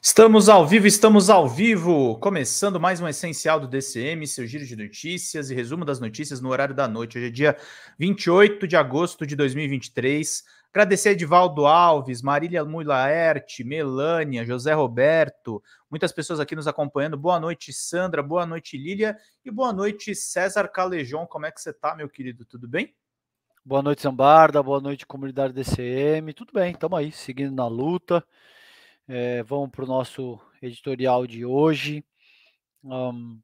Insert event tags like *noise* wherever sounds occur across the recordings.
Estamos ao vivo, estamos ao vivo, começando mais um essencial do DCM, seu giro de notícias e resumo das notícias no horário da noite. Hoje é dia 28 de agosto de 2023. Agradecer a Edivaldo Alves, Marília Mulaerte, Melânia, José Roberto, muitas pessoas aqui nos acompanhando. Boa noite, Sandra, boa noite, Lília e boa noite, César Calejon. Como é que você tá, meu querido? Tudo bem? Boa noite, Zambarda, boa noite, comunidade DCM. Tudo bem, estamos aí, seguindo na luta. É, eh, vamos para o nosso editorial de hoje. Um,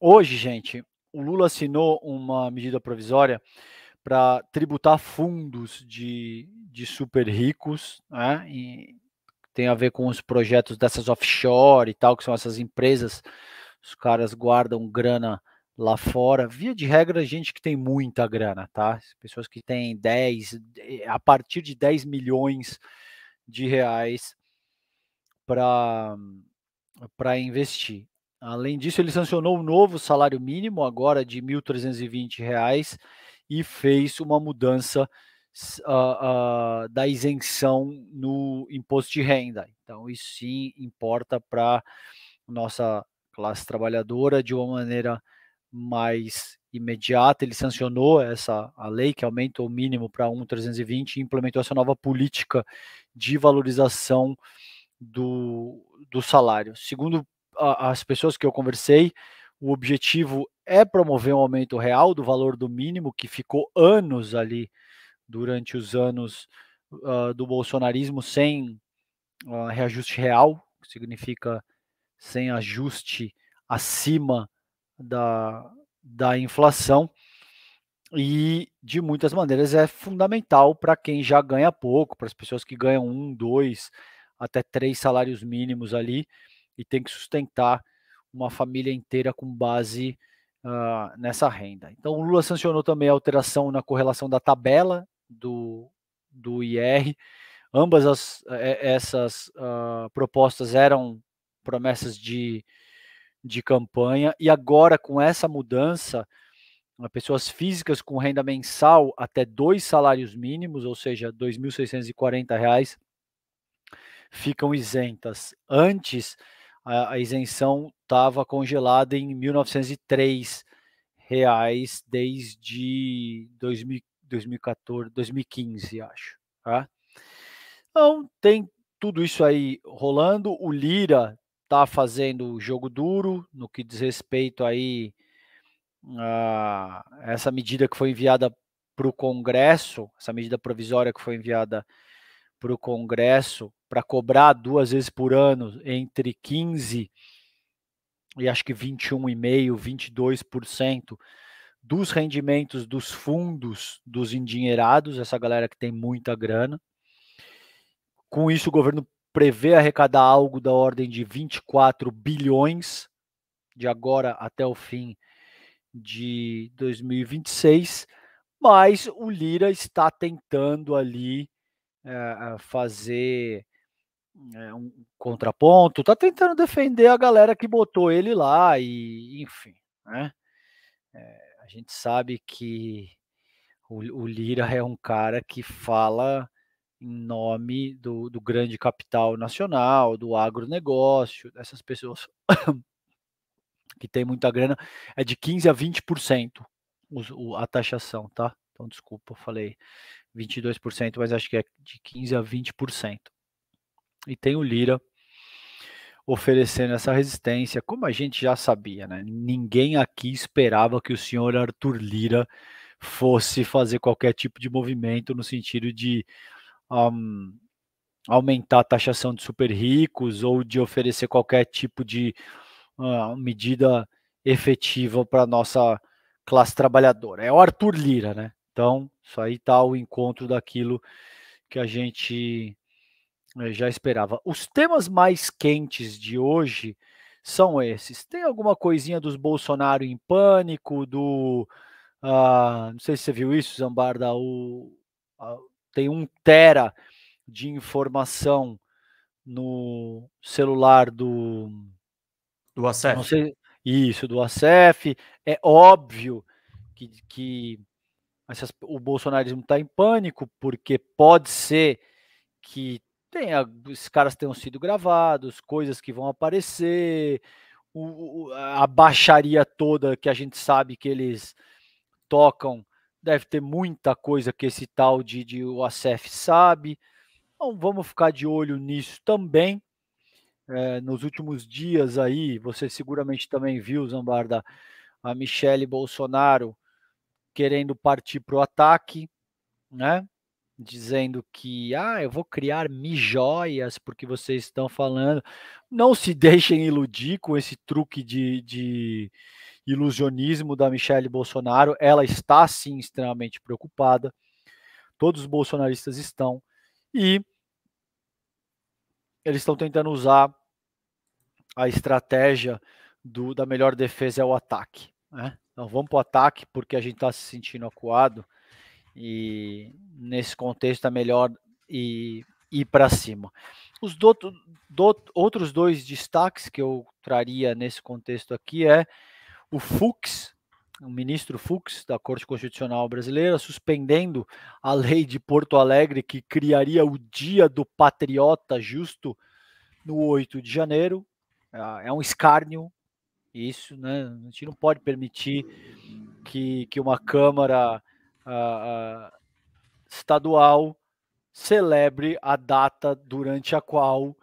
hoje, gente, o Lula assinou uma medida provisória para tributar fundos de, de super ricos, né? E tem a ver com os projetos dessas offshore e tal, que são essas empresas, os caras guardam grana lá fora. Via de regra, gente que tem muita grana, tá? Pessoas que têm 10, eh, a partir de 10 milhões de reais para investir. Além disso, ele sancionou um novo salário mínimo, agora de R$ 1.320, e fez uma mudança uh, uh, da isenção no imposto de renda. Então, isso sim importa para nossa classe trabalhadora de uma maneira mais imediata. Ele sancionou essa a lei que aumenta o mínimo para 1.320 e implementou essa nova política de valorização do, do salário. Segundo a, as pessoas que eu conversei, o objetivo é promover um aumento real do valor do mínimo, que ficou anos ali durante os anos uh, do bolsonarismo sem uh, reajuste real, que significa sem ajuste acima da, da inflação. E de muitas maneiras é fundamental para quem já ganha pouco, para as pessoas que ganham um, dois, até três salários mínimos ali e tem que sustentar uma família inteira com base uh, nessa renda. Então, o Lula sancionou também a alteração na correlação da tabela do, do IR. Ambas as, é, essas uh, propostas eram promessas de, de campanha, e agora, com essa mudança, pessoas físicas com renda mensal até dois salários mínimos, ou seja, R$ 2.640, ficam isentas. Antes, a, a isenção estava congelada em R$ reais desde 2000, 2014, 2015, acho. Tá? Então, tem tudo isso aí rolando. O Lira está fazendo jogo duro no que diz respeito aí a essa medida que foi enviada para o Congresso, essa medida provisória que foi enviada para o Congresso para cobrar duas vezes por ano entre 15 e acho que 21,5%, 22% dos rendimentos dos fundos dos endinheirados, essa galera que tem muita grana. Com isso, o governo prevê arrecadar algo da ordem de 24 bilhões de agora até o fim de 2026, mas o Lira está tentando ali é, fazer é, um contraponto, tá tentando defender a galera que botou ele lá e, enfim, né? É, a gente sabe que o, o, Lira é um cara que fala em nome do, do grande capital nacional, do agronegócio, dessas pessoas *coughs* que tem muita grana, é de 15 a 20% os, o, a taxação, tá? Então, desculpa, eu falei 22%, mas acho que é de 15 a 20% e tem o Lira oferecendo essa resistência, como a gente já sabia, né? Ninguém aqui esperava que o senhor Arthur Lira fosse fazer qualquer tipo de movimento no sentido de um, aumentar a taxação de super ricos ou de oferecer qualquer tipo de uh, medida efetiva para nossa classe trabalhadora. É o Arthur Lira, né? Então, isso aí tá o encontro daquilo que a gente já esperava. Os temas mais quentes de hoje são esses. Tem alguma coisinha dos Bolsonaro em pânico, do. Uh, não sei se você viu isso, Zambarda. O, uh, tem um tera de informação no celular do. Do ACEF. Sei, isso, do acf É óbvio que, que essas, o bolsonarismo está em pânico, porque pode ser que tem os caras tenham sido gravados, coisas que vão aparecer, o, a baixaria toda que a gente sabe que eles tocam, deve ter muita coisa que esse tal de, de acf sabe. Então vamos ficar de olho nisso também. É, nos últimos dias aí, você seguramente também viu, Zambarda, a Michele Bolsonaro querendo partir para o ataque, né? dizendo que ah, eu vou criar mijóias porque vocês estão falando. Não se *laughs* deixem iludir com esse truque de, de ilusionismo da Michelle Bolsonaro. Ela está sim extremamente preocupada. Todos os bolsonaristas estão e eles estão tentando usar a estratégia do, da melhor defesa é o ataque. Né? Então vamos para o ataque porque a gente está se sentindo acuado e nesse contexto é melhor ir, ir para cima. Os do, do, outros dois destaques que eu traria nesse contexto aqui é o Fux, o ministro Fux da Corte Constitucional Brasileira, suspendendo a lei de Porto Alegre que criaria o Dia do Patriota Justo no 8 de janeiro. É, é um escárnio isso, né? A gente não pode permitir que, que uma Câmara uh, estadual celebre a data durante a qual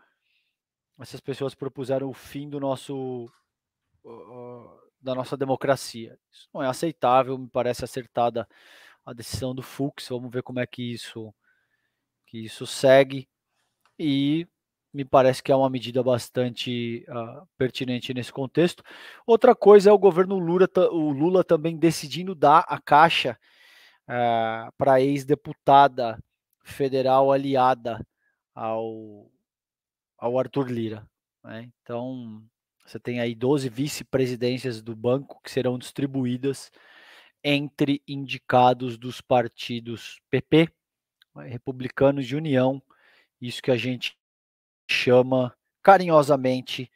essas pessoas propuseram o fim do nosso uh, da nossa democracia. Isso não é aceitável, me parece acertada a decisão do Fux. Vamos ver como é que isso que isso segue e me parece que é uma medida bastante uh, pertinente nesse contexto. Outra coisa é o governo Lula, o Lula também decidindo dar a Caixa eh, para ex-deputada federal aliada ao, ao Arthur Lira. Né? Então, você tem aí 12 vice-presidências do banco que serão distribuídas entre indicados dos partidos PP, né, Republicanos de União, isso que a gente chama carinhosamente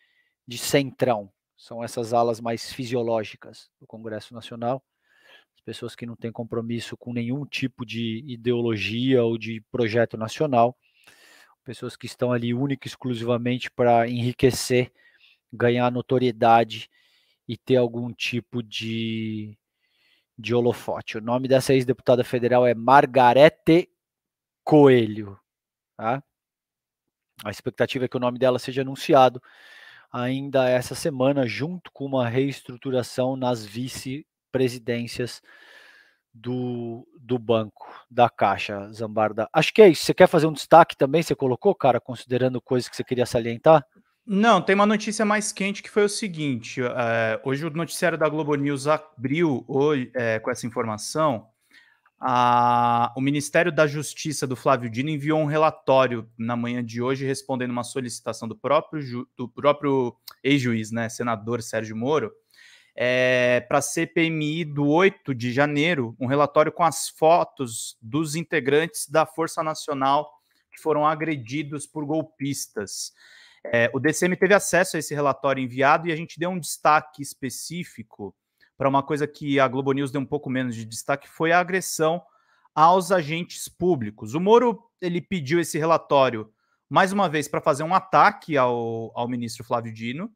de centrão. São essas alas mais fisiológicas do Congresso Nacional pessoas que não têm compromisso com nenhum tipo de ideologia ou de projeto nacional, pessoas que estão ali única e exclusivamente para enriquecer, ganhar notoriedade e ter algum tipo de, de holofote. O nome dessa ex-deputada federal é Margarete Coelho. Tá? A expectativa é que o nome dela seja anunciado ainda essa semana, junto com uma reestruturação nas vice presidências do, do banco, da Caixa Zambarda. Acho que é isso. Você quer fazer um destaque também? Você colocou, cara, considerando coisas que você queria salientar? Não, tem uma notícia mais quente que foi o seguinte: é, hoje o noticiário da Globo News abriu hoje, é, com essa informação. A, o Ministério da Justiça do Flávio Dino enviou um relatório na manhã de hoje respondendo uma solicitação do próprio, ju, do próprio ex-juiz, né, senador Sérgio Moro, é, eh, para a CPMI do 8 de janeiro, um relatório com as fotos dos integrantes da Força Nacional que foram agredidos por golpistas. É, o DCM teve acesso a esse relatório enviado e a gente deu um destaque específico para uma coisa que a Globo News deu um pouco menos de destaque, foi a agressão aos agentes públicos. O Moro ele pediu esse relatório mais uma vez para fazer um ataque ao, ao ministro Flávio Dino,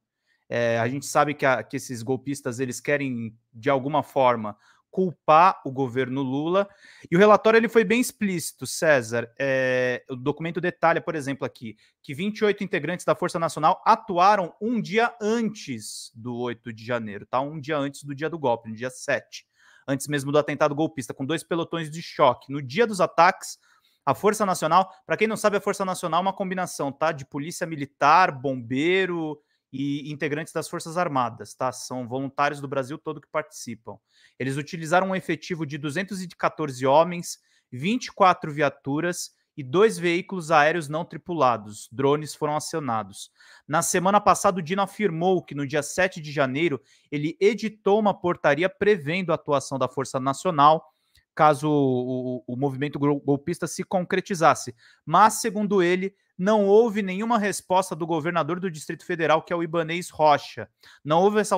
é, a gente sabe que, a, que esses golpistas eles querem, de alguma forma, culpar o governo Lula. E o relatório ele foi bem explícito, César. É, o documento detalha, por exemplo, aqui, que 28 integrantes da Força Nacional atuaram um dia antes do 8 de janeiro, tá? Um dia antes do dia do golpe, no dia 7, antes mesmo do atentado golpista, com dois pelotões de choque. No dia dos ataques, a Força Nacional, para quem não sabe, a Força Nacional é uma combinação, tá? De polícia militar, bombeiro, e integrantes das Forças Armadas, tá? São voluntários do Brasil todo que participam. Eles utilizaram um efetivo de 214 homens, 24 viaturas e dois veículos aéreos não tripulados. Drones foram acionados. Na semana passada, o Dino afirmou que no dia 7 de janeiro ele editou uma portaria prevendo a atuação da Força Nacional caso o, o, o movimento golpista se concretizasse. Mas, segundo ele, não houve nenhuma resposta do governador do Distrito Federal, que é o Ibanês Rocha. Não houve essa,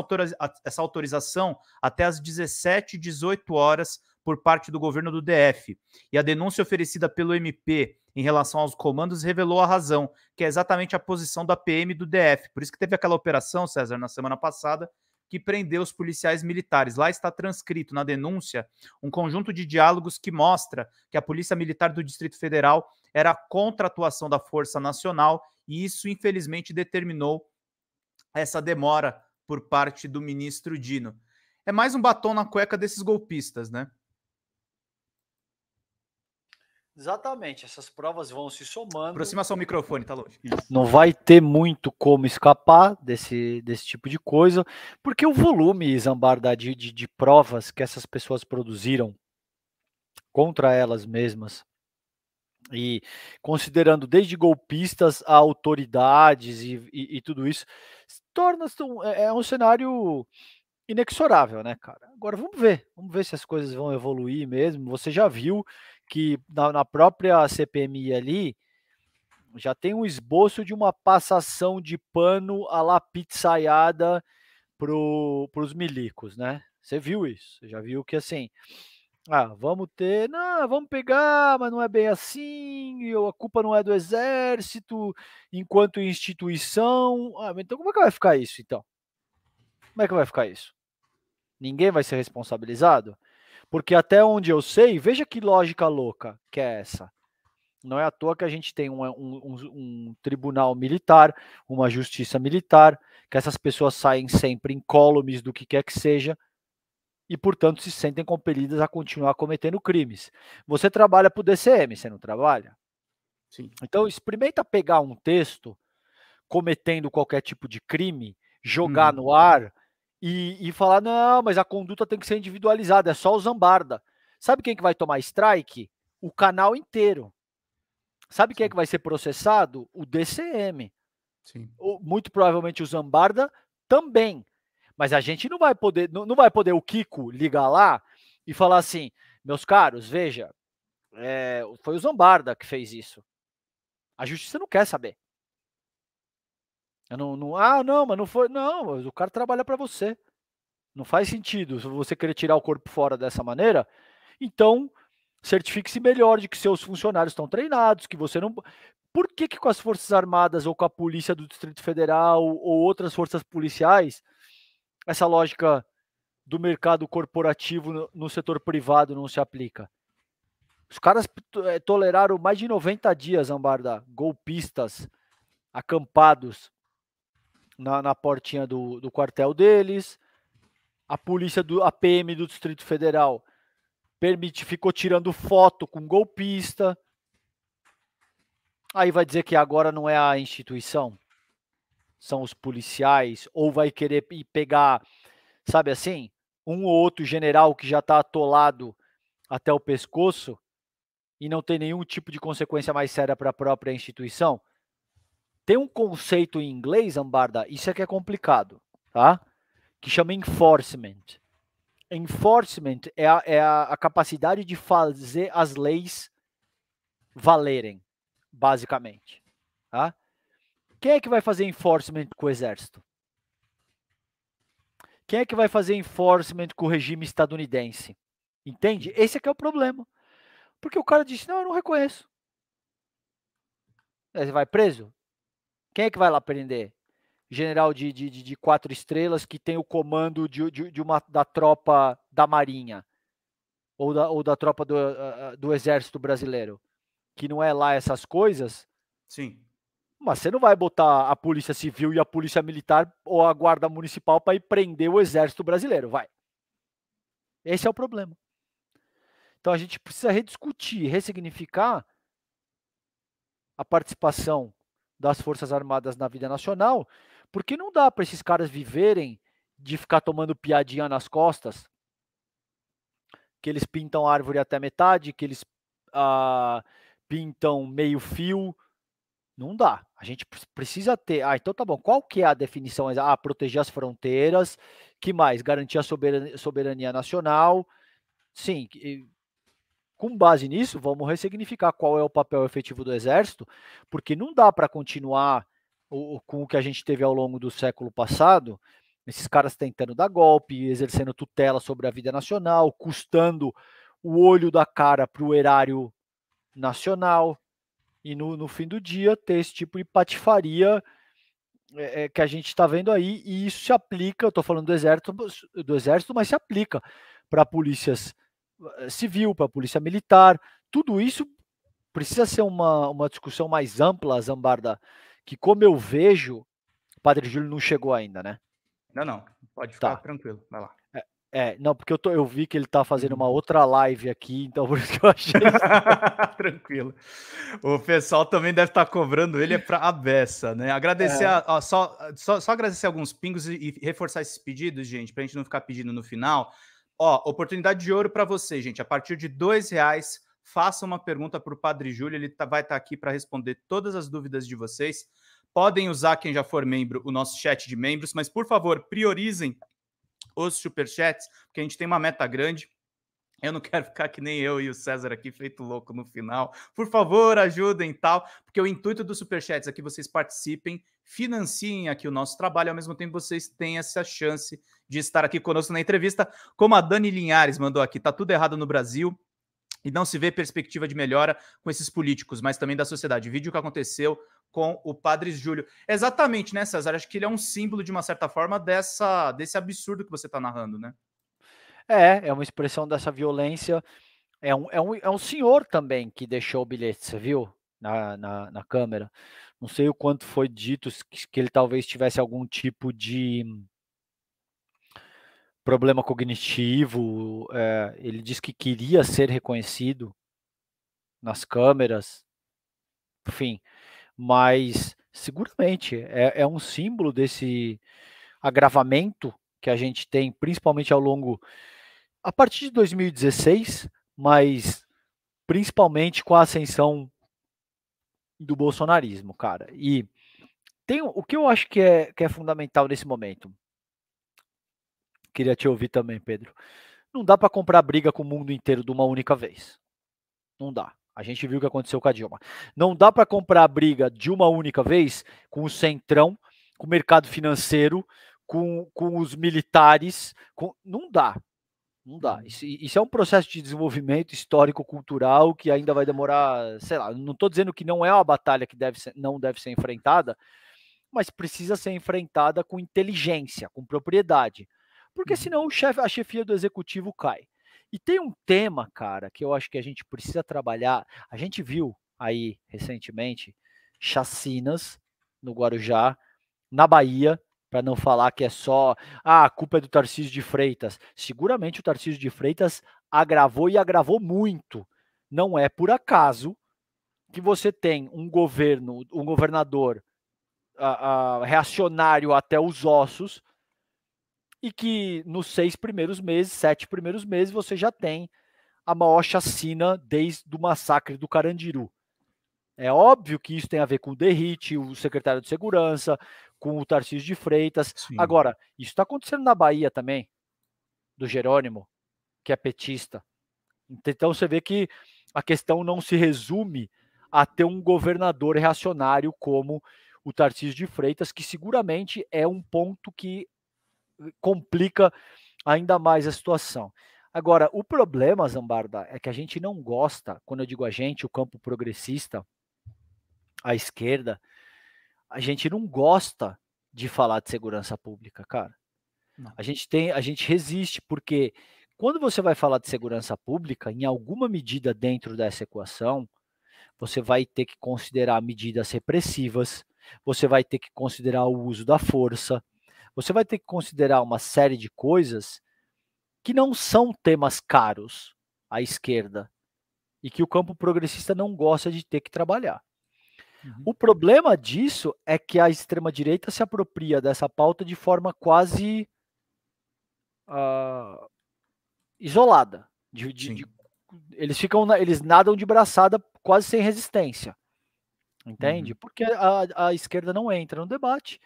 autorização até às 17, 18 horas por parte do governo do DF. E a denúncia oferecida pelo MP em relação aos comandos revelou a razão, que é exatamente a posição da PM do DF. Por isso que teve aquela operação, César, na semana passada, que prendeu os policiais militares. Lá está transcrito na denúncia um conjunto de diálogos que mostra que a Polícia Militar do Distrito Federal era contra a atuação da Força Nacional e isso, infelizmente, determinou essa demora por parte do ministro Dino. É mais um batom na cueca desses golpistas, né? Exatamente, essas provas vão se somando. Aproximação ao microfone, tá longe. Isso. Não vai ter muito como escapar desse, desse tipo de coisa, porque o volume, Zambarda, de, de, de provas que essas pessoas produziram contra elas mesmas, e considerando desde golpistas a autoridades e, e, e tudo isso, torna um, é, é um cenário inexorável, né, cara? Agora vamos ver, vamos ver se as coisas vão evoluir mesmo. Você já viu que na, na própria CPMI ali já tem um esboço de uma passação de pano à la pizzaiada para os milicos, né? Você viu isso? Você já viu que assim, ah, vamos ter, não, vamos pegar, mas não é bem assim, a culpa não é do exército, enquanto instituição. Ah, então como é que vai ficar isso então? Como é que vai ficar isso? Ninguém vai ser responsabilizado? Porque até onde eu sei, veja que lógica louca que é essa. Não é à toa que a gente tem um, um, um tribunal militar, uma justiça militar, que essas pessoas saem sempre incólumes do que quer que seja e, portanto, se sentem compelidas a continuar cometendo crimes. Você trabalha para o DCM, você não trabalha? Sim. Então, experimenta pegar um texto cometendo qualquer tipo de crime, jogar hum. no ar e, e falar, não, mas a conduta tem que ser individualizada, é só o Zambarda. Sabe quem que vai tomar strike? O canal inteiro. Sabe quem é que vai ser processado? O DCM. Sim. O, muito provavelmente o Zambarda também. Mas a gente não vai poder, não, não vai poder o Kiko ligar lá e falar assim, meus caros, veja, é, foi o Zambarda que fez isso. A justiça não quer saber. Eu não, não, ah, não, mas não foi. Não, o cara trabalha para você. Não faz sentido. Se você querer tirar o corpo fora dessa maneira, então certifique-se melhor de que seus funcionários estão treinados, que você não. Por que, que com as Forças Armadas ou com a polícia do Distrito Federal ou outras forças policiais, essa lógica do mercado corporativo no, no setor privado não se aplica? Os caras eh, toleraram mais de 90 dias, Ambarda, golpistas, acampados, na, na portinha do, do quartel deles. A polícia do a PM do Distrito Federal permite ficou tirando foto com golpista. Aí vai dizer que agora não é a instituição, são os policiais, ou vai querer pegar, sabe assim, um ou outro general que já está atolado até o pescoço e não tem nenhum tipo de consequência mais séria para a própria instituição. Tem um conceito em inglês, Ambarda, isso é que é complicado, tá? Que chama enforcement. Enforcement é a, é a, capacidade de fazer as leis valerem, basicamente. Tá? Quem é que vai fazer enforcement com o exército? Quem é que vai fazer enforcement com o regime estadunidense? Entende? Esse é que é o problema. Porque o cara disse: não, eu não reconheço. Aí você vai preso? Quem é que vai lá prender? General de, de, de quatro estrelas que tem o comando de, de, de uma, da tropa da Marinha ou da, ou da tropa do, ah, ah, ah, do Exército Brasileiro, que não é lá essas coisas. Sim. Mas você não vai botar a Polícia Civil e a Polícia Militar ou a Guarda Municipal para ir prender o Exército Brasileiro, vai. Esse é o problema. Então a gente precisa rediscutir, ressignificar a participação das Forças Armadas na vida nacional, porque não dá para esses caras viverem de ficar tomando piadinha nas costas, que eles pintam a árvore até metade, que eles ah, pintam meio fio. Não dá. A gente precisa ter. Ah, então tá bom. Qual que é a definição? Ah, proteger as fronteiras. Que mais? Garantir a soberania, soberania nacional. Sim, com base nisso, vamos ressignificar qual é o papel efetivo do Exército, porque não dá para continuar o, com o que a gente teve ao longo do século passado, esses caras tentando dar golpe, exercendo tutela sobre a vida nacional, custando o olho da cara para o erário nacional, e no, no, fim do dia ter esse tipo de patifaria é, é que a gente está vendo aí, e isso se aplica, estou falando do exército, do exército, mas se aplica para polícias eh, civil, para a polícia militar. Tudo isso precisa ser uma, uma discussão mais ampla, Zambarda, que como eu vejo, o Padre Júlio não chegou ainda, né? Não, não. Pode tá. ficar tá. tranquilo. Vai lá. É, é, não, porque eu, tô, eu vi que ele tá fazendo uma uhum. outra live aqui, então por isso que eu achei. *laughs* tranquilo. O pessoal também deve estar tá cobrando ele é para a beça, né? Agradecer, é. a, só, só, só, agradecer alguns pingos e, e reforçar esses pedidos, gente, para a gente não ficar pedindo no final. Ó, oportunidade de ouro para você, gente. A partir de dois reais, faça uma pergunta para o Padre Júlio. Ele tá, vai estar tá aqui para responder todas as dúvidas de vocês. Podem usar, quem já for membro, o nosso chat de membros, mas por favor, priorizem os superchats, porque a gente tem uma meta grande. Eu não quero *laughs* ficar que nem eu e o César aqui feito louco no final. Por favor, ajudem tal, porque o intuito do Superchats é que vocês participem, financiem aqui o nosso trabalho, ao mesmo tempo vocês têm essa chance de estar aqui conosco na entrevista. Como a Dani Linhares mandou aqui, tá tudo errado no Brasil e não se vê perspectiva de melhora com esses políticos, mas também da sociedade. Vídeo que aconteceu com o Padre Júlio. Exatamente, né, César? Acho que ele é um símbolo de uma certa forma dessa desse absurdo que você está narrando, né? É, é uma expressão dessa violência. É um, é um, é um senhor também que deixou o bilhete, você viu? Na, na, na câmera. Não sei o quanto foi dito que, que ele talvez tivesse algum tipo de problema cognitivo. É, ele disse que queria ser reconhecido nas câmeras, enfim, mas seguramente é, é, um símbolo desse agravamento que a gente tem, principalmente ao longo a partir de 2016, mas principalmente com a ascensão do bolsonarismo, cara. E tem o que eu acho que é, que é fundamental nesse momento. Queria te ouvir também, Pedro. Não dá para comprar briga com o mundo inteiro de uma única vez. Não dá. A gente viu o que aconteceu com a Dilma. Não dá para comprar briga de uma única vez com o centrão, com o mercado financeiro, com, com os militares. Com... Não dá. Não dá. Isso, isso, é um processo de desenvolvimento histórico-cultural que ainda vai demorar, sei lá, não estou dizendo que não é uma batalha que deve ser, não deve ser enfrentada, mas precisa ser enfrentada com inteligência, com propriedade. Porque uhum. senão o chefe, a chefia do executivo cai. E tem um tema, cara, que eu acho que a gente precisa trabalhar. A gente viu aí recentemente chacinas no Guarujá, na Bahia, para não falar que é só ah, a culpa é do Tarcísio de Freitas. Seguramente o Tarcísio de Freitas agravou e agravou muito. Não é por acaso que você tem um governo, um governador uh, uh, reacionário até os ossos e que nos seis primeiros meses, sete primeiros meses, você já tem a maior chacina desde o massacre do Carandiru. É óbvio que isso tem a ver com o Derrite, o secretário de Segurança, com o Tarcísio de Freitas. Sim. Agora, isso está acontecendo na Bahia também, do Jerônimo, que é petista. Então você vê que a questão não se resume a ter um governador reacionário como o Tarcísio de Freitas, que seguramente é um ponto que eh, complica ainda mais a situação. Agora, o problema, Zambarda, é que a gente não gosta, quando eu digo a gente, o campo progressista, a esquerda, a gente não gosta de falar de segurança pública, cara. Não. A gente tem, a gente resiste porque quando você vai falar de segurança pública, em alguma medida dentro dessa equação, você vai ter que considerar medidas repressivas, você vai ter que considerar o uso da força, você vai ter que considerar uma série de coisas que não são temas caros à esquerda e que o campo progressista não gosta de ter que trabalhar. Uhum. O problema disso é que a extrema-direita se apropria dessa pauta de forma quase uh, isolada. De, de, de, eles ficam, eles nadam de braçada quase sem resistência. Entende? Uhum. Porque a, a esquerda não entra no debate,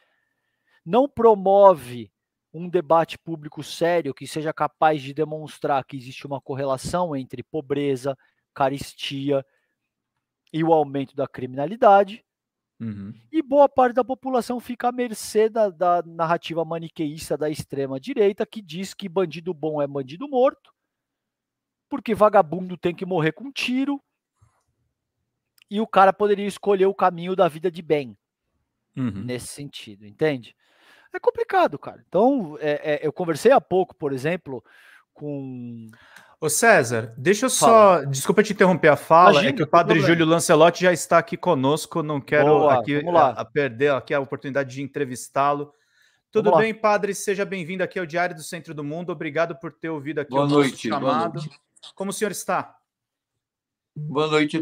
não promove um debate público sério que seja capaz de demonstrar que existe uma correlação entre pobreza, caristia, e o aumento da criminalidade. Uhum. E boa parte da população fica à mercê da, da narrativa maniqueísta da extrema-direita, que diz que bandido bom é bandido morto, porque vagabundo tem que morrer com tiro, e o cara poderia escolher o caminho da vida de bem. Uhum. Nesse sentido, entende? É complicado, cara. Então, é, é, eu conversei há pouco, por exemplo, com Ô César, deixa eu só. Desculpa te interromper a fala, é Imagina, é que o padre Júlio Lancelotti já está aqui conosco, não quero Boa, aqui a, a perder aqui a oportunidade de entrevistá-lo. Tudo vamos bem, lá. padre? Seja bem-vindo aqui ao Diário do Centro do Mundo. Obrigado por ter ouvido aqui boa o noite, chamado. Boa noite. Como o senhor está? Boa noite.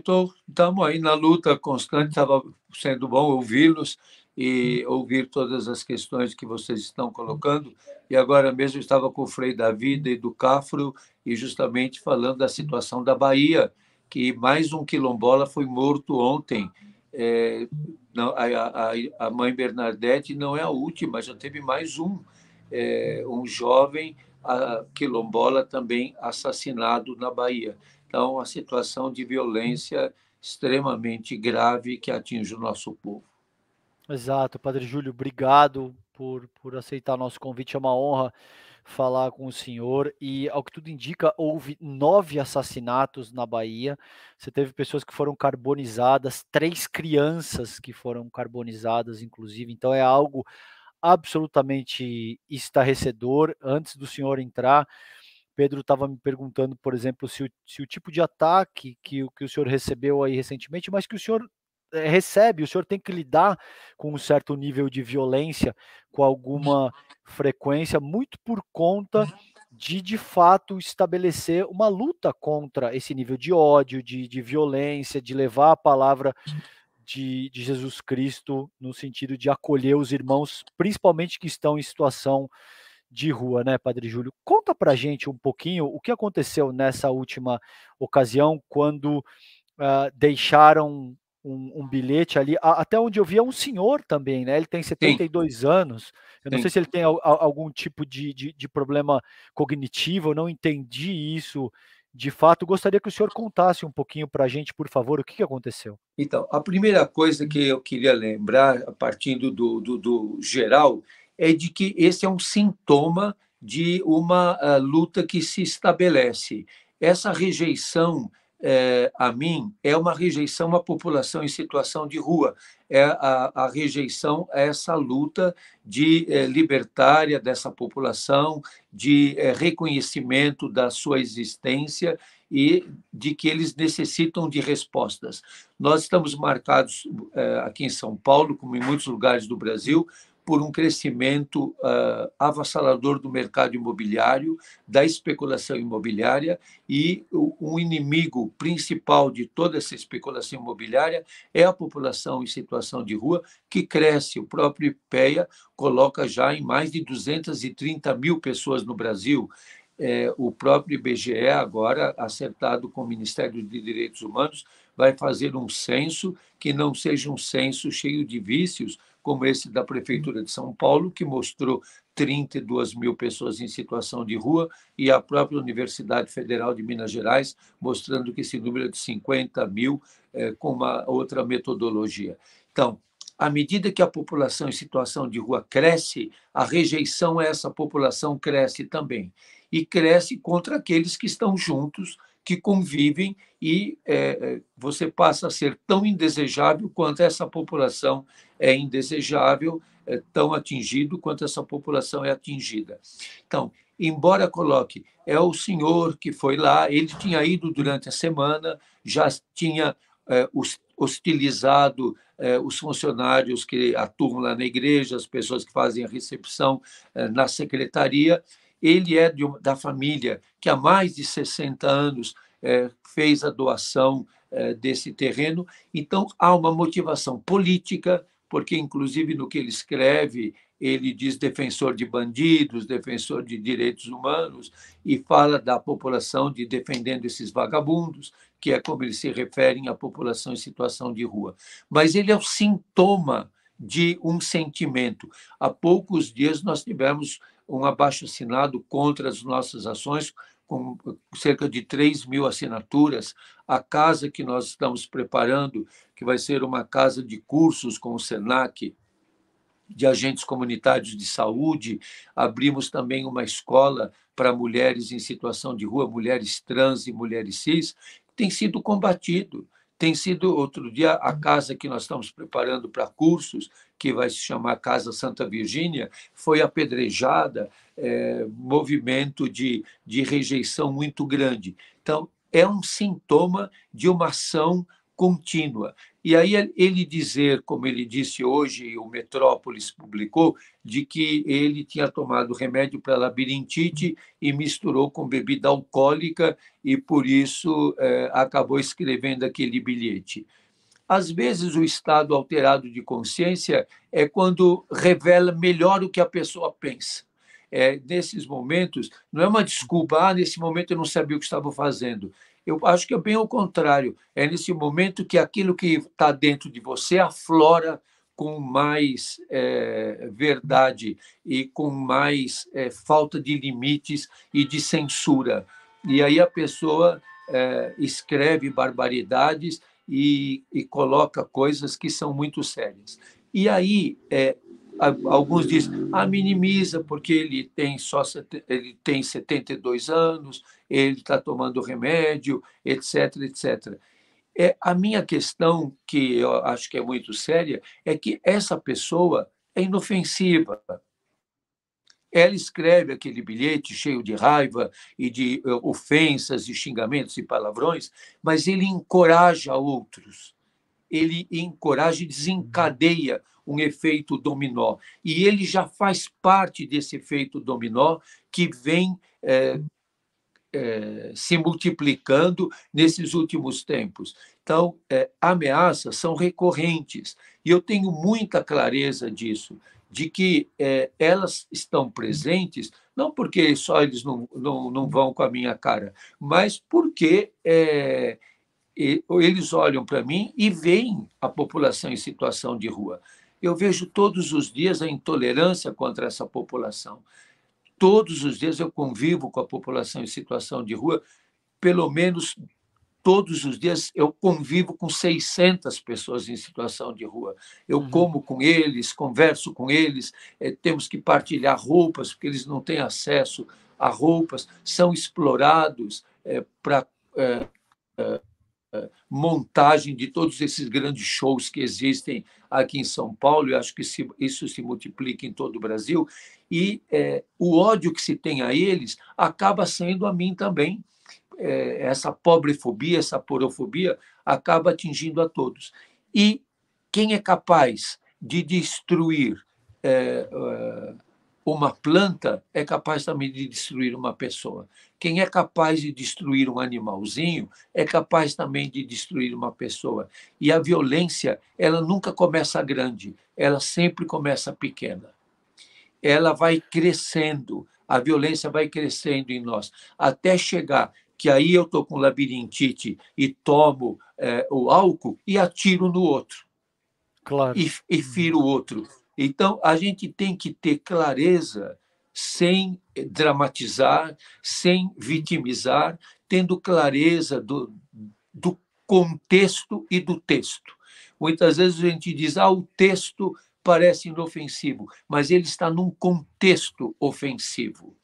Estamos aí na luta constante. Estava sendo bom ouvi-los e ouvir todas as questões que vocês estão colocando. E agora mesmo estava com o Frei da Vida e do Cafro e justamente falando da situação da Bahia, que mais um quilombola foi morto ontem. É, não, a, a, a, mãe Bernadette não é a última, já teve mais um, é, um jovem quilombola também assassinado na Bahia. Então, a situação de violência extremamente grave que atinge o nosso povo. Exato, Padre Júlio, obrigado por, por aceitar nosso convite, é uma honra falar com o senhor. E, ao que tudo indica, houve nove assassinatos na Bahia. Você teve pessoas que foram carbonizadas, três crianças que foram carbonizadas, inclusive. Então, é algo absolutamente estarrecedor. Antes do senhor entrar, Pedro estava me perguntando, por exemplo, se o, se o, tipo de ataque que, que o senhor recebeu aí recentemente, mas que o senhor eh, recebe, o senhor tem que lidar com um certo nível de violência com uhum. alguma frequência, muito por conta uhum. de de fato estabelecer uma luta contra esse nível de ódio, de, de violência, de levar a palavra uhum. de, de, Jesus Cristo no sentido de acolher os irmãos, principalmente que estão em situação de rua, né, Padre Júlio? Conta pra gente um pouquinho o que aconteceu nessa última ocasião, quando uh, deixaram um, um, bilhete ali. até onde eu vi é um senhor também, né? Ele tem 72 Sim. anos. Eu Sim. não sei se ele tem a, a, algum tipo de, de, de, problema cognitivo, eu não entendi isso de fato. Gostaria que o senhor contasse um pouquinho para a gente, por favor, o que, que, aconteceu. Então, a primeira coisa que eu queria lembrar, a partir do, do, do geral, é de que esse é um sintoma de uma uh, luta que se estabelece. Essa rejeição é, a mim é uma rejeição à população em situação de rua, é a, a rejeição a essa luta de é, libertária dessa população, de é, reconhecimento da sua existência e de que eles necessitam de respostas. Nós estamos marcados é, aqui em São Paulo, como em muitos lugares do Brasil, por um crescimento uh, avassalador do mercado imobiliário, da especulação imobiliária, e o, um inimigo principal de toda essa especulação imobiliária é a população em situação de rua, que cresce. O próprio IPEA coloca já em mais de 230 mil pessoas no Brasil. É, o próprio IBGE, agora acertado com o Ministério de Direitos Humanos, vai fazer um censo que não seja um censo cheio de vícios, como esse da Prefeitura de São Paulo, que mostrou 32 mil pessoas em situação de rua, e a própria Universidade Federal de Minas Gerais, mostrando que esse número é de 50 mil, é, com uma outra metodologia. Então, à medida que a população em situação de rua cresce, a rejeição a essa população cresce também. E cresce contra aqueles que estão juntos que convivem e é, é, você passa a ser tão indesejável quanto essa população é indesejável, é tão atingido quanto essa população é atingida. Então, embora coloque, é o senhor que foi lá, ele tinha ido durante a semana, já tinha é, hostilizado é, os funcionários que atuam lá na igreja, as pessoas que fazem a recepção é, na secretaria, ele é de, da família que há mais de 60 anos é, fez a doação é, desse terreno. Então, há uma motivação política, porque, inclusive, no que ele escreve, ele diz defensor de bandidos, defensor de direitos humanos, e fala da população de defendendo esses vagabundos, que é como eles se referem à população em situação de rua. Mas ele é o sintoma de um sentimento. Há poucos dias nós tivemos um abaixo-assinado contra as nossas ações, com cerca de 3 mil assinaturas. A casa que nós estamos preparando, que vai ser uma casa de cursos com o SENAC, de agentes comunitários de saúde, abrimos também uma escola para mulheres em situação de rua, mulheres trans e mulheres cis, tem sido combatido. Tem sido, outro dia, a casa que nós estamos preparando para cursos, que vai se chamar Casa Santa Virgínia, foi apedrejada, é, movimento de, de rejeição muito grande. Então, é um sintoma de uma ação contínua. E aí ele dizer, como ele disse hoje, o Metrópolis publicou, de que ele tinha tomado remédio para labirintite e misturou com bebida alcoólica e por isso é, acabou escrevendo aquele bilhete. Às vezes, o estado alterado de consciência é quando revela melhor o que a pessoa pensa. É, nesses momentos, não é uma desculpa, ah, nesse momento eu não sabia o que estava fazendo. Eu acho que é bem o contrário. É nesse momento que aquilo que está dentro de você aflora com mais é, verdade e com mais é, falta de limites e de censura. E aí a pessoa é, escreve barbaridades e, e coloca coisas que são muito sérias. E aí, é, alguns dizem, ah, minimiza, porque ele tem só ele tem 72 anos, ele está tomando remédio, etc, etc. É, a minha questão, que eu acho que é muito séria, é que essa pessoa é inofensiva. Ela escreve aquele bilhete cheio de raiva e de eh, ofensas e xingamentos e palavrões, mas ele encoraja outros. Ele encoraja e desencadeia um efeito dominó. E ele já faz parte desse efeito dominó que vem é, é, se multiplicando nesses últimos tempos. Então, é, ameaças são recorrentes. E eu tenho muita clareza disso de que é, elas estão presentes, não porque só eles não, não, não vão com a minha cara, mas porque é, eles olham para mim e veem a população em situação de rua. Eu vejo todos os dias a intolerância contra essa população. Todos os dias eu convivo com a população em situação de rua, pelo menos todos os dias eu convivo com 600 pessoas em situação de rua. Eu uhum. como com eles, converso com eles, é, temos que partilhar roupas, porque eles não têm acesso a roupas, são explorados é, para é, montagem de todos esses grandes shows que existem aqui em São Paulo, e acho que isso se multiplica em todo o Brasil, e eh, o ódio que se tem a eles acaba sendo a mim também é, essa pobrefobia, essa porofobia, acaba atingindo a todos. E quem é capaz de destruir é, é, uma planta é capaz também de destruir uma pessoa. Quem é capaz de destruir um animalzinho é capaz também de destruir uma pessoa. E a violência, ela nunca começa grande, ela sempre começa pequena. Ela vai crescendo, a violência vai crescendo em nós, até chegar que aí eu estou com labirintite e tomo é, o álcool e atiro no outro. Claro. E, e firo o outro. Então, a gente tem que ter clareza sem dramatizar, sem vitimizar, tendo clareza do, do contexto e do texto. Muitas vezes a gente diz, ah, o texto parece inofensivo, mas ele está num contexto ofensivo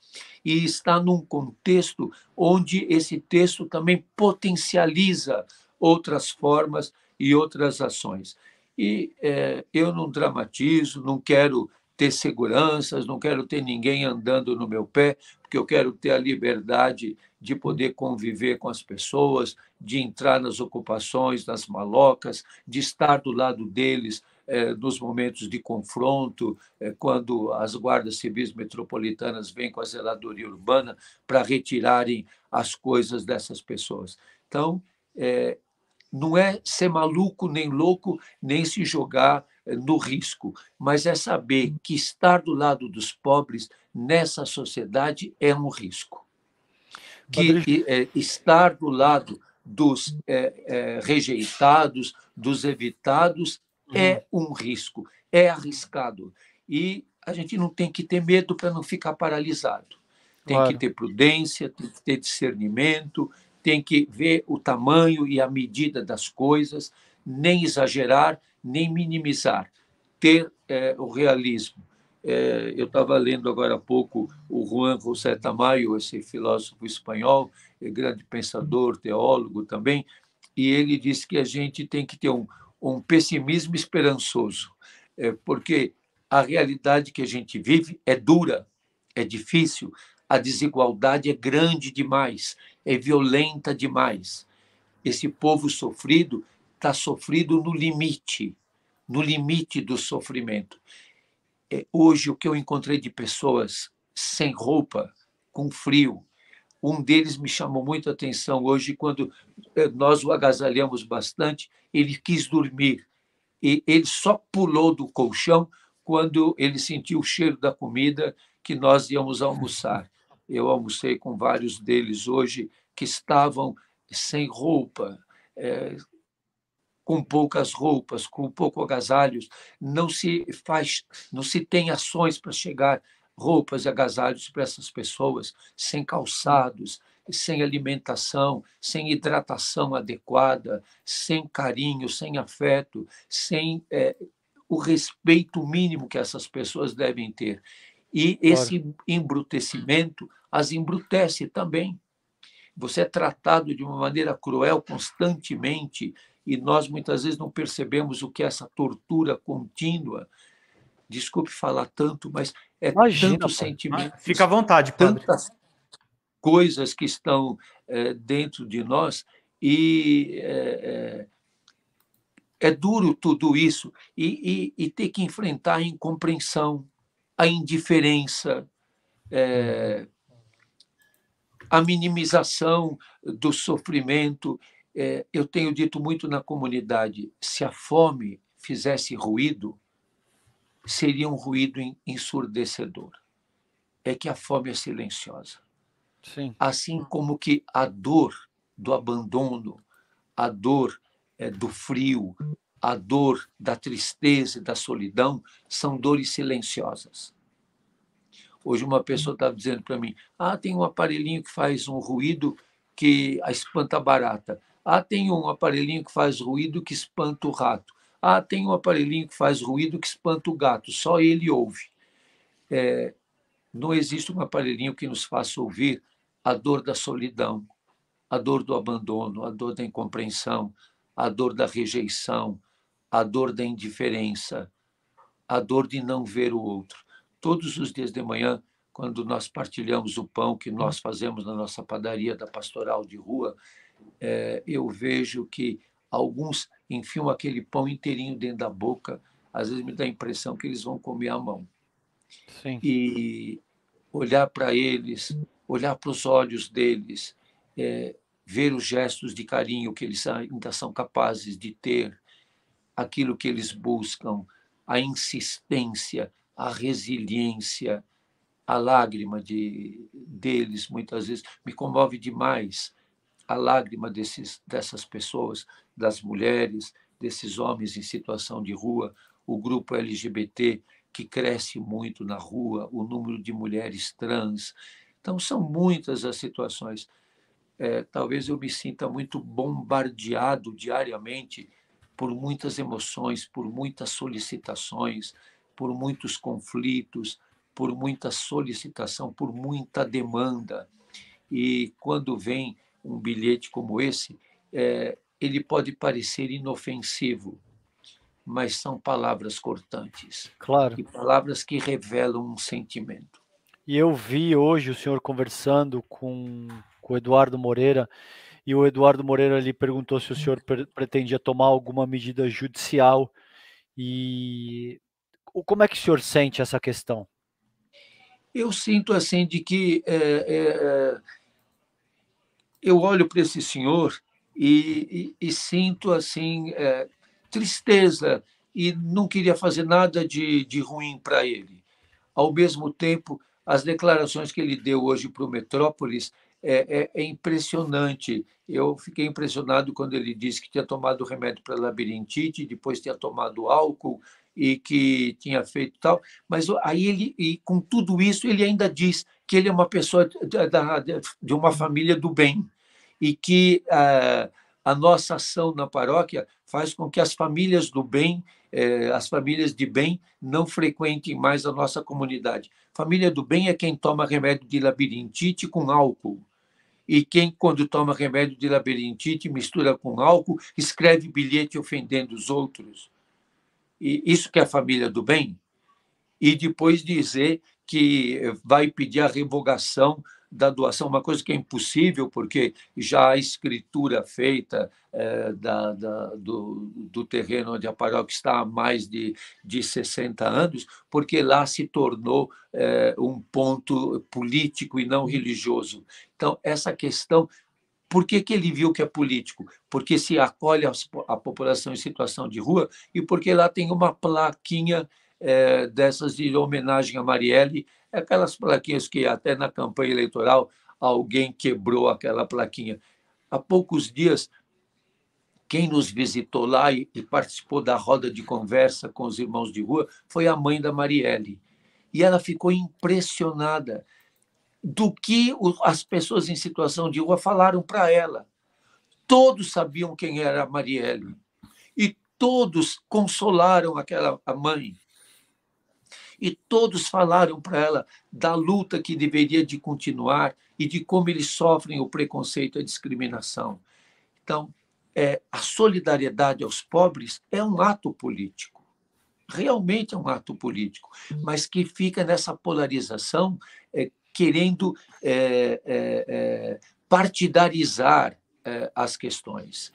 e está num contexto onde esse texto também potencializa outras formas e outras ações. E é, eu não dramatizo, não quero ter seguranças, não quero ter ninguém andando no meu pé, porque eu quero ter a liberdade de poder conviver com as pessoas, de entrar nas ocupações, nas malocas, de estar do lado deles, eh, nos momentos de confronto, eh, quando as guardas civis metropolitanas vêm com a zeladoria urbana para retirarem as coisas dessas pessoas. Então, eh, não é ser maluco, nem louco, nem se jogar no risco, mas é saber que estar do lado dos pobres nessa sociedade é um risco. Que é, estar do lado dos é, é, rejeitados, dos evitados, é uhum. um risco, é arriscado. E a gente não tem que ter medo para não ficar paralisado. Tem claro. que ter prudência, tem que ter discernimento, tem que ver o tamanho e a medida das coisas, nem exagerar, nem minimizar. Ter é, o realismo. É, eu estava lendo agora há pouco o Juan José Tamayo, esse filósofo espanhol, é grande pensador, teólogo também, e ele disse que a gente tem que ter um, um pessimismo esperançoso, é, porque a realidade que a gente vive é dura, é difícil, a desigualdade é grande demais, é violenta demais. Esse povo sofrido está sofrido no limite, no limite do sofrimento. É, hoje, o que eu encontrei de pessoas sem roupa, com frio, um deles me chamou muita atenção hoje, quando eh, nós o agasalhamos bastante, ele quis dormir. E ele só pulou do colchão quando ele sentiu o cheiro da comida que nós íamos almoçar. Eu almocei com vários deles hoje que estavam sem roupa, é, com poucas roupas, com pouco agasalhos, não se faz, não se tem ações para chegar roupas e agasalhos para essas pessoas, sem calçados, sem alimentação, sem hidratação adequada, sem carinho, sem afeto, sem é, o respeito mínimo que essas pessoas devem ter. E esse embrutecimento as embrutece também. Você é tratado de uma maneira cruel constantemente e nós muitas vezes não percebemos o que é essa tortura contínua Desculpe falar tanto, mas é Imagina, tanto sentimento. Ah, fica à vontade, padre. Tantas coisas que estão é, dentro de nós e é, é, é duro tudo isso e, e, e, ter que enfrentar a incompreensão, a indiferença, a minimização do sofrimento. eu tenho dito muito na comunidade: se a fome fizesse ruído, seria um ruído ensurdecedor. É que a fome é silenciosa. Sim. Assim como que a dor do abandono, a dor é, do frio, a dor da tristeza e da solidão são dores silenciosas. Hoje uma pessoa estava tá dizendo para mim: ah, tem um aparelhinho que faz um ruído que espanta a barata. Ah, tem um aparelhinho que faz ruído que espanta o rato. Ah, tem um aparelhinho que faz ruído que espanta o gato, só ele ouve. É, não existe um aparelhinho que nos faça ouvir a dor da solidão, a dor do abandono, a dor da incompreensão, a dor da rejeição, a dor da indiferença, a dor de não ver o outro. Todos os dias de manhã, quando nós partilhamos o pão que nós fazemos na nossa padaria da pastoral de rua, é, eu vejo que Alguns enfiam aquele pão inteirinho dentro da boca, às vezes me dá a impressão que eles vão comer a mão. Sim. E olhar para eles, olhar para os olhos deles, é, ver os gestos de carinho que eles ainda são capazes de ter, aquilo que eles buscam, a insistência, a resiliência, a lágrima de, deles, muitas vezes, me comove demais a lágrima desses, dessas pessoas das mulheres, desses homens em situação de rua, o grupo LGBT que cresce muito na rua, o número de mulheres trans. Então, são muitas as situações. É, talvez eu me sinta muito bombardeado diariamente por muitas emoções, por muitas solicitações, por muitos conflitos, por muita solicitação, por muita demanda. E quando vem um bilhete como esse, é, ele pode parecer inofensivo, mas são palavras cortantes. Claro. E palavras que revelam um sentimento. E eu vi hoje o senhor conversando com, com o Eduardo Moreira, e o Eduardo Moreira lhe perguntou se o senhor pre pretendia tomar alguma medida judicial. E como é que o senhor sente essa questão? Eu sinto assim de que é, é, eu olho para esse senhor e, e, e sinto assim é, tristeza e não queria fazer nada de, de ruim para ele. Ao mesmo tempo, as declarações que ele deu hoje para o Metrópolis é, é, é, impressionante. Eu fiquei impressionado quando ele disse que tinha tomado remédio para labirintite, depois tinha tomado álcool e que tinha feito tal. Mas aí ele, e com tudo isso, ele ainda diz que ele é uma pessoa da, de uma família do bem e que a, eh, a nossa ação na paróquia faz com que as famílias do bem, eh, as famílias de bem, não frequentem mais a nossa comunidade. Família do bem é quem toma remédio de labirintite com álcool. E quem, quando toma remédio de labirintite, mistura com álcool, escreve bilhete ofendendo os outros. E isso que é a família do bem. E depois dizer que vai pedir a revogação da doação, uma coisa que é impossível, porque já a escritura feita é, da, da, do, do, terreno onde a paróquia está há mais de, de 60 anos, porque lá se tornou é, um ponto político e não religioso. Então, essa questão por que, que, ele viu que é político? Porque se acolhe a, população em situação de rua e porque lá tem uma plaquinha é, dessas de homenagem a Marielle, é aquelas plaquinhas que até na campanha eleitoral alguém quebrou aquela plaquinha. Há poucos dias, quem nos visitou lá e, e participou da roda de conversa com os irmãos de rua foi a mãe da Marielle. E ela ficou impressionada do que as pessoas em situação de rua falaram para ela. Todos sabiam quem era a Marielle e todos consolaram aquela mãe e todos falaram para ela da luta que deveria de continuar e de como eles sofrem o preconceito e a discriminação. Então, é, a solidariedade aos pobres é um ato político. Realmente é um ato político, mas que fica nessa polarização, é, querendo é, é, é partidarizar é, as questões.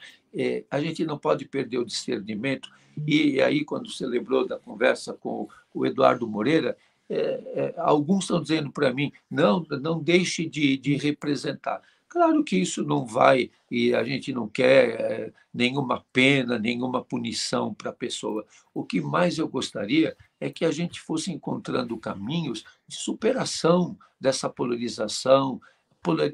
a gente não pode perder o discernimento e aí, quando você lembrou da conversa com o Eduardo Moreira, é, é, alguns estão dizendo para mim, não, não deixe de, de representar. Claro que isso não vai, e a gente não quer é, nenhuma pena, nenhuma punição para a pessoa. O que mais eu gostaria é que a gente fosse encontrando caminhos de superação dessa polarização,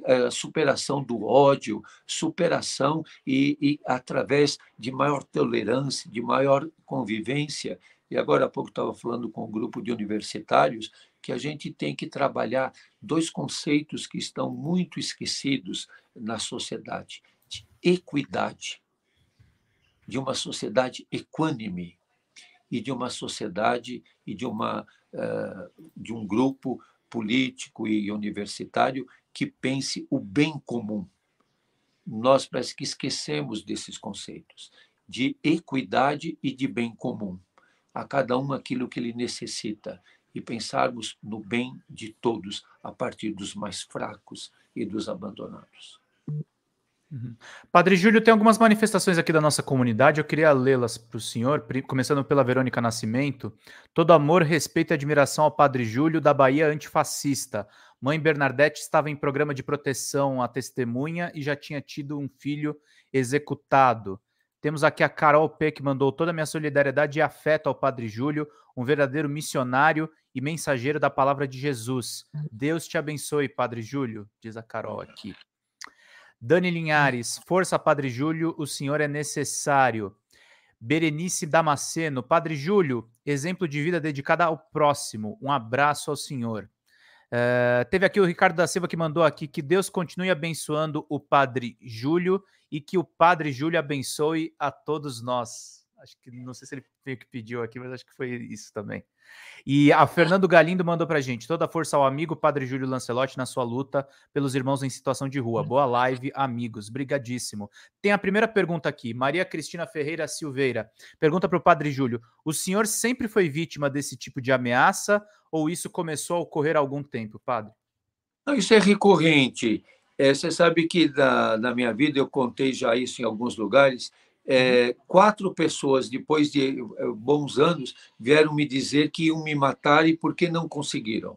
eh, superação do ódio, superação e, e através de maior tolerância, de maior convivência. E agora há pouco estava falando com um grupo de universitários que a gente tem que trabalhar dois conceitos que estão muito esquecidos na sociedade: de equidade, de uma sociedade equânime e de uma sociedade e de uma eh, de um grupo político e universitário que pense o bem comum. Nós parece que esquecemos desses conceitos de equidade e de bem comum, a cada um aquilo que ele necessita e pensarmos no bem de todos a partir dos mais fracos e dos abandonados. Uhum. Padre Júlio, tem algumas manifestações aqui da nossa comunidade, eu queria lê-las para o senhor, começando pela Verônica Nascimento. Todo amor, respeito e admiração ao Padre Júlio da Bahia antifascista. Mãe Bernadette estava em programa de proteção à testemunha e já tinha tido um filho executado. Temos aqui a Carol P, que mandou toda a minha solidariedade e afeto ao Padre Júlio, um verdadeiro missionário e mensageiro da palavra de Jesus. Uhum. Deus te abençoe, Padre Júlio, diz a Carol aqui. Dani Linhares, força, Padre Júlio, o senhor é necessário. Berenice Damasceno, Padre Júlio, exemplo de vida dedicada ao próximo. Um abraço ao senhor. Uh, teve aqui o Ricardo da Silva que mandou aqui que Deus continue abençoando o Padre Júlio e que o Padre Júlio abençoe a todos nós. Acho que não sei se ele veio que pediu aqui, mas acho que foi isso também. E a Fernando Galindo mandou pra gente: toda força ao amigo Padre Júlio Lancelotti na sua luta pelos irmãos em situação de rua. Hum. Boa live, amigos. Brigadíssimo. Tem a primeira pergunta aqui. Maria Cristina Ferreira Silveira pergunta para o Padre Júlio: o senhor sempre foi vítima desse tipo de ameaça ou isso começou a ocorrer há algum tempo, padre? Não, isso é recorrente. É, você sabe que da, da minha vida, eu contei já isso em alguns lugares, é, uhum. quatro pessoas, depois de eh, bons anos, vieram me dizer que iam me matar e por que não conseguiram.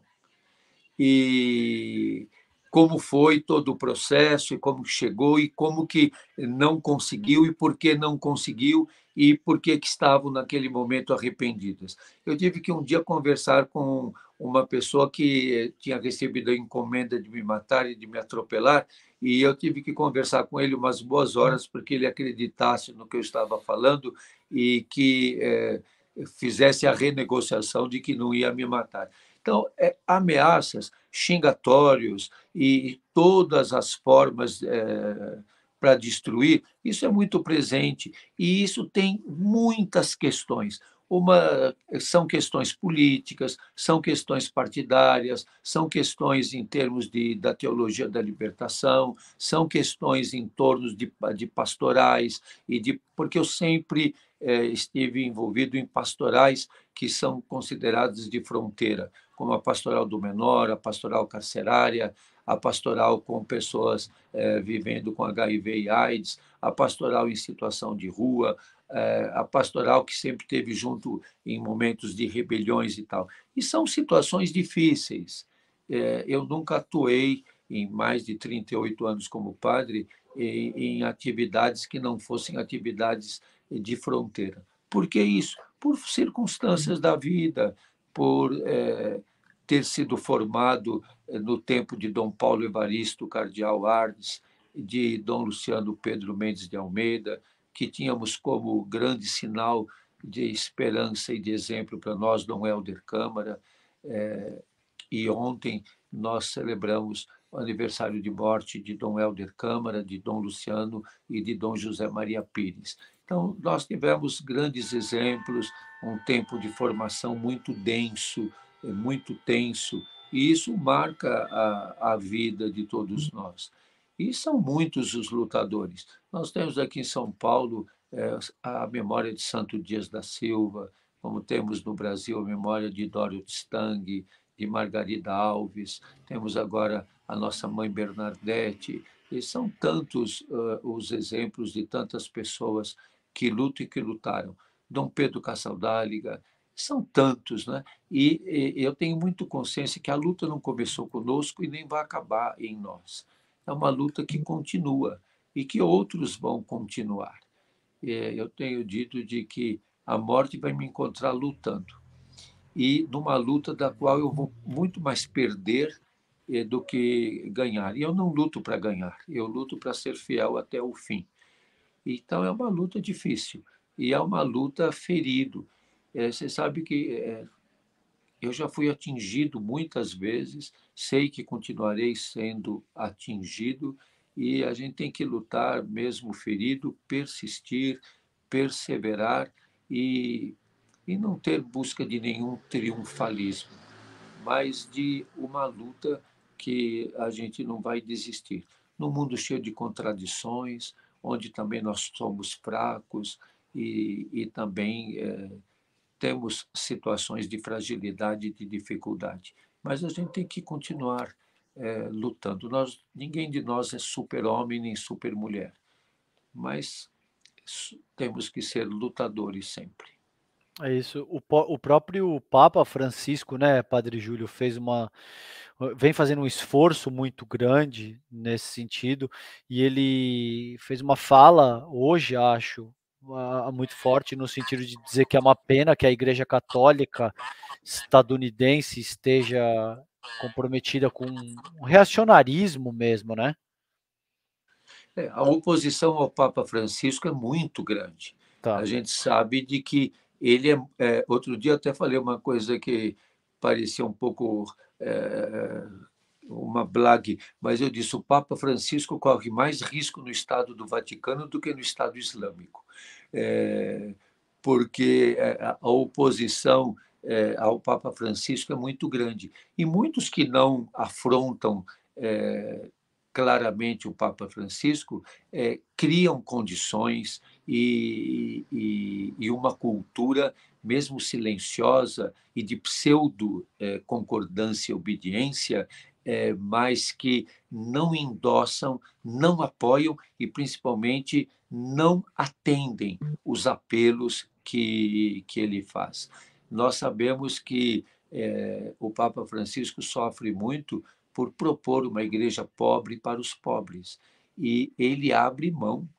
E como foi todo o processo e como chegou e como que não conseguiu e por que não conseguiu e por que, que estavam naquele momento arrependidas. Eu tive que um dia conversar com uma pessoa que eh, tinha recebido a encomenda de me matar e de me atropelar e eu tive que conversar com ele umas boas horas porque ele acreditasse no que eu estava falando e que é, fizesse a renegociação de que não ia me matar. Então, é, ameaças, xingatórios e todas as formas é, para destruir, isso é muito presente e isso tem muitas questões. Uma, são questões políticas, são questões partidárias, são questões em termos de, da teologia da libertação, são questões em torno de, de pastorais e de porque eu sempre é, estive envolvido em pastorais que são considerados de fronteira como a pastoral do menor, a pastoral carcerária, a pastoral com pessoas é, vivendo com HIV e AIDS, a pastoral em situação de rua, é, a pastoral que sempre teve junto em momentos de rebeliões e tal. E são situações difíceis. É, eu nunca atuei em mais de 38 anos como padre em, em atividades que não fossem atividades de fronteira. Por que isso? Por circunstâncias da vida, por é, ter sido formado eh, no tempo de Dom Paulo Evaristo Cardeal Arnes, de Dom Luciano Pedro Mendes de Almeida, que tínhamos como grande sinal de esperança e de exemplo para nós, Dom Helder Câmara. É, e ontem nós celebramos o aniversário de morte de Dom Helder Câmara, de Dom Luciano e de Dom José Maria Pires. Então, nós tivemos grandes exemplos um tempo de formação muito denso, é muito tenso, e isso marca a, a vida de todos uhum. nós. E são muitos os lutadores. Nós temos aqui em São Paulo é, a memória de Santo Dias da Silva, como temos no Brasil a memória de Dório de Stang, de Margarida Alves, temos agora a nossa mãe Bernadette, e são tantos uh, os exemplos de tantas pessoas que lutam e que lutaram. Dom Pedro Caçaldáliga, são tantos, né? E, e eu tenho muito consciência que a luta não começou conosco e nem vai acabar em nós. É uma luta que continua e que outros vão continuar. É, eu tenho dito de que a morte vai me encontrar lutando e numa luta da qual eu vou muito mais perder é, do que ganhar. E eu não luto para ganhar, eu luto para ser fiel até o fim. Então é uma luta difícil, e é uma luta ferido. É, você sabe que é, eu já fui atingido muitas vezes, sei que continuarei sendo atingido e a gente tem que lutar mesmo ferido, persistir, perseverar e, e não ter busca de nenhum triunfalismo, mas de uma luta que a gente não vai desistir. Num mundo cheio de contradições, onde também nós somos fracos, e, e também é, temos situações de fragilidade e de dificuldade. Mas a gente tem que continuar é, lutando. Nós, ninguém de nós é super-homem nem super-mulher, mas temos que ser lutadores sempre. É isso. O, o, próprio Papa Francisco, né, Padre Júlio, fez uma. vem fazendo um esforço muito grande nesse sentido, e ele fez uma fala hoje, acho, muito forte no sentido de dizer que é uma pena que a Igreja Católica estadunidense esteja comprometida com um reacionarismo mesmo, né? É, a oposição ao Papa Francisco é muito grande. Tá. A gente sabe de que ele é, é, Outro dia até falei uma coisa que parecia um pouco é, uma blague, mas eu disse: o Papa Francisco corre mais risco no Estado do Vaticano do que no Estado Islâmico é, porque é, a oposição é, ao Papa Francisco é muito grande. E muitos que não afrontam é, claramente o Papa Francisco é, criam condições e, e, e, uma cultura, mesmo silenciosa e de pseudo é, concordância e obediência, é, mas que não endossam, não apoiam e, principalmente, não atendem os apelos que, que ele faz. Nós sabemos que é, o Papa Francisco sofre muito por propor uma igreja pobre para os pobres, e ele abre mão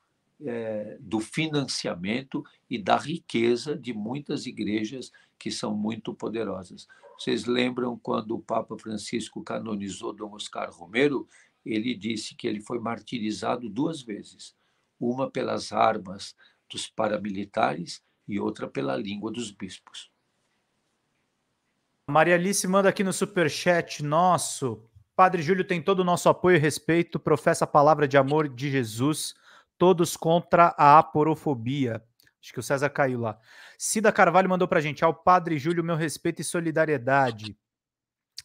é, do financiamento e da riqueza de muitas igrejas que são muito poderosas. Vocês lembram quando o Papa Francisco canonizou Dom Oscar Romero? Ele disse que ele foi martirizado duas vezes: uma pelas armas dos paramilitares e outra pela língua dos bispos. Maria Alice manda aqui no superchat nosso. Padre Júlio tem todo o nosso apoio e respeito, professa a palavra de amor de Jesus, todos contra a aporofobia. Acho que o César caiu lá. Cida Carvalho mandou pra gente. Ao Padre Júlio, meu respeito e solidariedade.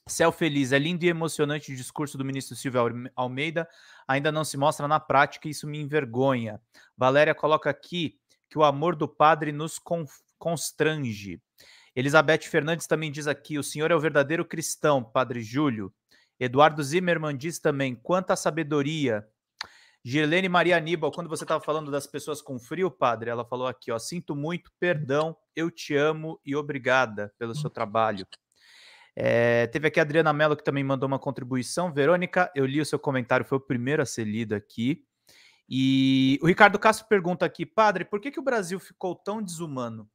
Céu feliz, é lindo e emocionante o discurso do ministro Silvio Almeida, ainda não se mostra na prática, e isso me envergonha. Valéria coloca aqui que o amor do padre nos constrange. Elizabeth Fernandes também diz aqui: o senhor é o verdadeiro cristão, Padre Júlio. Eduardo Zimmermann diz também: quanta sabedoria. Girlene Maria Aníbal, quando você estava falando das pessoas com frio, padre, ela falou aqui, ó, sinto muito, perdão, eu te amo e obrigada pelo seu trabalho. É, teve aqui a Adriana Mello que também mandou uma contribuição. Verônica, eu li o seu comentário, foi o primeiro a ser lido aqui. E o Ricardo Castro pergunta aqui, padre, por que, que o Brasil ficou tão desumano?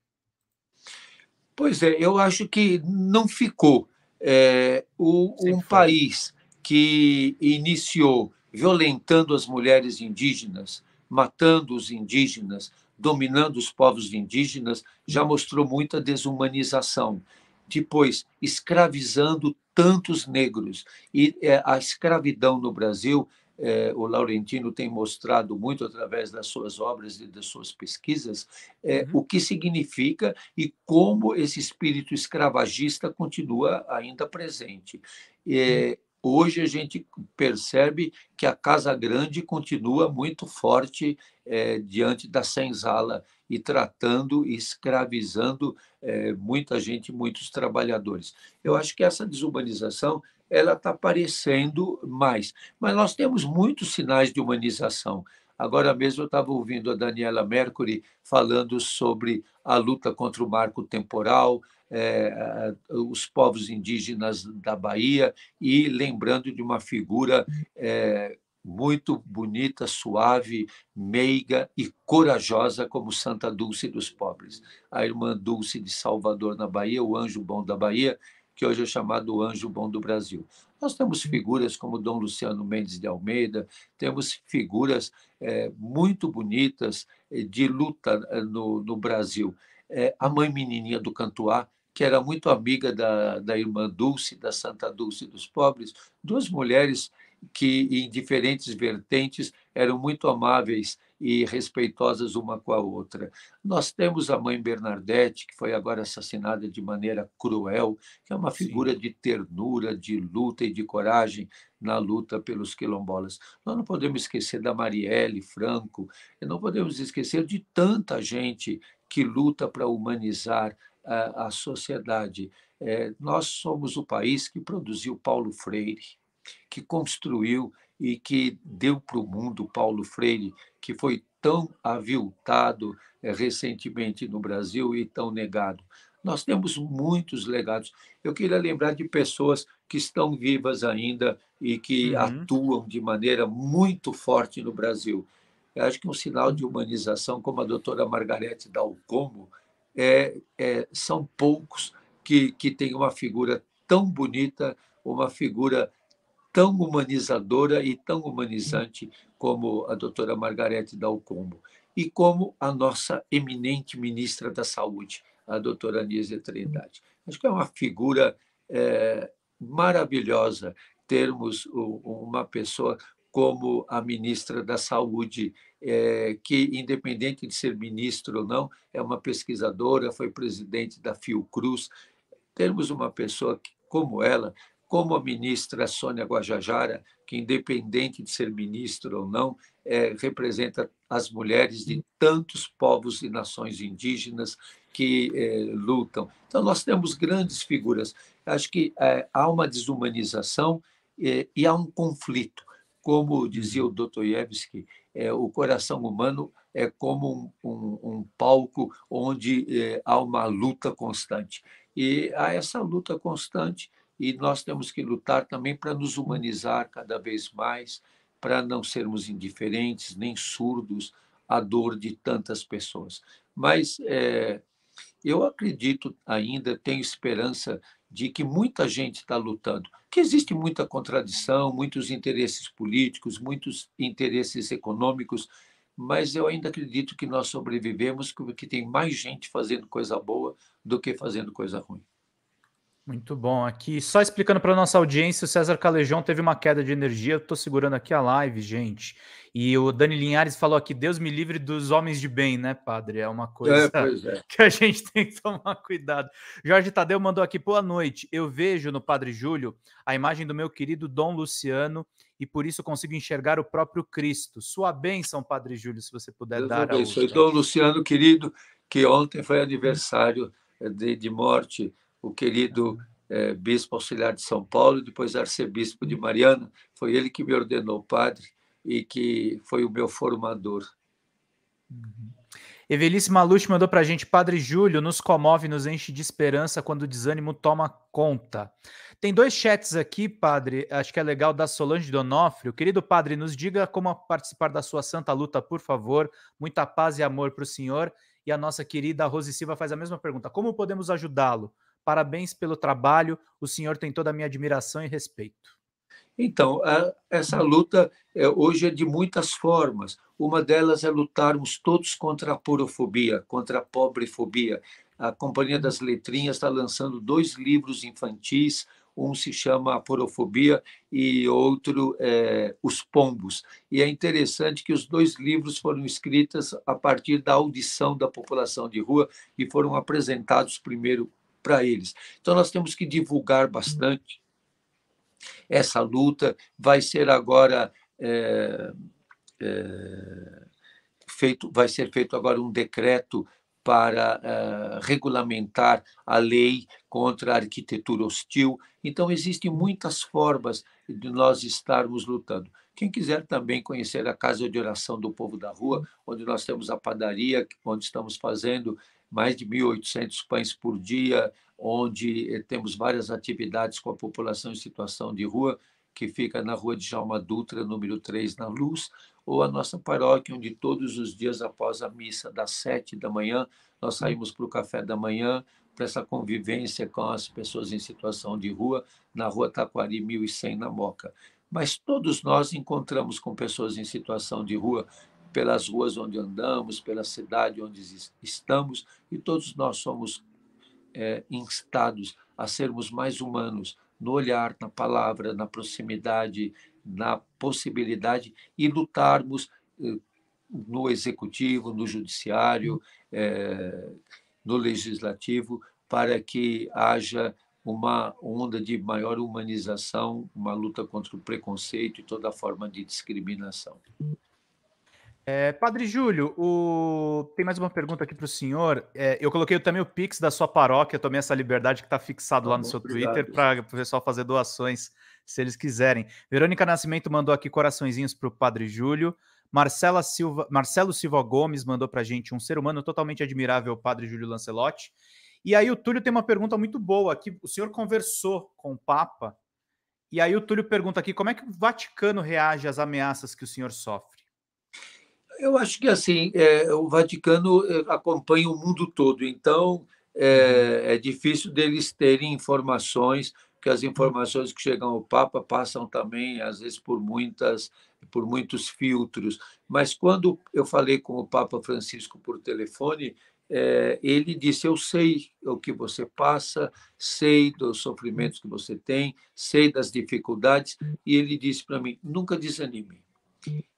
Pois é, eu acho que não ficou. É, o, um foi. país que iniciou violentando as mulheres indígenas, matando os indígenas, dominando os povos indígenas, já mostrou muita desumanização. Depois, escravizando tantos negros. E é, a escravidão no Brasil, é, o Laurentino tem mostrado muito através das suas obras e das suas pesquisas, é, uhum. o que significa e como esse espírito escravagista continua ainda presente. Eh, uhum Hoje a gente percebe que a Casa Grande continua muito forte é, diante da senzala e tratando escravizando é, muita gente, muitos trabalhadores. Eu acho que essa desumanização ela está aparecendo mais, mas nós temos muitos sinais de humanização. Agora mesmo eu estava ouvindo a Daniela Mercury falando sobre a luta contra o marco temporal, é, os povos indígenas da Bahia, e lembrando de uma figura é, muito bonita, suave, meiga e corajosa como Santa Dulce dos Pobres. A irmã Dulce de Salvador, na Bahia, o anjo bom da Bahia, que hoje é chamado Anjo Bom do Brasil. Nós temos figuras como Dom Luciano Mendes de Almeida, temos figuras é, muito bonitas eh, de luta eh, no, no Brasil. É, a mãe menininha do Cantuá, que era muito amiga da, da irmã Dulce, da Santa Dulce dos Pobres, duas mulheres que, em diferentes vertentes, eram muito amáveis e respeitosas uma com a outra. Nós temos a mãe Bernadette, que foi agora assassinada de maneira cruel, que é uma figura Sim. de ternura, de luta e de coragem na luta pelos quilombolas. Nós não podemos esquecer da Marielle Franco, e não podemos esquecer de tanta gente que luta para humanizar a, a sociedade. É, nós somos o país que produziu Paulo Freire, que construiu e que deu para o mundo Paulo Freire, que foi tão aviltado eh, recentemente no Brasil e tão negado. Nós temos muitos legados. Eu queria lembrar de pessoas que estão vivas ainda e que uhum. atuam de maneira muito forte no Brasil. Eu acho que um sinal de humanização, como a doutora Margarete Dalcomo, é, é, são poucos que, que têm uma figura tão bonita, uma figura tão humanizadora e tão humanizante como a doutora Margarete Dalcombo e como a nossa eminente ministra da Saúde, a doutora Anísia Trindade. Acho que é uma figura é, maravilhosa termos uma pessoa como a ministra da Saúde, é, que, independente de ser ministro ou não, é uma pesquisadora, foi presidente da Fiocruz. Termos uma pessoa que, como ela, como a ministra Sônia Guajajara, que independente de ser ministra ou não, é, representa as mulheres de tantos povos e nações indígenas que é, lutam. Então, nós temos grandes figuras. Acho que é, há uma desumanização é, e há um conflito. Como dizia o Dostoiévski, é, o coração humano é como um, um, um palco onde é, há uma luta constante. E há essa luta constante e nós temos que lutar também para nos humanizar cada vez mais, para não sermos indiferentes nem surdos à dor de tantas pessoas. Mas é, eu acredito ainda, tenho esperança de que muita gente está lutando, que existe muita contradição, muitos interesses políticos, muitos interesses econômicos, mas eu ainda acredito que nós sobrevivemos porque tem mais gente fazendo coisa boa do que fazendo coisa ruim. Muito bom. Aqui, só explicando para nossa audiência, o César Calejão teve uma queda de energia. Eu estou segurando aqui a live, gente. E o Dani Linhares falou aqui: Deus me livre dos homens de bem, né, padre? É uma coisa é, é. *laughs* que a gente tem que tomar cuidado. Jorge Tadeu mandou aqui: boa noite. Eu vejo no Padre Júlio a imagem do meu querido Dom Luciano e por isso consigo enxergar o próprio Cristo. Sua bênção, Padre Júlio, se você puder Deus dar. Abençoe. Dom Luciano, querido, que ontem foi aniversário de, de morte o querido é, bispo auxiliar de São Paulo, depois arcebispo de Mariana. Foi ele que me ordenou padre e que foi o meu formador. Uhum. Evelice Malucci mandou para a gente, Padre Júlio, nos comove, nos enche de esperança quando o desânimo toma conta. Tem dois chats aqui, Padre, acho que é legal, da Solange Donofrio. Querido Padre, nos diga como participar da sua santa luta, por favor. Muita paz e amor para o senhor. E a nossa querida Rose Silva faz a mesma pergunta. Como podemos ajudá-lo? Parabéns pelo trabalho. O senhor tem toda a minha admiração e respeito. Então, essa luta é, hoje é de muitas formas. Uma delas é lutarmos todos contra a porofobia, contra a pobrefobia. A Companhia das Letrinhas está lançando dois livros infantis. Um se chama A Porofobia e outro é Os Pombos. E é interessante que os dois livros foram escritos a partir da audição da população de rua e foram apresentados primeiro para eles. Então, nós temos que divulgar bastante. Essa luta vai ser agora. É, é, feito, vai ser feito agora um decreto para é, regulamentar a lei contra a arquitetura hostil. Então, existem muitas formas de nós estarmos lutando. Quem quiser também conhecer a Casa de Oração do Povo da Rua, onde nós temos a padaria, onde estamos fazendo mais de 1.800 pães por dia, onde eh, temos várias atividades com a população em situação de rua, que fica na Rua de Jalma Dutra, número 3, na Luz, ou a nossa paróquia, onde todos os dias após a missa das sete da manhã, nós saímos para o café da manhã, para essa convivência com as pessoas em situação de rua, na Rua Taquari 1100, na Moca. Mas todos nós encontramos com pessoas em situação de rua pelas ruas onde andamos, pela cidade onde estamos, e todos nós somos é, instados a sermos mais humanos no olhar, na palavra, na proximidade, na possibilidade e lutarmos eh, no executivo, no judiciário, é, no legislativo, para que haja uma onda de maior humanização, uma luta contra o preconceito e toda forma de discriminação. É, Padre Júlio, o... tem mais uma pergunta aqui para o senhor. É, eu coloquei também o Pix da sua paróquia, tomei essa liberdade que está fixado tá lá no seu Twitter para o pessoal fazer doações, se eles quiserem. Verônica Nascimento mandou aqui coraçõezinhos para o Padre Júlio. Marcela Silva, Marcelo Silva Gomes mandou para gente um ser humano totalmente admirável, Padre Júlio Lancelotti. E aí o Túlio tem uma pergunta muito boa aqui. O senhor conversou com o Papa e aí o Túlio pergunta aqui como é que o Vaticano reage às ameaças que o senhor sofre? Eu acho que assim é, o Vaticano é, acompanha o mundo todo, então é, uhum. é, difícil deles terem informações, porque as uhum. informações que chegam ao Papa passam também às vezes por muitas, por muitos filtros. Mas quando eu falei com o Papa Francisco por telefone, é, ele disse: Eu sei o que você passa, sei dos sofrimentos que você tem, sei das dificuldades, uhum. e ele disse para mim: Nunca desanime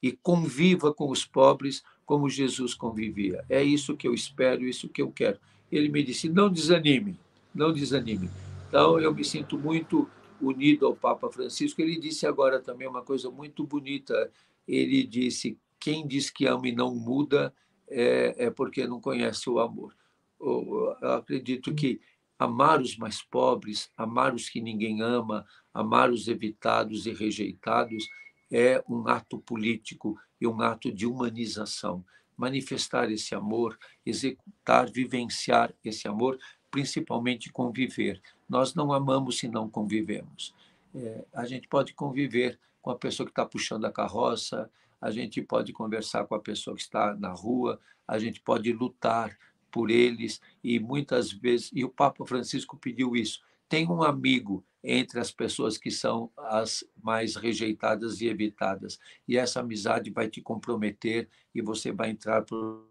e conviva com os pobres como Jesus convivia. É isso que eu espero, isso que eu quero. Ele me disse: não desanime, não desanime. Então, eu me sinto muito unido ao Papa Francisco. Ele disse agora também uma coisa muito bonita. Ele disse: quem diz que ama e não muda é, é porque não conhece o amor. Eu acredito que amar os mais pobres, amar os que ninguém ama, amar os evitados e rejeitados é um ato político e um ato de humanização. Manifestar esse amor, executar, vivenciar esse amor, principalmente conviver. Nós não amamos se não convivemos. É, a gente pode conviver com a pessoa que está puxando a carroça, a gente pode conversar com a pessoa que está na rua, a gente pode lutar por eles e muitas vezes, e o Papa Francisco pediu isso, tem um amigo entre as pessoas que são as mais rejeitadas e evitadas. E essa amizade vai te comprometer e você vai entrar por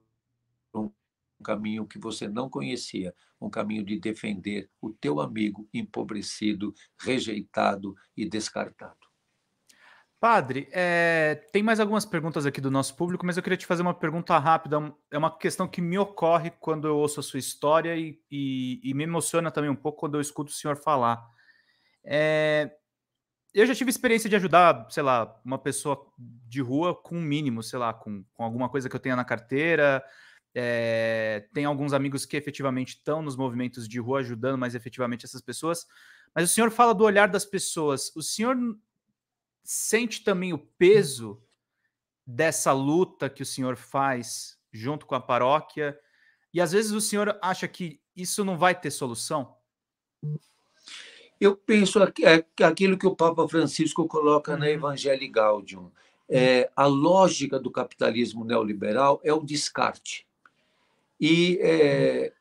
um caminho que você não conhecia, um caminho de defender o teu amigo empobrecido, rejeitado e descartado. Padre, é, tem mais algumas perguntas aqui do nosso público, mas eu queria te fazer uma pergunta rápida. É uma questão que me ocorre quando eu ouço a sua história e, e, e me emociona também um pouco quando eu escuto o senhor falar. É, eu já tive experiência de ajudar, sei lá, uma pessoa de rua com o um mínimo, sei lá, com, com alguma coisa que eu tenha na carteira. É, tem alguns amigos que efetivamente estão nos movimentos de rua ajudando mais efetivamente essas pessoas. Mas o senhor fala do olhar das pessoas. O senhor sente também o peso dessa luta que o senhor faz junto com a paróquia? E às vezes o senhor acha que isso não vai ter solução? Eu penso é, aquilo que o Papa Francisco coloca na uhum. Evangelii Gaudium. É, a lógica do capitalismo neoliberal é o descarte. E é,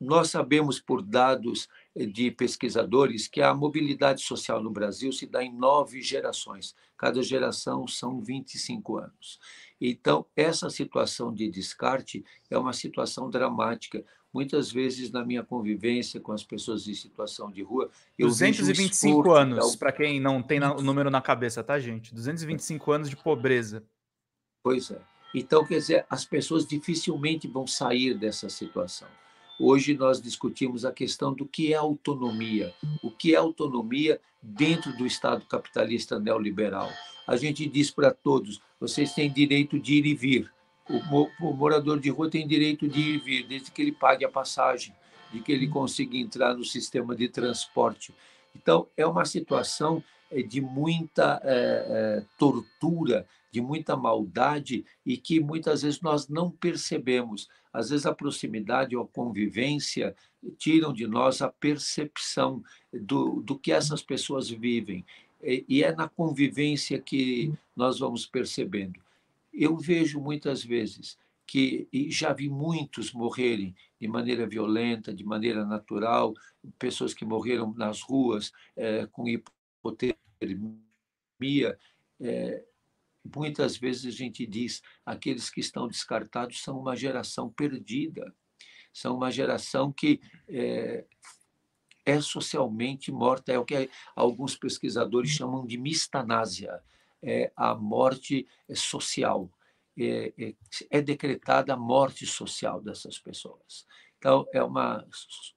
nós sabemos por dados de pesquisadores que a mobilidade social no Brasil se dá em nove gerações cada geração são 25 anos. Então, essa situação de descarte é uma situação dramática. Muitas vezes, na minha convivência com as pessoas em situação de rua. Eu 225 um anos, então, para quem não tem o número na cabeça, tá, gente? 225 anos de pobreza. Pois é. Então, quer dizer, as pessoas dificilmente vão sair dessa situação. Hoje nós discutimos a questão do que é autonomia, o que é autonomia dentro do Estado capitalista neoliberal. A gente diz para todos: vocês têm direito de ir e vir. O, morador de rua tem direito de ir e vir, desde que ele pague a passagem, de que ele consiga entrar no sistema de transporte. Então, é uma situação eh, de muita é, é, tortura de muita maldade e que muitas vezes nós não percebemos. Às vezes a proximidade ou a convivência tiram de nós a percepção do, do que essas pessoas vivem. E, e é na convivência que nós vamos percebendo. Eu vejo muitas vezes que já vi muitos morrerem de maneira violenta, de maneira natural, pessoas que morreram nas ruas é, com hipotermia. É, Muitas vezes a gente diz: aqueles que estão descartados são uma geração perdida, são uma geração que é, é socialmente morta, é o que alguns pesquisadores chamam de mistanásia é a morte social, é, é, é decretada a morte social dessas pessoas. Então, é uma,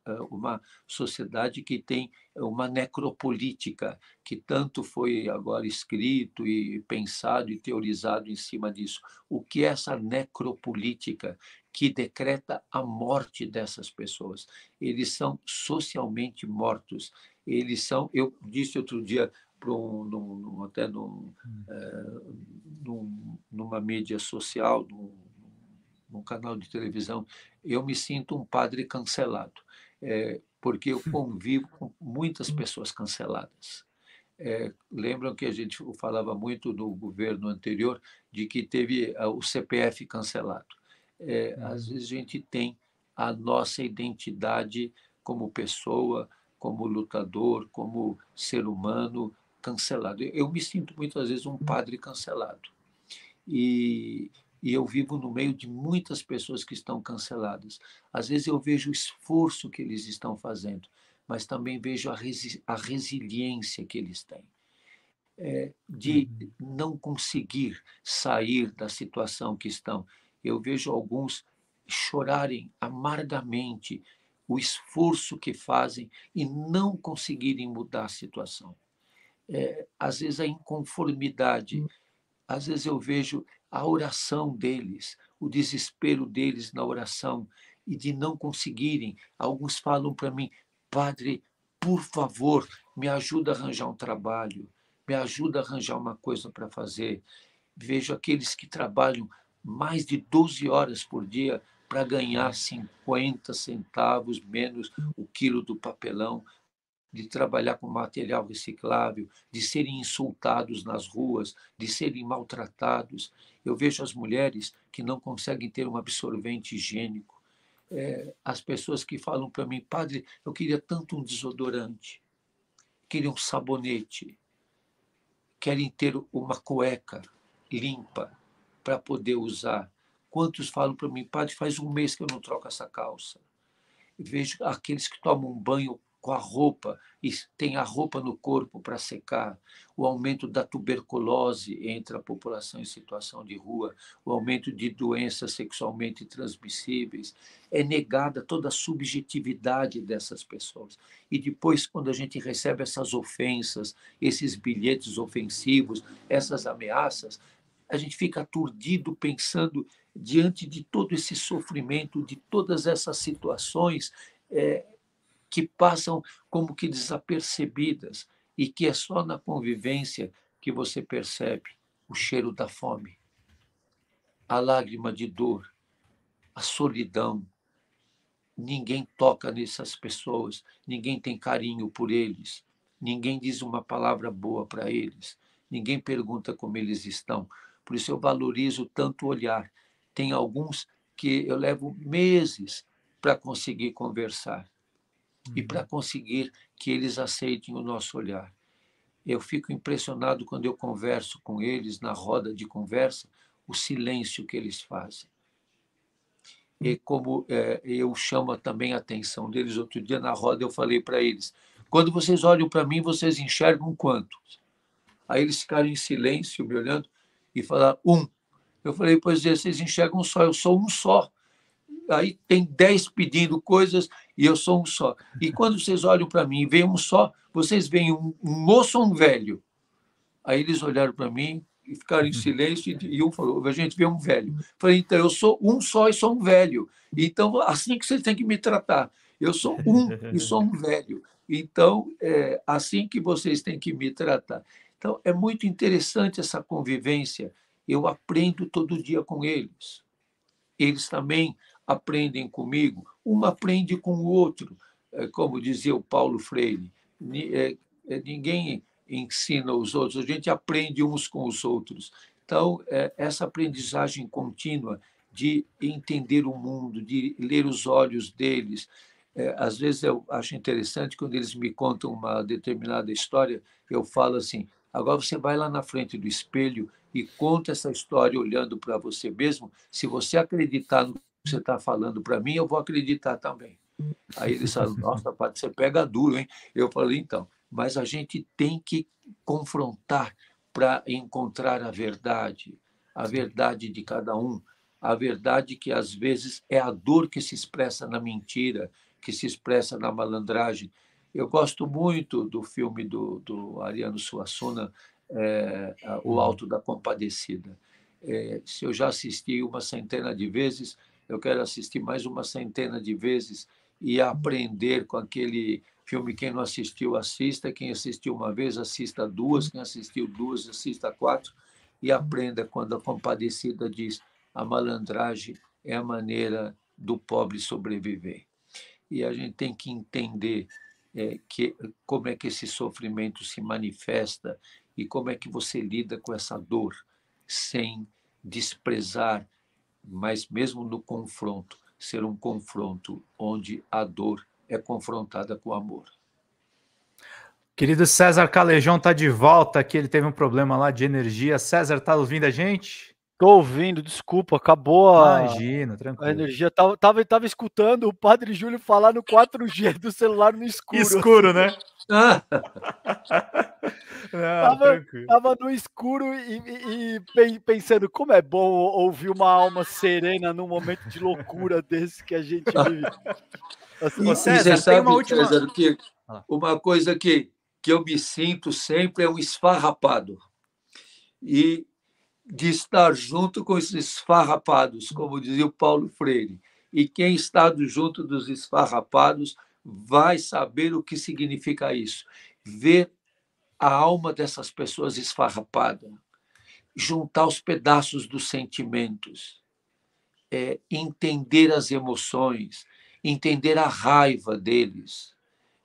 é uma sociedade que tem uma necropolítica, que tanto foi agora escrito e pensado e teorizado em cima disso. O que é essa necropolítica que decreta a morte dessas pessoas? Eles são socialmente mortos. Eles são, eu disse outro dia um, num, até num, é, num, numa mídia social, num no canal de televisão, eu me sinto um padre cancelado, é, porque eu hum. convivo com muitas hum. pessoas canceladas. É, lembram que a gente falava muito do governo anterior de que teve ah, o CPF cancelado. É, às uhum. vezes a gente tem a nossa identidade como pessoa, como lutador, como ser humano cancelado. Eu me sinto muitas vezes um hum. padre cancelado. E, e eu vivo no meio de muitas pessoas que estão canceladas. Às vezes eu vejo o esforço que eles estão fazendo, mas também vejo a, resi a resiliência que eles têm. É, de uhum. não conseguir sair da situação que estão. Eu vejo alguns chorarem amargamente o esforço que fazem e não conseguirem mudar a situação. É, às vezes a inconformidade, hum. às vezes eu vejo a oração deles, o desespero deles na oração e de não conseguirem. Alguns falam para mim, Padre, por favor, me ajuda a arranjar um trabalho, me ajuda a arranjar uma coisa para fazer. Vejo aqueles que trabalham mais de 12 horas por dia para ganhar 50 centavos menos o quilo do papelão, de trabalhar com material reciclável, de serem insultados nas ruas, de serem maltratados. Eu vejo as mulheres que não conseguem ter um absorvente higiênico. É, as pessoas que falam para mim, padre, eu queria tanto um desodorante, queria um sabonete, querem ter uma cueca limpa para poder usar. Quantos falam para mim, padre, faz um mês que eu não troco essa calça. Eu vejo aqueles que tomam um banho com a roupa e tem a roupa no corpo para secar, o aumento da tuberculose entre a população em situação de rua, o aumento de doenças sexualmente transmissíveis, é negada toda a subjetividade dessas pessoas. E depois, quando a gente recebe essas ofensas, esses bilhetes ofensivos, essas ameaças, a gente fica aturdido pensando diante de todo esse sofrimento, de todas essas situações. É, que passam como que desapercebidas e que é só na convivência que você percebe o cheiro da fome, a lágrima de dor, a solidão. Ninguém toca nessas pessoas, ninguém tem carinho por eles, ninguém diz uma palavra boa para eles, ninguém pergunta como eles estão. Por isso eu valorizo tanto o olhar. Tem alguns que eu levo meses para conseguir conversar e uhum. para conseguir que eles aceitem o nosso olhar. Eu fico impressionado quando eu converso com eles na roda de conversa, o silêncio que eles fazem. E uhum. como é, eu chamo também a atenção deles, outro dia na roda eu falei para eles: quando vocês olham para mim, vocês enxergam quanto? Aí eles ficaram em silêncio, me olhando, e falaram: um. Eu falei: pois é, vocês enxergam só, eu sou um só. Aí tem dez pedindo coisas e eu sou um só. E quando vocês olham para mim e veem um só, vocês veem um, um moço ou um velho? Aí eles olharam para mim e ficaram em uhum. silêncio e, e um falou, a gente vê um velho. Eu falei, então eu sou um só e sou um velho. Então assim que vocês têm que me tratar. Eu sou um e sou um velho. Então é assim que vocês têm que me tratar. Então é muito interessante essa convivência. Eu aprendo todo dia com eles. Eles também aprendem comigo, um aprende com o outro. É como dizia o Paulo Freire, é, é, ninguém ensina os outros, a gente aprende uns com os outros. Então, essa aprendizagem contínua de entender o mundo, de ler os olhos deles. Às vezes eu acho interessante quando eles me contam uma determinada história, eu falo assim: agora você vai lá na frente do espelho e conta essa história olhando para você mesmo. Se você acreditar no você está falando para mim, eu vou acreditar também. Aí ele falou, ah, nossa, pode você pega duro, hein? Eu falei, então, mas a gente tem que confrontar para encontrar a verdade, a verdade de cada um, a verdade que às vezes é a dor que se expressa na mentira, que se expressa na malandragem. Eu gosto muito do filme do, do Ariano Suassuna, é, O Alto da Compadecida. É, se eu já assisti uma centena de vezes, eu quero assistir mais uma centena de vezes e aprender com aquele filme. Quem não assistiu, assista. Quem assistiu uma vez, assista duas. Quem assistiu duas, assista quatro. E aprenda quando a compadecida diz: a malandragem é a maneira do pobre sobreviver. E a gente tem que entender é, que, como é que esse sofrimento se manifesta e como é que você lida com essa dor sem desprezar mas mesmo no confronto, ser um confronto onde a dor é confrontada com o amor. Querido César Calejão está de volta aqui, ele teve um problema lá de energia. César, tá ouvindo a gente? Tô ouvindo, desculpa, acabou a, Imagina, tranquilo. a energia. Tava, tava, tava escutando o Padre Júlio falar no 4G do celular no escuro. Escuro, né? *laughs* Não, tava, tava, no escuro e, e, pensando como é bom ouvir uma alma serena num momento de loucura *laughs* desse que a gente vive. Assim, e, César, você sabe, uma última... César, que uma coisa que, que eu me sinto sempre é um esfarrapado. E de estar junto com esses esfarrapados, como dizia o Paulo Freire. E quem está junto dos esfarrapados vai saber o que significa isso. Ver a alma dessas pessoas esfarrapada, juntar os pedaços dos sentimentos, é, entender as emoções, entender a raiva deles,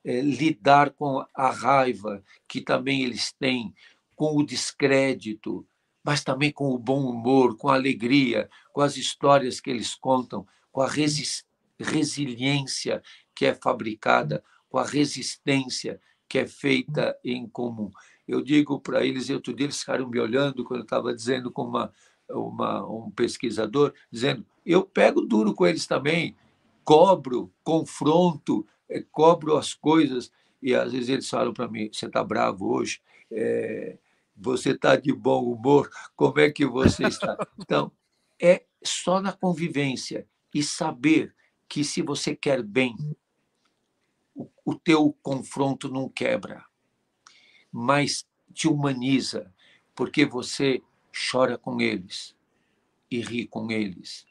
é, lidar com a raiva que também eles têm, com o descrédito, mas também com o bom humor, com a alegria, com as histórias que eles contam, com a resiliência que é fabricada, com a resistência que é feita em comum. Eu digo para eles, outro dia eles ficaram me olhando quando eu estava dizendo com uma, uma, um pesquisador, dizendo, eu pego duro com eles também, cobro, confronto, é, cobro as coisas. E às vezes eles falam para mim, você está bravo hoje, é, você está de bom humor, como é que você está? *laughs* Então, é só na convivência e saber que se você quer bem o teu confronto não quebra, mas te humaniza, porque você chora com eles e ri com eles,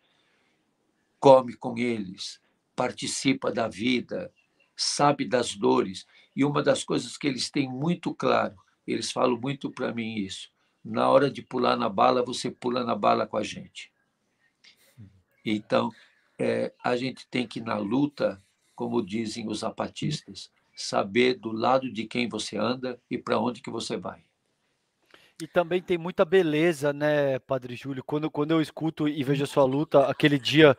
come com eles, participa da vida, sabe das dores. E uma das coisas que eles têm muito claro, eles falam muito para mim isso: na hora de pular na bala, você pula na bala com a gente. Uhum. Então, é, a gente tem que, na luta, como dizem os zapatistas, saber do lado de quem você anda e para onde que você vai. E também tem muita beleza, né, Padre Júlio? Quando, quando eu escuto e vejo a sua luta, aquele dia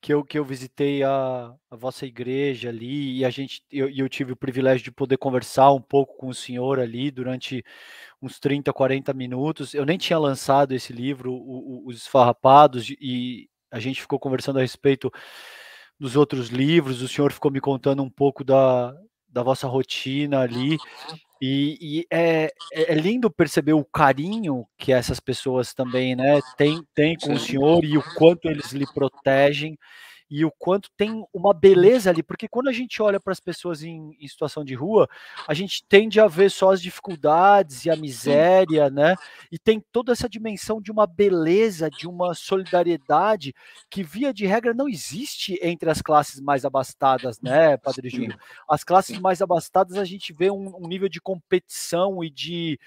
que eu, que eu visitei a, a vossa igreja ali e a gente eu, eu tive o privilégio de poder conversar um pouco com o senhor ali durante uns 30, 40 minutos. Eu nem tinha lançado esse livro, o, o, Os Esfarrapados, e a gente ficou conversando a respeito dos outros livros, o senhor ficou me contando um pouco da, da vossa rotina ali. Uhum. E, e é, é, é, lindo perceber o carinho que essas pessoas também né, têm, têm com o senhor e o quanto eles lhe protegem e o quanto tem uma beleza ali, porque quando a gente olha para as pessoas em, em, situação de rua, a gente tende a ver só as dificuldades e a miséria, né? E tem toda essa dimensão de uma beleza, de uma solidariedade que, via de regra, não existe entre as classes mais abastadas, né, Padre Júlio? As classes mais abastadas a gente vê um, um nível de competição e de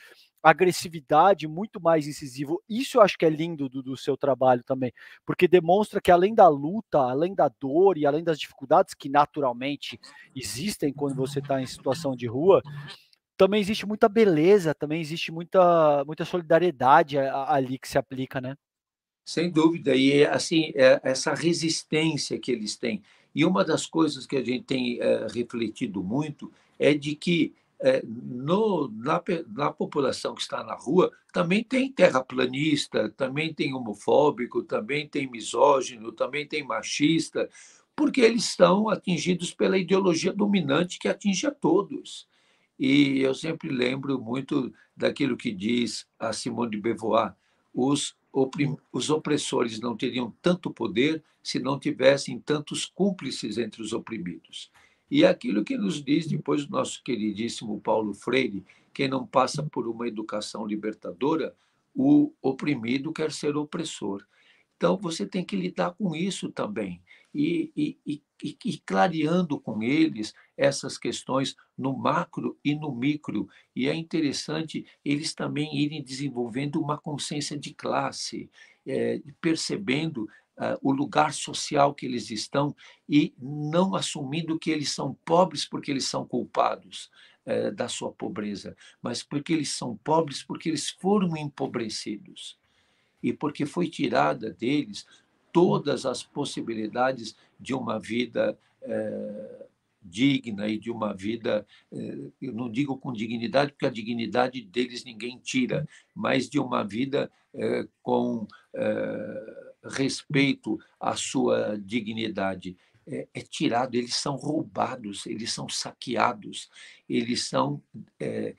agressividade muito mais incisivo. Isso eu acho que é lindo do, do, seu trabalho também, porque demonstra que além da luta, além da dor e além das dificuldades que naturalmente existem quando você está em situação de rua, também existe muita beleza, também existe muita, muita solidariedade ali que se aplica, né? Sem dúvida, e assim, é essa resistência que eles têm. E uma das coisas que a gente tem é, refletido muito é de que é, no, na, na, população que está na rua, também tem terraplanista, também tem homofóbico, também tem misógino, também tem machista, porque eles estão atingidos pela ideologia dominante que atinge a todos. E eu sempre lembro muito daquilo que diz a Simone de Beauvoir: os, oprim, os opressores não teriam tanto poder se não tivessem tantos cúmplices entre os oprimidos. E é aquilo que nos diz depois o nosso queridíssimo Paulo Freire, quem não passa por uma educação libertadora, o oprimido quer ser opressor. Então, você tem que lidar com isso também e, e, e, e, clareando com eles essas questões no macro e no micro. E é interessante eles também irem desenvolvendo uma consciência de classe, é, percebendo uh, o lugar social que eles estão e não assumindo que eles são pobres porque eles são culpados uh, da sua pobreza, mas porque eles são pobres porque eles foram empobrecidos e porque foi tirada deles todas as possibilidades de uma vida uh, digna e de uma vida, eh, eu não digo com dignidade, porque a dignidade deles ninguém tira, mas de uma vida com respeito à sua dignidade é, é tirado, eles são roubados, eles são saqueados, eles são. É,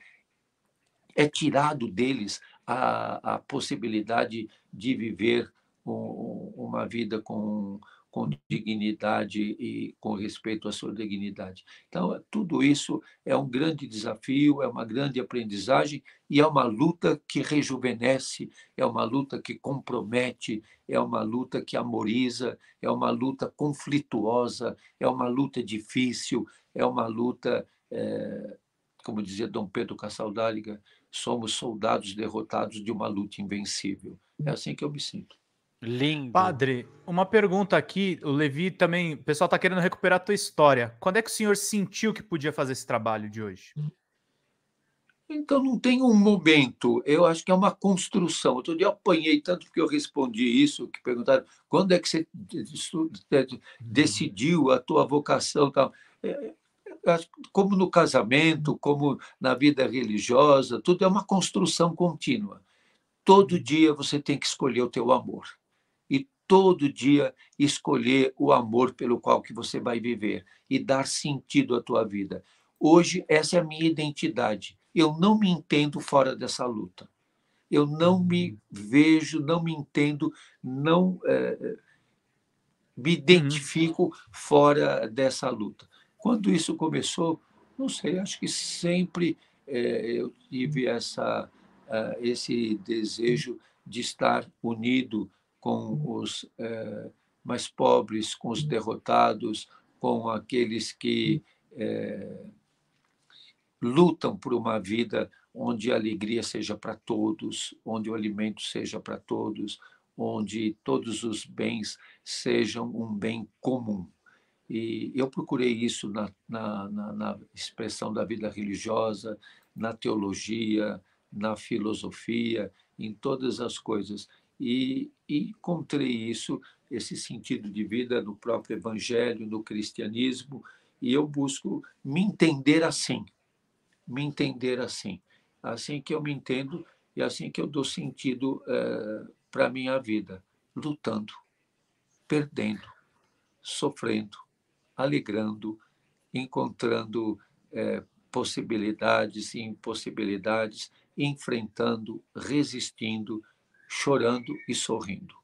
é tirado deles a, a possibilidade de viver um, uma vida com com dignidade e com respeito à sua dignidade. Então, tudo isso é um grande desafio, é uma grande aprendizagem e é uma luta que rejuvenesce, é uma luta que compromete, é uma luta que amoriza, é uma luta conflituosa, é uma luta difícil, é uma luta, é, como dizia Dom Pedro Cassaldáliga, somos soldados derrotados de uma luta invencível. É assim que eu me sinto. Lindo. Padre, uma pergunta aqui, o Levi também, o pessoal está querendo recuperar a tua história. Quando é que o senhor sentiu que podia fazer esse trabalho de hoje? Então não tem um momento, eu acho que é uma construção. Outro dia eu apanhei tanto porque eu respondi isso, que perguntaram quando é que você é, decidiu a tua vocação tal. É, é como no casamento, como na vida religiosa, tudo é uma construção contínua. Todo uhum. dia você tem que escolher o teu amor todo dia escolher o amor pelo qual que você vai viver e dar sentido à tua vida. Hoje essa é a minha identidade. Eu não me entendo fora dessa luta. Eu não me uhum. vejo, não me entendo, não é, me uhum. identifico fora dessa luta. Quando isso começou, não sei, acho que sempre é, eu tive uhum. essa, uh, esse desejo de estar unido com uhum. os eh, mais pobres, com os uhum. derrotados, com aqueles que eh, lutam por uma vida onde a alegria seja para todos, onde o alimento seja para todos, onde todos os bens sejam um bem comum. E eu procurei isso na, na, na, na expressão da vida religiosa, na teologia, na filosofia, em todas as coisas e, encontrei isso, esse sentido de vida no próprio Evangelho, no cristianismo, e eu busco me entender assim, me entender assim, assim que eu me entendo e assim que eu dou sentido é, eh, para a minha vida, lutando, perdendo, sofrendo, alegrando, encontrando é, possibilidades e impossibilidades, enfrentando, resistindo, chorando e sorrindo.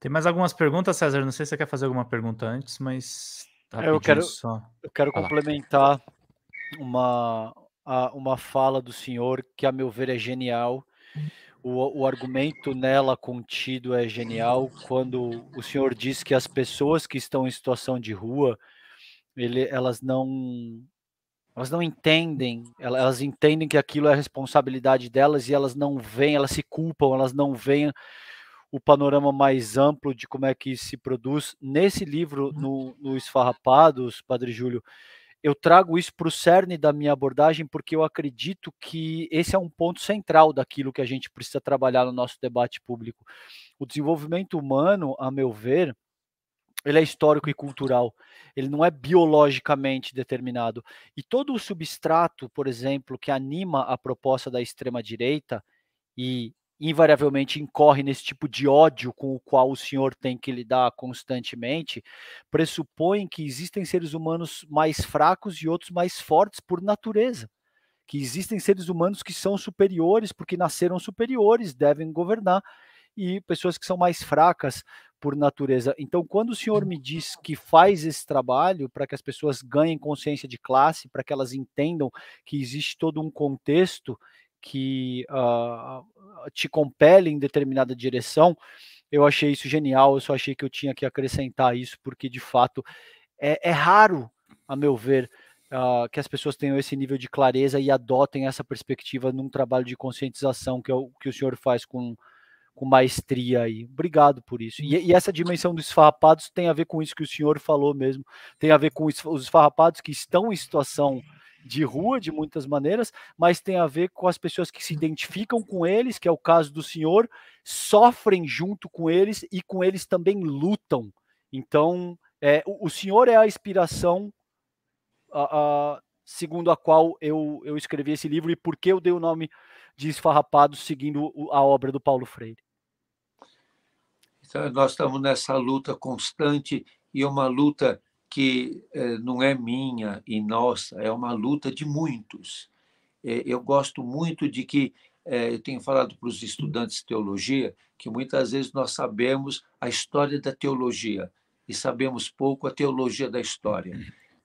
Tem mais algumas perguntas, César? Não sei se você quer fazer alguma pergunta antes, mas tá é, eu quero, só. Eu quero complementar uma, a, uma fala do senhor que, a meu ver, é genial. O, o argumento nela contido é genial quando o senhor diz que as pessoas que estão em situação de rua ele, elas não elas não entendem, elas entendem que aquilo é responsabilidade delas e elas não veem, elas se culpam, elas não veem o panorama mais amplo de como é que se produz. Nesse livro, uhum. no, no Esfarrapados, Padre Júlio, eu trago isso para o cerne da minha abordagem, porque eu acredito que esse é um ponto central daquilo que a gente precisa trabalhar no nosso debate público. O desenvolvimento humano, a meu ver, ele é histórico e cultural, ele não é biologicamente determinado. E todo o substrato, por exemplo, que anima a proposta da extrema-direita e invariavelmente incorre nesse tipo de ódio com o qual o senhor tem que lidar constantemente, pressupõe que existem seres humanos mais fracos e outros mais fortes por natureza. Que existem seres humanos que são superiores porque nasceram superiores, devem governar, e pessoas que são mais fracas por natureza. Então, quando o senhor me uhum. diz que faz esse trabalho para que as pessoas ganhem consciência de classe, para que elas entendam que existe todo um contexto que uh, te compele em determinada direção, eu achei isso genial. Eu só achei que eu tinha que acrescentar isso, porque de fato é, é raro, a meu ver, Uh, que as pessoas tenham esse nível de clareza e adotem essa perspectiva num trabalho de conscientização que, é o, que o senhor faz com com maestria aí. Obrigado por isso. E, e, essa dimensão dos esfarrapados tem a ver com isso que o senhor falou mesmo. Tem a ver com os esfarrapados que estão em situação de rua, de muitas maneiras, mas tem a ver com as pessoas que se identificam com eles, que é o caso do senhor, sofrem junto com eles e com eles também lutam. Então, é, o, o senhor é a inspiração a, a, segundo a qual eu, eu escrevi esse livro e por que eu dei o nome de Esfarrapados, seguindo a obra do Paulo Freire. Então, nós estamos nessa luta constante e uma luta que eh, não é minha e nossa, é uma luta de muitos. eu gosto muito de que, eh, eu tenho falado para os estudantes de teologia, que muitas vezes nós sabemos a história da teologia e sabemos pouco a teologia da história.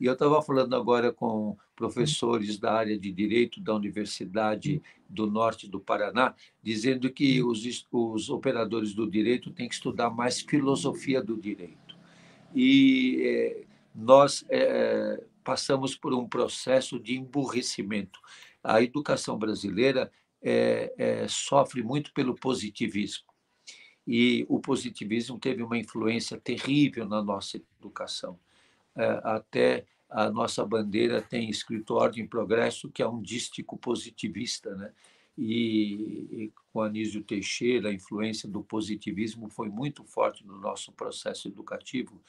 E eu estava falando agora com hum. professores da área de direito da Universidade hum. do Norte do Paraná, dizendo que hum. os, os operadores do direito têm que estudar mais filosofia do direito. E é, nós é, passamos por um processo de emburrecimento. A educação brasileira é, sofre muito pelo positivismo e o positivismo teve uma influência terrível na nossa educação. É, até a nossa bandeira tem escrito Ordem e Progresso, que é um dístico positivista, né? E, e com Anísio Teixeira, a influência do positivismo foi muito forte no nosso processo educativo.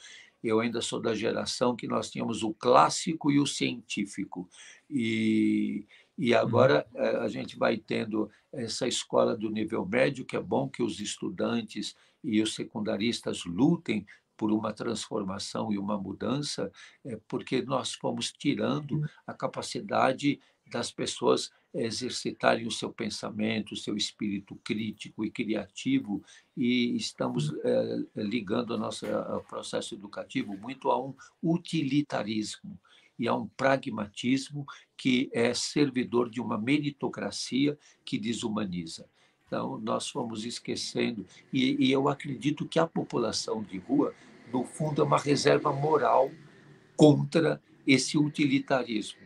Eu ainda sou da geração que nós tínhamos o clássico e o científico. E, e agora uhum. é, a gente vai tendo essa escola do nível médio, que é bom que os estudantes e os secundaristas lutem por uma transformação e uma mudança, é porque nós fomos tirando uhum. a capacidade das pessoas exercitarem o seu pensamento, o seu espírito crítico e criativo, e estamos é, ligando o nosso eh, processo educativo muito a um utilitarismo e a um pragmatismo que é servidor de uma meritocracia que desumaniza. Então, nós fomos esquecendo. E, e, eu acredito que a população de rua, no fundo, é uma reserva moral contra esse utilitarismo.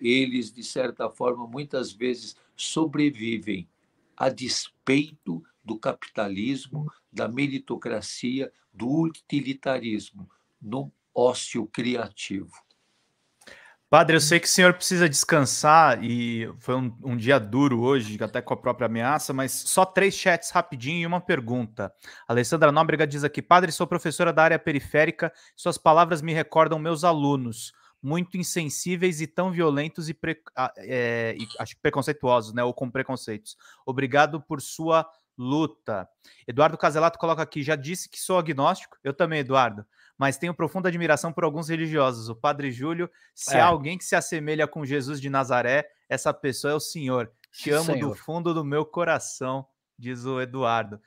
Eles, de certa forma, muitas vezes sobrevivem a despeito do capitalismo, da meritocracia, do utilitarismo, no ócio criativo. Padre, eu sei que o senhor precisa descansar e foi um, um, dia duro hoje, até com a própria ameaça, mas só três chats rapidinho e uma pergunta. Alessandra Nóbrega diz aqui: Padre, sou professora da área periférica, suas palavras me recordam meus alunos, muito insensíveis e tão violentos e, pre, ah, é, e acho preconceituosos, né? Ou com preconceitos. Obrigado por sua luta. Eduardo Caselato coloca aqui: já disse que sou agnóstico? Eu também, Eduardo mas tenho profunda admiração por alguns religiosos. O Padre Júlio, se é. há alguém que se assemelha com Jesus de Nazaré, essa pessoa é o Senhor. Te amo senhor. do fundo do meu coração, diz o Eduardo.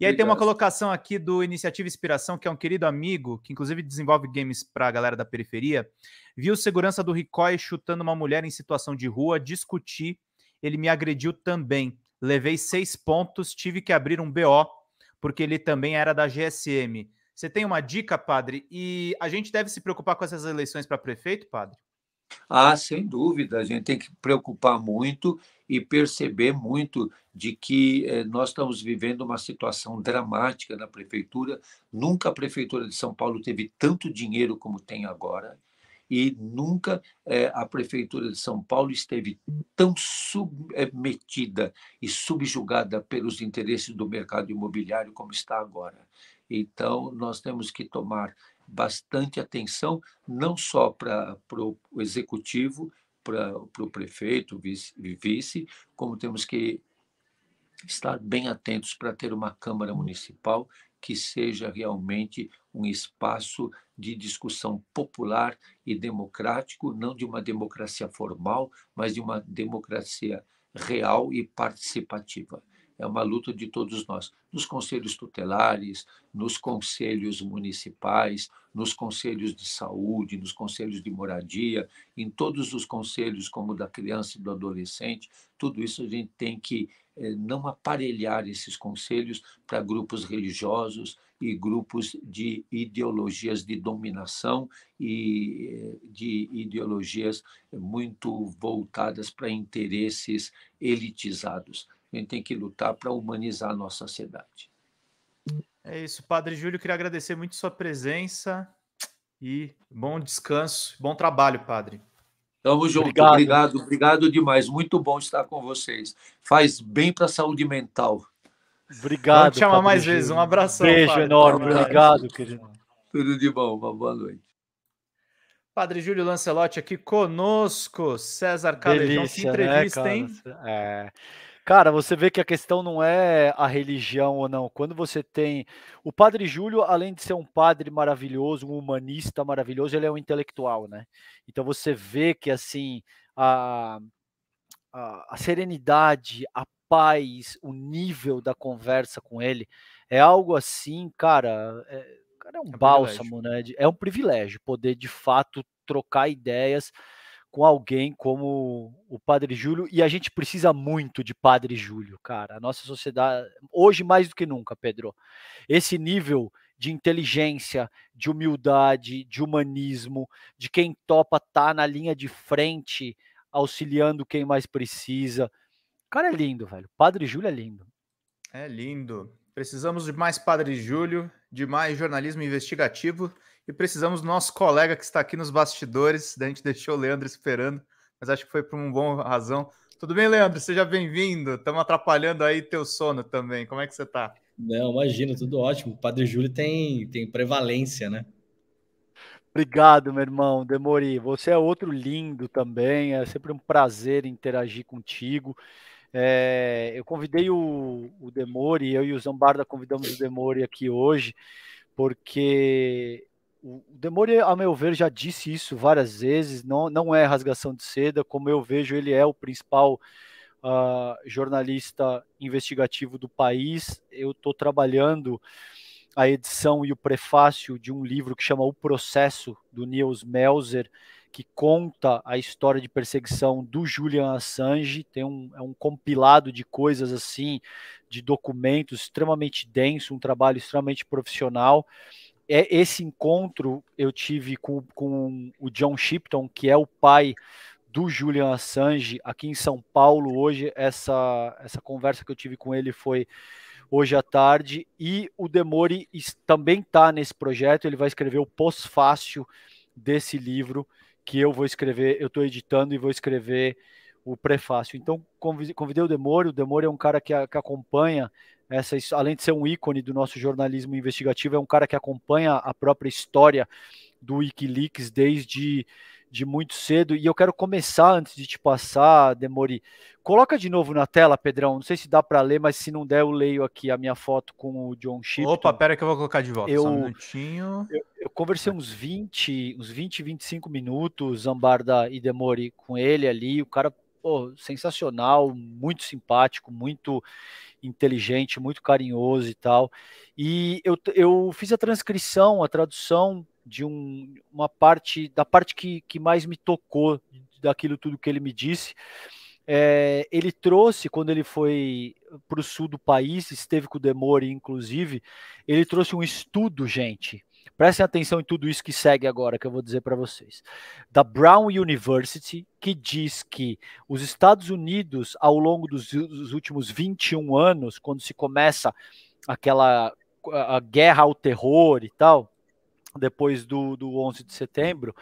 E aí tem uma colocação aqui do Iniciativa Inspiração, que é um querido amigo, que inclusive desenvolve games para a galera da periferia. Viu segurança do Ricói chutando uma mulher em situação de rua, discuti, ele me agrediu também. Levei seis pontos, tive que abrir um BO, porque ele também era da GSM. Você tem uma dica, padre? E a gente deve se preocupar com essas eleições para prefeito, padre? Ah, sem dúvida, a gente tem que preocupar muito e perceber muito de que eh, nós estamos vivendo uma situação dramática na prefeitura. Nunca a prefeitura de São Paulo teve tanto dinheiro como tem agora e nunca eh, a prefeitura de São Paulo esteve tão submetida e subjugada pelos interesses do mercado imobiliário como está agora. Então, nós temos que tomar bastante atenção, não só para o executivo, para o prefeito, vice, vice, como temos que estar bem atentos para ter uma Câmara Municipal que seja realmente um espaço de discussão popular e democrático, não de uma democracia formal, mas de uma democracia real e participativa é uma luta de todos nós, nos conselhos tutelares, nos conselhos municipais, nos conselhos de saúde, nos conselhos de moradia, em todos os conselhos, como da criança e do adolescente, tudo isso a gente tem que eh, não aparelhar esses conselhos para grupos religiosos e grupos de ideologias de dominação e eh, de ideologias muito voltadas para interesses elitizados. A gente tem que lutar para humanizar a nossa sociedade. É isso, Padre Júlio, queria agradecer muito sua presença e bom descanso, bom trabalho, Padre. Tamo junto, obrigado, obrigado, obrigado demais. Muito bom estar com vocês. Faz bem para a saúde mental. Obrigado. Vamos te chamar mais Júlio. vezes. Um Um Beijo padre. enorme. Obrigado. obrigado, querido. Tudo de bom. Uma boa noite. Padre Júlio Lancelotti aqui conosco. César Delícia, Calejão. que né, entrevista, né, hein? É. Cara, você vê que a questão não é a religião ou não. Quando você tem. O padre Júlio, além de ser um padre maravilhoso, um humanista maravilhoso, ele é um intelectual, né? Então você vê que, assim, a, a, a serenidade, a paz, o nível da conversa com ele é algo assim, cara. É, cara é um é bálsamo, privilégio. né? É um privilégio poder, de fato, trocar ideias com alguém como o Padre Júlio, e a gente precisa muito de Padre Júlio, cara. A nossa sociedade, hoje mais do que nunca, Pedro, esse nível de inteligência, de humildade, de humanismo, de quem topa tá na linha de frente, auxiliando quem mais precisa. Cara, é lindo, velho. Padre Júlio é lindo. É lindo. Precisamos de mais Padre Júlio, de mais jornalismo investigativo. E precisamos do nosso colega que está aqui nos bastidores. A gente deixou o Leandro esperando, mas acho que foi por uma boa razão. Tudo bem, Leandro? Seja bem-vindo. Estamos atrapalhando aí teu sono também. Como é que você está? Não, imagina, tudo ótimo. O Padre Júlio tem, tem prevalência, né? Obrigado, meu irmão Demori. Você é outro lindo também. É sempre um prazer interagir contigo. É, eu convidei o, o Demori, eu e o Zambarda convidamos o Demori aqui hoje, porque o Demore, a meu ver, já disse isso várias vezes, não, não é rasgação de seda, como eu vejo, ele é o principal uh, jornalista investigativo do país. Eu estou trabalhando a edição e o prefácio de um livro que chama O Processo, do Niels Melzer, que conta a história de perseguição do Julian Assange. Tem um, é um compilado de coisas assim, de documentos extremamente denso, um trabalho extremamente profissional é, esse encontro eu tive com, com o John Shipton, que é o pai do Julian Assange aqui em São Paulo hoje. Essa, essa conversa que eu tive com ele foi hoje à tarde. E o Demore também está nesse projeto. Ele vai escrever o pós-fácil desse livro que eu vou escrever. Eu estou editando e vou escrever o prefácio. Então, convidei o Demore. O Demore é um cara que, que acompanha essa, além de ser um ícone do nosso jornalismo investigativo, é um cara que acompanha a própria história do Wikileaks desde de muito cedo. E eu quero começar antes de te passar, Demori. Coloca de novo na tela, Pedrão. Não sei se dá para ler, mas se não der, eu leio aqui a minha foto com o John Shipton. Opa, pera que eu vou colocar de volta. Eu, um minutinho. Eu, eu, conversei uns 20, uns 20, 25 minutos, Zambarda e Demori, com ele ali. O cara, pô, sensacional, muito simpático, muito inteligente, muito carinhoso e tal. E eu, eu fiz a transcrição, a tradução de um, uma parte, da parte que, que mais me tocou daquilo tudo que ele me disse. É, ele trouxe, quando ele foi para o sul do país, esteve com o Demore, inclusive, ele trouxe um estudo, gente, Prestem atenção em tudo isso que segue agora, que eu vou dizer para vocês. Da Brown University, que diz que os Estados Unidos, ao longo dos, dos últimos 21 anos, quando se começa aquela a guerra ao terror e tal, depois do, do 11 de setembro,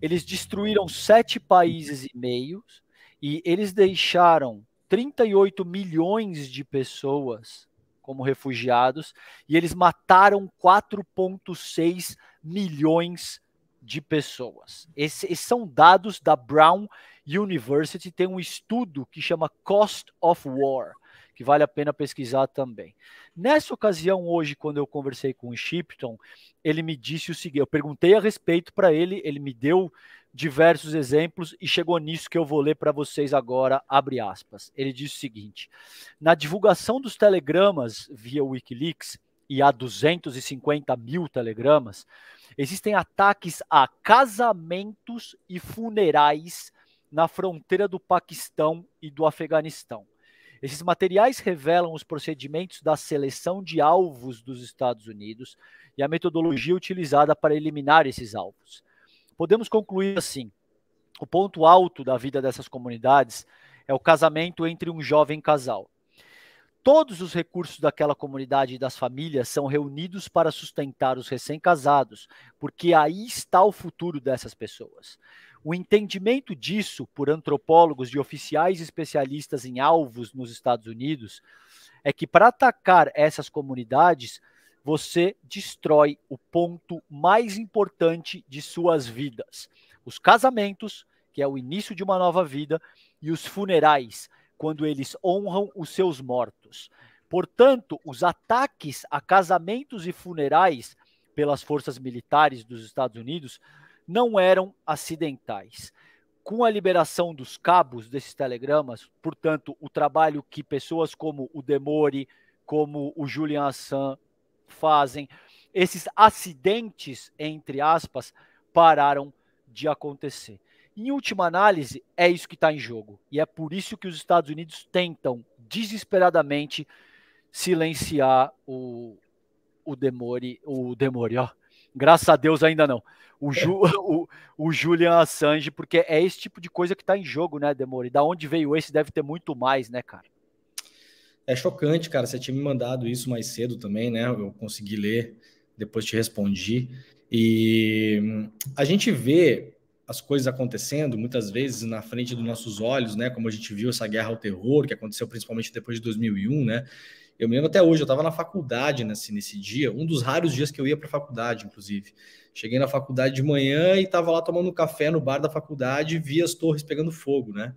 eles destruíram sete países e meios e eles deixaram 38 milhões de pessoas como refugiados, e eles mataram 4,6 milhões de pessoas. Esses são dados da Brown University, tem um estudo que chama Cost of War, que vale a pena pesquisar também. Nessa ocasião, hoje, quando eu conversei com o Shipton, ele me disse o seguinte: eu perguntei a respeito para ele, ele me deu diversos exemplos e chegou nisso que eu vou ler para vocês agora, abre aspas. Ele diz o seguinte: na divulgação dos telegramas via Wikileaks, e há 250 mil telegramas, existem ataques a casamentos e funerais na fronteira do Paquistão e do Afeganistão. Esses materiais revelam os procedimentos da seleção de alvos dos Estados Unidos e a metodologia utilizada para eliminar esses alvos podemos concluir assim: o ponto alto da vida dessas comunidades é o casamento entre um jovem casal. Todos os recursos daquela comunidade e das famílias são reunidos para sustentar os recém-casados, porque aí está o futuro dessas pessoas. O entendimento disso por antropólogos e oficiais especialistas em alvos nos Estados Unidos é que para atacar essas comunidades, você destrói o ponto mais importante de suas vidas: os casamentos, que é o início de uma nova vida, e os funerais, quando eles honram os seus mortos. Portanto, os ataques a casamentos e funerais pelas forças militares dos Estados Unidos não eram acidentais. Com a liberação dos cabos desses telegramas, portanto, o trabalho que pessoas como o Demore, como o Julian Assange, fazem esses acidentes, entre aspas, pararam de acontecer. Em última análise, é isso que está em jogo. E é por isso que os Estados Unidos tentam desesperadamente silenciar o, o Demore, o Demore, ó. Graças a Deus ainda não. O, Ju, é. *laughs* o, o Julian Assange, porque é esse tipo de coisa que está em jogo, né, Demore? Da onde veio esse deve ter muito mais, né, cara? É chocante, cara. Você tinha me mandado isso mais cedo também, né? Eu consegui ler, depois te respondi. E a gente vê as coisas acontecendo muitas vezes na frente dos nossos olhos, né? Como a gente viu essa guerra ao terror que aconteceu principalmente depois de 2001, né? Eu me lembro até hoje, eu estava na faculdade nesse, né, assim, nesse dia, um dos raros dias que eu ia para a faculdade, inclusive. Cheguei na faculdade de manhã e estava lá tomando um café no bar da faculdade e vi as torres pegando fogo, né?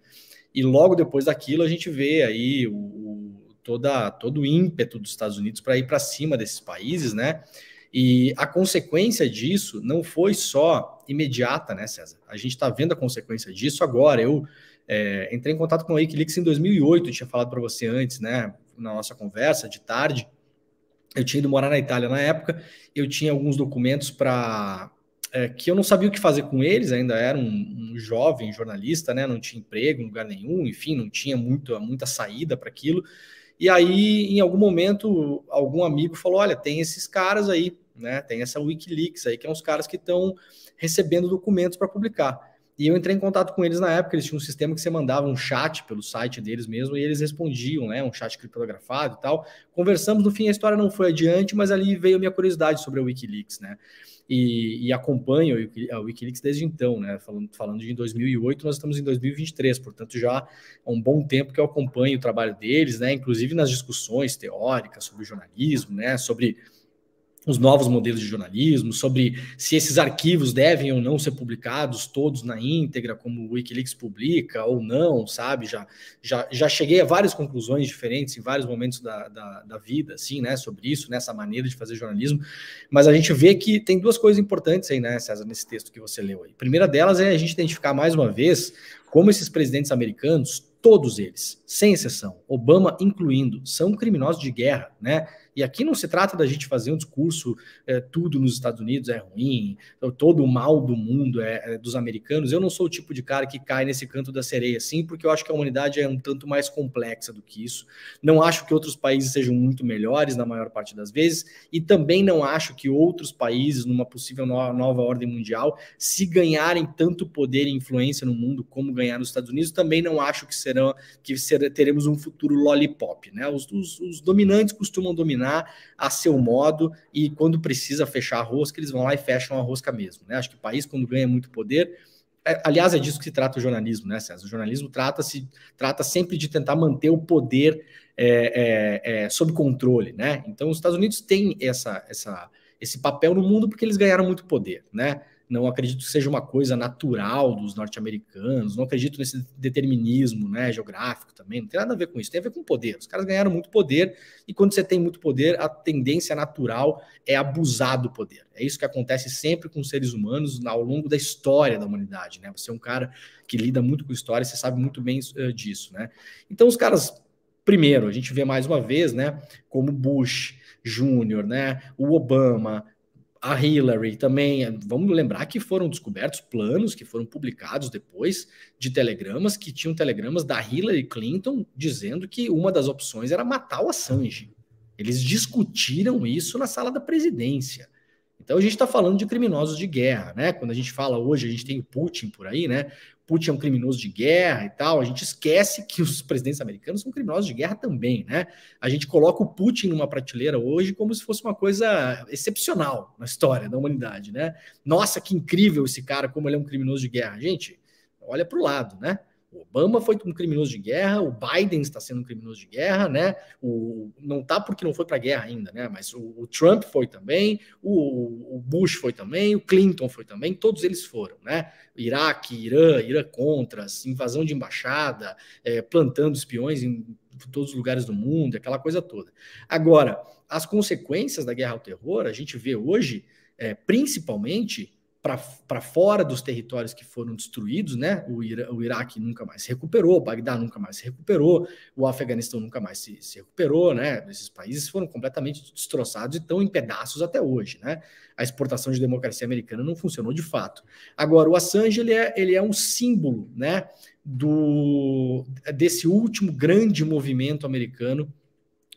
E logo depois daquilo a gente vê aí o, o toda, todo o ímpeto dos Estados Unidos para ir para cima desses países, né? E a consequência disso não foi só imediata, né, César? A gente está vendo a consequência disso agora. Eu é, entrei em contato com a Wikileaks em 2008, eu tinha falado para você antes, né, na nossa conversa de tarde. Eu tinha ido morar na Itália na época, eu tinha alguns documentos para é, que eu não sabia o que fazer com eles, ainda era um, um, jovem jornalista, né? Não tinha emprego em lugar nenhum, enfim, não tinha muito, muita saída para aquilo. E aí, em algum momento, algum amigo falou: olha, tem esses caras aí, né? Tem essa Wikileaks aí, que é os caras que estão recebendo documentos para publicar. E eu entrei em contato com eles na época, eles tinham um sistema que você mandava um chat pelo site deles mesmo, e eles respondiam, né? Um chat criptografado e tal. Conversamos, no fim a história não foi adiante, mas ali veio a minha curiosidade sobre a Wikileaks, né? e, e acompanho a ah, Wikileaks desde então, né? Falando, falando de 2008, nós estamos em 2023, portanto já há um bom tempo que eu acompanho o trabalho deles, né? Inclusive nas discussões teóricas sobre jornalismo, né? Sobre os novos modelos de jornalismo, sobre se esses arquivos devem ou não ser publicados todos na íntegra, como o Wikileaks publica ou não, sabe? Já, já, já cheguei a várias conclusões diferentes em vários momentos da, da, da vida, assim, né? Sobre isso, nessa né? maneira de fazer jornalismo. Mas a gente vê que tem duas coisas importantes aí, né, César, nesse texto que você leu aí. A primeira delas é a gente identificar mais uma vez como esses presidentes americanos, todos eles, sem exceção, Obama incluindo, são criminosos de guerra, né? E aqui não se trata da gente fazer um discurso, é, tudo nos Estados Unidos é ruim, todo o mal do mundo é, é, dos americanos. Eu não sou o tipo de cara que cai nesse canto da sereia, sim, porque eu acho que a humanidade é um tanto mais complexa do que isso. Não acho que outros países sejam muito melhores na maior parte das vezes, e também não acho que outros países, numa possível nova ordem mundial, se ganharem tanto poder e influência no mundo como ganhar nos Estados Unidos, também não acho que serão que ser, teremos um futuro lollipop, né? os, os, os dominantes costumam dominar governar a seu modo e quando precisa fechar a rosca, eles vão lá e fecham a rosca mesmo. Né? Acho que o país, quando ganha muito poder, é, aliás, é disso que se trata o jornalismo, né, César? O jornalismo trata-se, trata sempre de tentar manter o poder é, é, é, sob controle, né? Então, os Estados Unidos têm essa, essa, esse papel no mundo porque eles ganharam muito poder, né? não acredito que seja uma coisa natural dos norte-americanos, não acredito nesse determinismo né, geográfico também, não tem nada a ver com isso, tem a ver com poder. Os caras ganharam muito poder, e quando você tem muito poder, a tendência natural é abusar do poder. É isso que acontece sempre com seres humanos ao longo da história da humanidade. Né? Você é um cara que lida muito com história, você sabe muito bem eh, disso. Né? Então, os caras primeiro, a gente vê mais uma vez, né, como Bush Jr., né, o Obama, a Hillary também, é, vamos lembrar que foram descobertos planos que foram publicados depois de telegramas que tinham telegramas da Hillary Clinton dizendo que uma das opções era matar o Assange. Eles discutiram isso na sala da presidência. Então a gente está falando de criminosos de guerra, né? Quando a gente fala hoje, a gente tem o Putin por aí, né? Putin é um criminoso de guerra e tal, a gente esquece que os presidentes americanos são criminosos de guerra também, né? A gente coloca o Putin numa prateleira hoje como se fosse uma coisa excepcional na história da humanidade, né? Nossa, que incrível esse cara, como ele é um criminoso de guerra. Gente, olha para o lado, né? Obama foi um criminoso de guerra, o Biden está sendo um criminoso de guerra, né? O, não tá porque não foi para guerra ainda, né? Mas o, o Trump foi também, o, o, Bush foi também, o Clinton foi também, todos eles foram, né? Iraque, Irã, Irã contras, assim, invasão de embaixada, é, plantando espiões em todos os lugares do mundo, aquela coisa toda. Agora, as consequências da guerra ao terror, a gente vê hoje, é, principalmente para fora dos territórios que foram destruídos, né? O, Ira, o Iraque nunca mais se recuperou, Bagdá nunca mais se recuperou, o Afeganistão nunca mais se, se, recuperou, né? Esses países foram completamente destroçados e estão em pedaços até hoje, né? A exportação de democracia americana não funcionou de fato. Agora, o Assange ele é, ele é um símbolo, né? Do, desse último grande movimento americano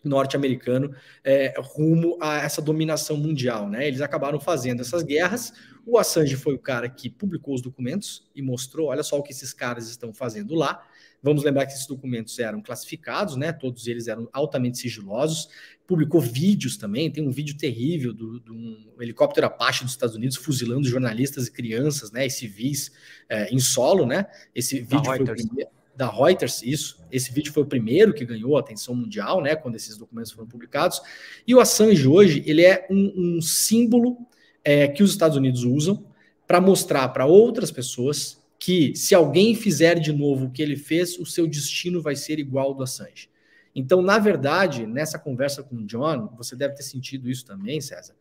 norte-americano é, rumo a essa dominação mundial, né? Eles acabaram fazendo essas guerras. O Assange foi o cara que publicou os documentos e mostrou, olha só o que esses caras estão fazendo lá. Vamos lembrar que esses documentos eram classificados, né? Todos eles eram altamente sigilosos. Publicou vídeos também. Tem um vídeo terrível de um helicóptero Apache dos Estados Unidos fuzilando jornalistas e crianças, né? E civis é, em solo, né? Esse vídeo foi o primeiro da Reuters, isso. Esse vídeo foi o primeiro que ganhou atenção mundial, né? Quando esses documentos foram publicados. E o Assange hoje, ele é um, um símbolo é, que os Estados Unidos usam para mostrar para outras pessoas que se alguém fizer de novo o que ele fez, o seu destino vai ser igual ao do Assange. Então, na verdade, nessa conversa com o John, você deve ter sentido isso também, César.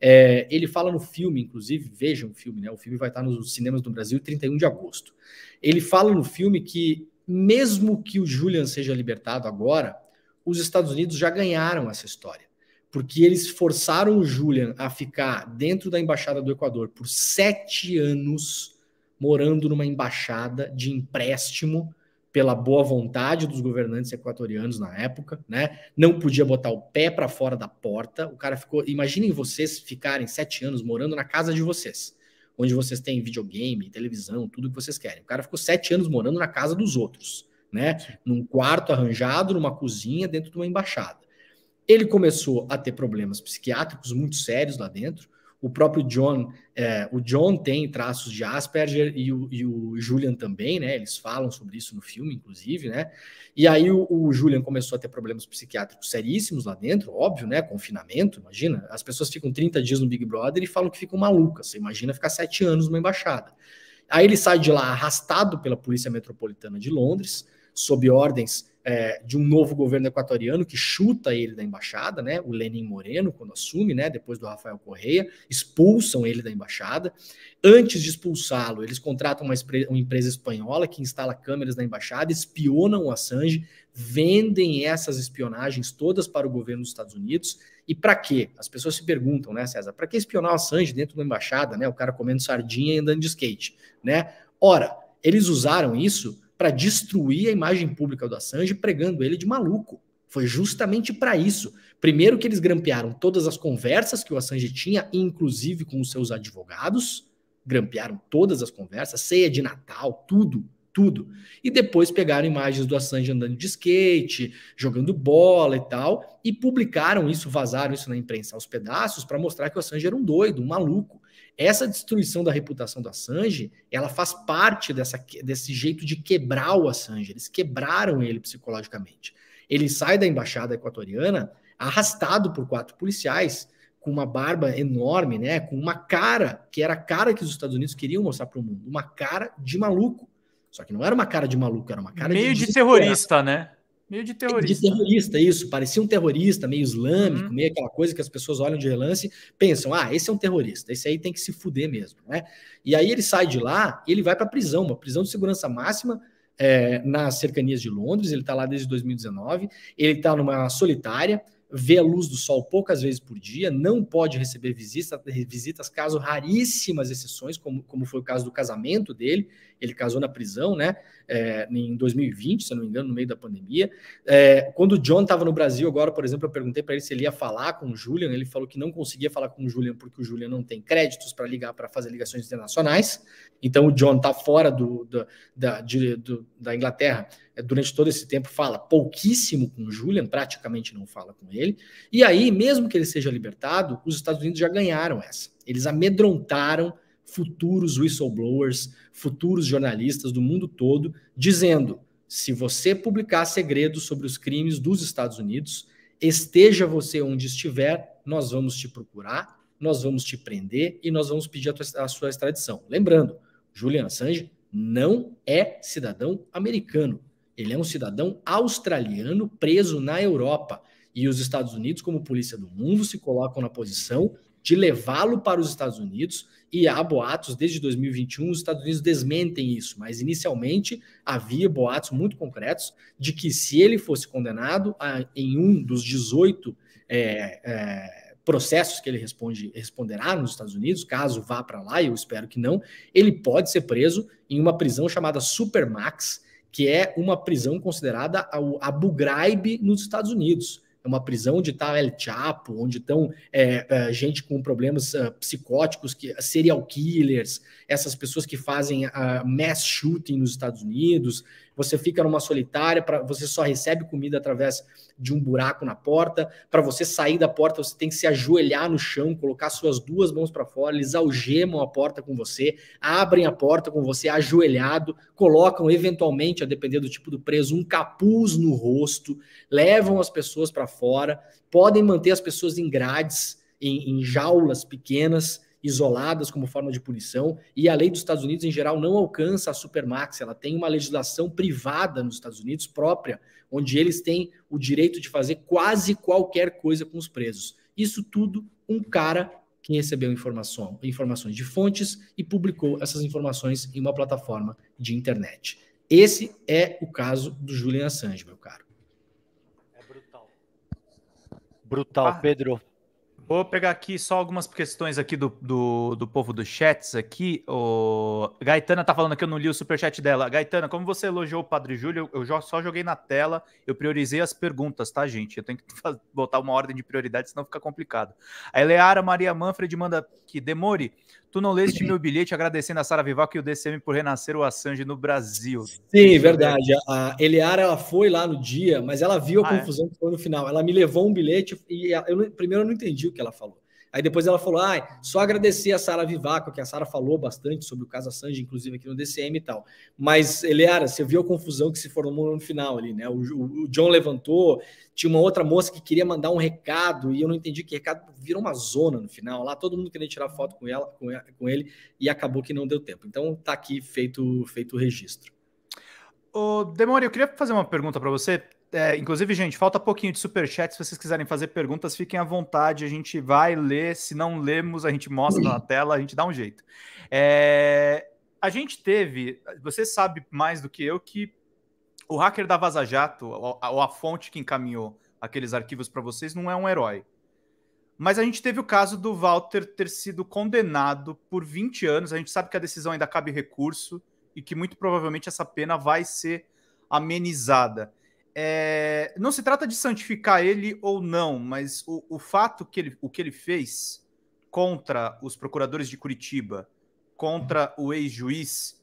É, ele fala no filme, inclusive, vejam o filme, né? O filme vai estar nos cinemas do Brasil 31 de agosto. Ele fala no filme que mesmo que o Julian seja libertado agora, os Estados Unidos já ganharam essa história, porque eles forçaram o Julian a ficar dentro da embaixada do Equador por sete anos, morando numa embaixada de empréstimo pela boa vontade dos governantes equatorianos na época, né? Não podia botar o pé para fora da porta. O cara ficou. Imaginem vocês ficarem sete anos morando na casa de vocês onde vocês têm videogame, televisão, tudo que vocês querem. O cara ficou sete anos morando na casa dos outros, né? Num quarto arranjado, numa cozinha, dentro de uma embaixada. Ele começou a ter problemas psiquiátricos muito sérios lá dentro o próprio John, é, o John tem traços de Asperger e o, e o, Julian também, né? Eles falam sobre isso no filme, inclusive, né? E aí o, o, Julian começou a ter problemas psiquiátricos seríssimos lá dentro, óbvio, né? Confinamento, imagina. As pessoas ficam 30 dias no Big Brother e falam que ficam malucas. Você imagina ficar sete anos numa embaixada. Aí ele sai de lá arrastado pela Polícia Metropolitana de Londres, sob ordens é, de um novo governo equatoriano que chuta ele da embaixada, né? O Lenin Moreno, quando assume, né? Depois do Rafael Correia, expulsam ele da embaixada. Antes de expulsá-lo, eles contratam uma, uma, empresa espanhola que instala câmeras na embaixada, espionam o Assange, vendem essas espionagens todas para o governo dos Estados Unidos. E para quê? As pessoas se perguntam, né, César? Para que espionar o Assange dentro da embaixada, né? O cara comendo sardinha e andando de skate, né? Ora, eles usaram isso para destruir a imagem pública do Assange, pregando ele de maluco. Foi justamente para isso. Primeiro que eles grampearam todas as conversas que o Assange tinha, inclusive com os seus advogados, grampearam todas as conversas, ceia de Natal, tudo, tudo. E depois pegaram imagens do Assange andando de skate, jogando bola e tal, e publicaram isso, vazaram isso na imprensa aos pedaços para mostrar que o Assange era um doido, um maluco. Essa destruição da reputação do Assange, ela faz parte dessa, desse jeito de quebrar o Assange. Eles quebraram ele psicologicamente. Ele sai da embaixada equatoriana arrastado por quatro policiais, com uma barba enorme, né, com uma cara que era a cara que os Estados Unidos queriam mostrar para o mundo, uma cara de maluco. Só que não era uma cara de maluco, era uma cara meio de, de terrorista, né? Meio de terrorista. De né? terrorista, isso. Parecia um terrorista, meio islâmico, uhum. meio aquela coisa que as pessoas olham de relance pensam: ah, esse é um terrorista, esse aí tem que se fuder mesmo, né? E aí ele sai de lá ele vai para prisão, uma prisão de segurança máxima é, nas cercanias de Londres. Ele está lá desde 2019, ele está numa solitária, vê a luz do sol poucas vezes por dia, não pode receber visitas, visitas caso raríssimas exceções, como, como foi o caso do casamento dele, ele casou na prisão, né? É, em 2020, se não me engano, no meio da pandemia. É, quando o John estava no Brasil, agora, por exemplo, eu perguntei para ele se ele ia falar com o Julian. Ele falou que não conseguia falar com o Julian porque o Julian não tem créditos para ligar para fazer ligações internacionais. Então o John está fora do, do, da, de, do, da Inglaterra eh, durante todo esse tempo fala pouquíssimo com o Julian, praticamente não fala com ele. E aí, mesmo que ele seja libertado, os Estados Unidos já ganharam essa. Eles amedrontaram futuros whistleblowers, futuros jornalistas do mundo todo, dizendo: se você publicar segredos sobre os crimes dos Estados Unidos, esteja você onde estiver, nós vamos te procurar, nós vamos te prender e nós vamos pedir a, tua, a sua extradição. Lembrando, Julian Assange não é cidadão americano. Ele é um cidadão australiano preso na Europa. E os Estados Unidos, como polícia do mundo, se colocam na posição de levá-lo para os Estados Unidos. E há boatos, desde 2021, os Estados Unidos desmentem isso, mas inicialmente havia boatos muito concretos de que se ele fosse condenado a, em um dos 18 é, é, processos que ele responde, responderá nos Estados Unidos, caso vá para lá, eu espero que não, ele pode ser preso em uma prisão chamada Supermax, que é uma prisão considerada a Abu Ghraib nos Estados Unidos é uma prisão onde está El Chapo, onde estão é, é, gente com problemas ah, psicóticos, que, serial killers, essas pessoas que fazem ah, mass shooting nos Estados Unidos, você fica numa solitária, pra, você só recebe comida através de um buraco na porta. Para você sair da porta, você tem que se ajoelhar no chão, colocar suas duas mãos para fora, eles algemam a porta com você, abrem a porta com você ajoelhado, colocam eventualmente, a depender do tipo do preso, um capuz no rosto, levam as pessoas para fora, podem manter as pessoas em grades, em, em jaulas pequenas isoladas como forma de punição, e a lei dos Estados Unidos, em geral, não alcança a Supermax, ela tem uma legislação privada nos Estados Unidos própria, onde eles têm o direito de fazer quase qualquer coisa com os presos. Isso tudo um cara que recebeu informação, informações de fontes e publicou essas informações em uma plataforma de internet. Esse é o caso do Julian Assange, meu caro. É brutal. Brutal, ah. Pedro. Vou pegar aqui só algumas questões aqui do, do, do povo dos chats aqui. O... Gaetana tá falando que eu não li o superchat dela. Gaetana, como você elogiou o Padre Júlio, eu só joguei na tela, eu priorizei as perguntas, tá, gente? Eu tenho que botar uma ordem de prioridade, senão fica complicado. A Eleara Maria Manfred manda que demore. Tu não leste meu bilhete agradecendo a Sara Vivac e o DCM por renascer o Assange no Brasil. Sim, é verdade. A Eliara ela foi lá no dia, mas ela viu a ah, é? confusão é? que foi no final. Ela me levou um bilhete e eu, primeiro eu não entendi o que ela falou. Aí depois ela falou: ah, só agradecer a Sara Vivaco, que a Sara falou bastante sobre o Casa Sanji, inclusive aqui no DCM e tal. Mas, Eleara, você viu a confusão que se formou no final ali, né? O, o, o, John levantou, tinha uma outra moça que queria mandar um recado, e eu não entendi que recado virou uma zona no final. Lá todo mundo queria tirar foto com ela, com, ela, com ele, e acabou que não deu tempo. Então tá aqui feito, feito o registro. Ô, Demônio, eu queria fazer uma pergunta para você. É, inclusive, gente, falta pouquinho de superchat. Se vocês quiserem fazer perguntas, fiquem à vontade. A gente vai ler. Se não lemos, a gente mostra na tela, a gente dá um jeito. É, a gente teve. Você sabe mais do que eu que o hacker da Vaza Jato, ou a, a fonte que encaminhou aqueles arquivos para vocês, não é um herói. Mas a gente teve o caso do Walter ter sido condenado por 20 anos. A gente sabe que a decisão ainda cabe recurso e que muito provavelmente essa pena vai ser amenizada. É, não se trata de santificar ele ou não, mas o, o fato que ele, o que ele fez contra os procuradores de Curitiba, contra o ex-juiz,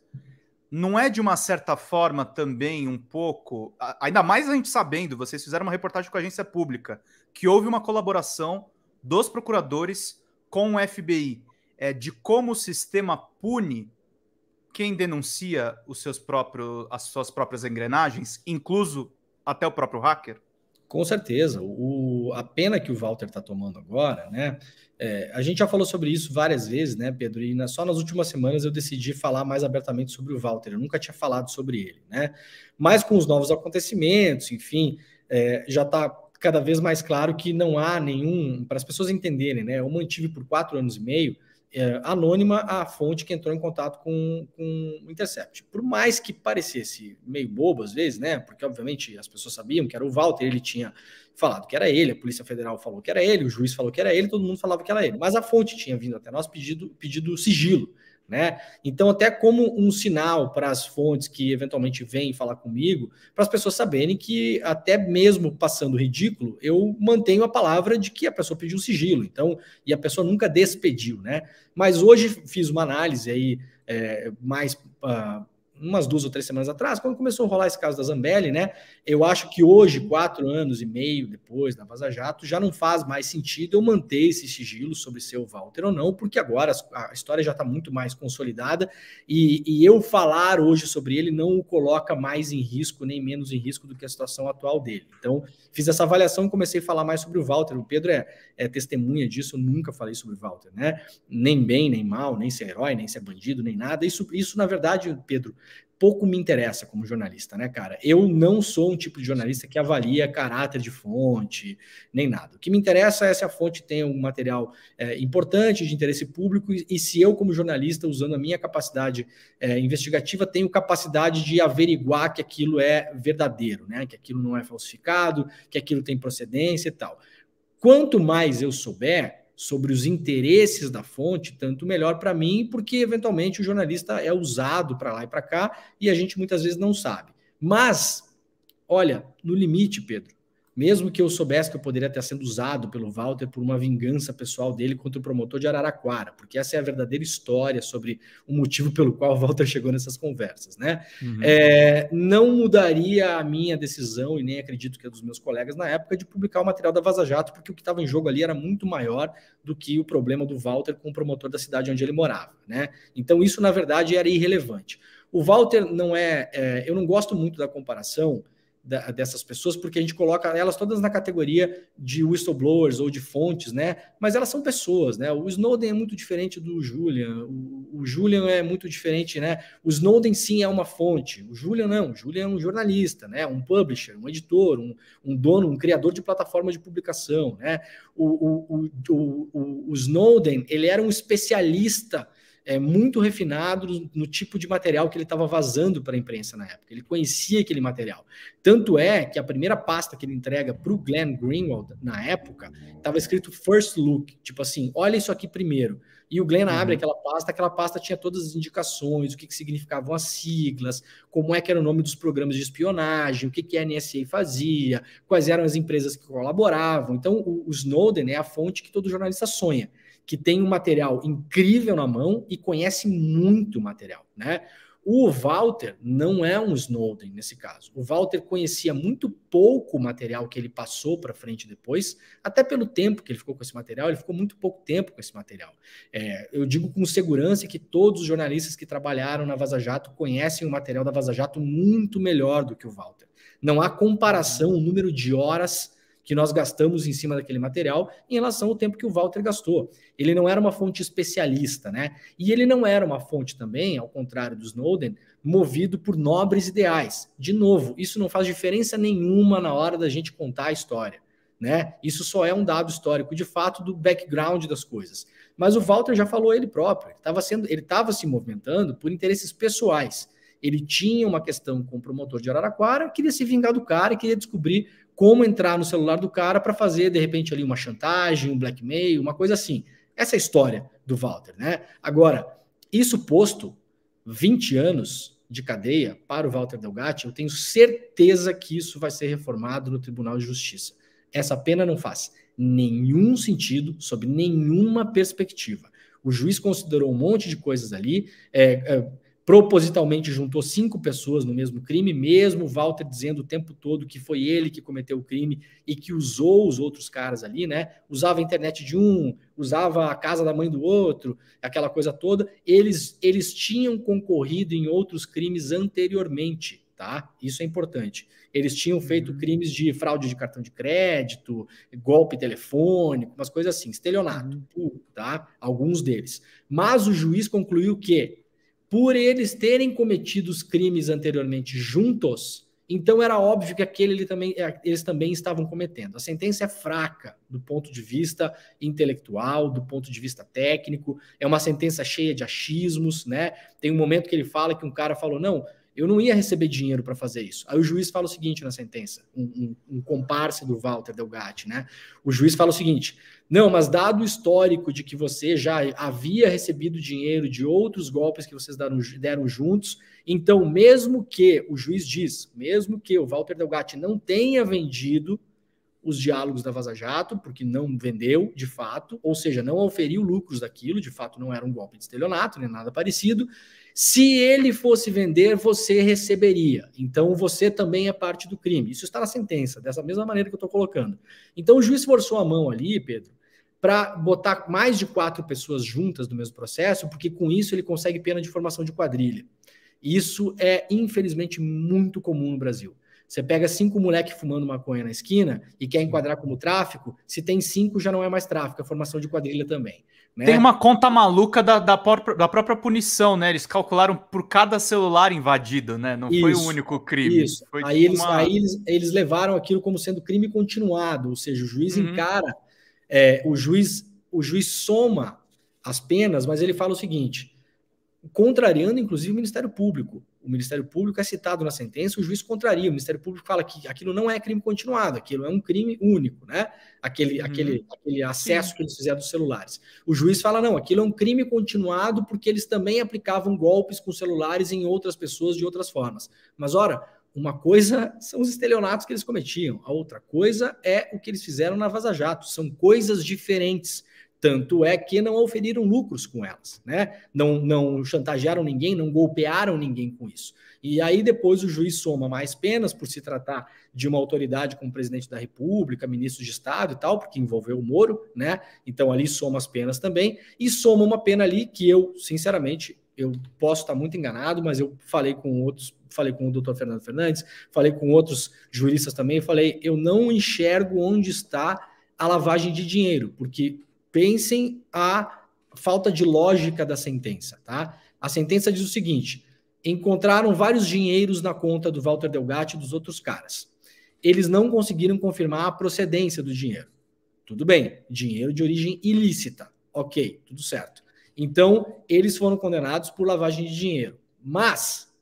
não é de uma certa forma também um pouco, ainda mais a gente sabendo, vocês fizeram uma reportagem com a agência pública, que houve uma colaboração dos procuradores com o FBI, é, de como o sistema pune quem denuncia os seus próprios, as suas próprias engrenagens, incluso até o próprio hacker? Com certeza. O, a pena que o Walter está tomando agora, né? É, a gente já falou sobre isso várias vezes, né, Pedro? E só nas últimas semanas eu decidi falar mais abertamente sobre o Walter. Eu nunca tinha falado sobre ele, né? Mas com os novos acontecimentos, enfim, é, já está cada vez mais claro que não há nenhum. Para as pessoas entenderem, né? Eu mantive por quatro anos e meio é, anônima a fonte que entrou em contato com, com o Intercept. Por mais que parecesse meio bobo às vezes, né? Porque obviamente as pessoas sabiam que era o Walter, ele tinha falado que era ele, a Polícia Federal falou que era ele, o juiz falou que era ele, todo mundo falava que era ele. Mas a fonte tinha vindo até nós pedido, pedido sigilo. Né? Então, até como um sinal para as fontes que eventualmente vêm falar comigo, para as pessoas saberem que, até mesmo passando ridículo, eu mantenho a palavra de que a pessoa pediu sigilo, então, e a pessoa nunca despediu, né? Mas hoje fiz uma análise aí é, mais. Uh, umas duas ou três semanas atrás, quando começou a rolar esse caso da Zambelli, né? Eu acho que hoje, quatro anos e meio depois da Vaza Jato, já não faz mais sentido eu manter esse sigilo sobre ser o Walter ou não, porque agora a história já está muito mais consolidada e, e, eu falar hoje sobre ele não o coloca mais em risco, nem menos em risco do que a situação atual dele. Então, fiz essa avaliação e comecei a falar mais sobre o Walter. O Pedro é, é testemunha disso, eu nunca falei sobre o Walter, né? Nem bem, nem mal, nem ser herói, nem ser bandido, nem nada. Isso, isso na verdade, Pedro, pouco me interessa como jornalista, né, cara? Eu não sou um tipo de jornalista que avalia caráter de fonte, nem nada. O que me interessa é se a fonte tem um material é, importante de interesse público e, e, se eu, como jornalista, usando a minha capacidade é, investigativa, tenho capacidade de averiguar que aquilo é verdadeiro, né? Que aquilo não é falsificado, que aquilo tem procedência e tal. Quanto mais eu souber, sobre os interesses da fonte, tanto melhor para mim, porque eventualmente o jornalista é usado para lá e para cá e a gente muitas vezes não sabe. Mas, olha, no limite, Pedro, mesmo que eu soubesse que eu poderia estar sendo usado pelo Walter por uma vingança pessoal dele contra o promotor de Araraquara, porque essa é a verdadeira história sobre o motivo pelo qual o Walter chegou nessas conversas, né? Uhum. É, não mudaria a minha decisão, e nem acredito que a dos meus colegas na época, de publicar o material da Vaza Jato, porque o que estava em jogo ali era muito maior do que o problema do Walter com o promotor da cidade onde ele morava, né? Então isso, na verdade, era irrelevante. O Walter não é, é eu não gosto muito da comparação, da, dessas pessoas, porque a gente coloca elas todas na categoria de whistleblowers ou de fontes, né? Mas elas são pessoas, né? O Snowden é muito diferente do Julian, o, o Julian é muito diferente, né? O Snowden sim é uma fonte, o Julian não, o Julian é um jornalista, né? Um publisher, um editor, um, um dono, um criador de plataforma de publicação, né? O, o, o, o, o Snowden, ele era um especialista é, muito refinado no tipo de material que ele estava vazando para a imprensa na época. Ele conhecia aquele material. Tanto é que a primeira pasta que ele entrega para o Glenn Greenwald na época estava escrito First Look, tipo assim, olha isso aqui primeiro. E o Glenn uhum. abre aquela pasta, aquela pasta tinha todas as indicações, o que, que, significavam as siglas, como é que era o nome dos programas de espionagem, o que, que a NSA fazia, quais eram as empresas que colaboravam. Então, o, o Snowden é a fonte que todo jornalista sonha que tem um material incrível na mão e conhece muito material, né? O Walter não é um Snowden nesse caso. O Walter conhecia muito pouco material que ele passou para frente depois, até pelo tempo que ele ficou com esse material, ele ficou muito pouco tempo com esse material. É, eu digo com segurança que todos os jornalistas que trabalharam na Vaza Jato conhecem o material da Vaza Jato muito melhor do que o Walter. Não há comparação o número de horas que nós gastamos em cima daquele material em relação ao tempo que o Walter gastou. Ele não era uma fonte especialista, né? E ele não era uma fonte também, ao contrário do Snowden, movido por nobres ideais. De novo, isso não faz diferença nenhuma na hora da gente contar a história. Né? Isso só é um dado histórico de fato do background das coisas. Mas o Walter já falou ele próprio, ele estava se movimentando por interesses pessoais. Ele tinha uma questão com o promotor de Araraquara, queria se vingar do cara e queria descobrir como entrar no celular do cara para fazer, de repente, ali uma chantagem, um blackmail, uma coisa assim. Essa é a história do Walter, né? Agora, isso posto, 20 anos de cadeia para o Walter Delgatti, eu tenho certeza que isso vai ser reformado no Tribunal de Justiça. Essa pena não faz nenhum sentido, sob nenhuma perspectiva. O juiz considerou um monte de coisas ali, é, é, propositalmente juntou cinco pessoas no mesmo crime, mesmo Walter dizendo o tempo todo que foi ele que cometeu o crime e que usou os outros caras ali, né? Usava a internet de um, usava a casa da mãe do outro, aquela coisa toda. Eles eles tinham concorrido em outros crimes anteriormente, tá? Isso é importante. Eles tinham feito uhum. crimes de fraude de cartão de crédito, golpe telefônico, umas coisas assim, estelionato, uhum. tá? Alguns deles. Mas o juiz concluiu que por eles terem cometido os crimes anteriormente juntos, então era óbvio que aquele ele também, é, eles também estavam cometendo. A sentença é fraca do ponto de vista intelectual, do ponto de vista técnico, é uma sentença cheia de achismos, né? Tem um momento que ele fala que um cara falou: não, eu não ia receber dinheiro para fazer isso. Aí o juiz fala o seguinte na sentença, um, um, um comparsa do Walter Delgatti, né? O juiz fala o seguinte: não, mas dado o histórico de que você já havia recebido dinheiro de outros golpes que vocês deram, deram juntos, então, mesmo que, o juiz diz, mesmo que o Walter Delgatti não tenha vendido os diálogos da Vaza Jato, porque não vendeu de fato, ou seja, não oferiu lucros daquilo, de fato não era um golpe de estelionato, nem nada parecido. Se ele fosse vender, você receberia. Então você também é parte do crime. Isso está na sentença, dessa mesma maneira que eu estou colocando. Então o juiz forçou a mão ali, Pedro, para botar mais de quatro pessoas juntas no mesmo processo, porque com isso ele consegue pena de formação de quadrilha. Isso é, infelizmente, muito comum no Brasil. Você pega cinco moleques fumando maconha na esquina e quer enquadrar como tráfico, se tem cinco já não é mais tráfico, é formação de quadrilha também. Né? Tem uma conta maluca da, da, da, própria punição, né? Eles calcularam por cada celular invadido, né? Não isso, foi o único crime. Isso. Foi aí eles, uma... aí eles, eles levaram aquilo como sendo crime continuado, ou seja, o juiz uhum. encara, é, o juiz o juiz soma as penas, mas ele fala o seguinte: contrariando inclusive o Ministério Público. O Ministério Público é citado na sentença, o juiz contraria. O Ministério Público fala que aquilo não é crime continuado, aquilo é um crime único, né? Aquele, uhum. aquele, aquele acesso que eles fizeram dos celulares. O juiz fala, não, aquilo é um crime continuado porque eles também aplicavam golpes com celulares em outras pessoas de outras formas. Mas, ora, uma coisa são os estelionatos que eles cometiam, a outra coisa é o que eles fizeram na Vaza Jato. São coisas diferentes. Tanto é que não oferiram lucros com elas, né? Não, não chantagearam ninguém, não golpearam ninguém com isso. E aí depois o juiz soma mais penas por se tratar de uma autoridade como presidente da República, ministro de Estado e tal, porque envolveu o Moro, né? Então ali soma as penas também e soma uma pena ali que eu, sinceramente, eu posso estar muito enganado, mas eu falei com outros, falei com o doutor Fernando Fernandes, falei com outros juristas também, falei, eu não enxergo onde está a lavagem de dinheiro, porque Pensem a falta de lógica da sentença, tá? A sentença diz o seguinte: encontraram vários dinheiros na conta do Walter Delgatti e dos outros caras. Eles não conseguiram confirmar a procedência do dinheiro. Tudo bem, dinheiro de origem ilícita. Ok, tudo certo. Então, eles foram condenados por lavagem de dinheiro. Mas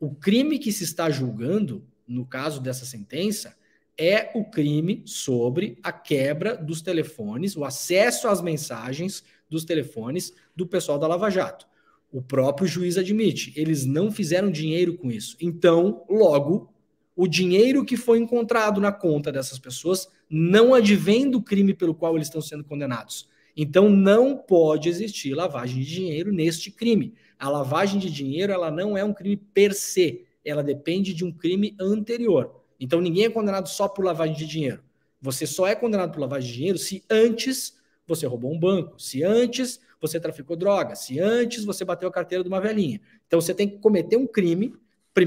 o crime que se está julgando, no caso dessa sentença, é o crime sobre a quebra dos telefones, o acesso às mensagens dos telefones do pessoal da Lava Jato. O próprio juiz admite, eles não fizeram dinheiro com isso. Então, logo, o dinheiro que foi encontrado na conta dessas pessoas não advém do crime pelo qual eles estão sendo condenados. Então, não pode existir lavagem de dinheiro neste crime. A lavagem de dinheiro ela não é um crime per se, ela depende de um crime anterior. Então ninguém é condenado só por lavagem de dinheiro. Você só é condenado por lavagem de dinheiro se antes você roubou um banco, se antes você traficou droga, se antes você bateu a carteira de uma velhinha. Então você tem que cometer um crime,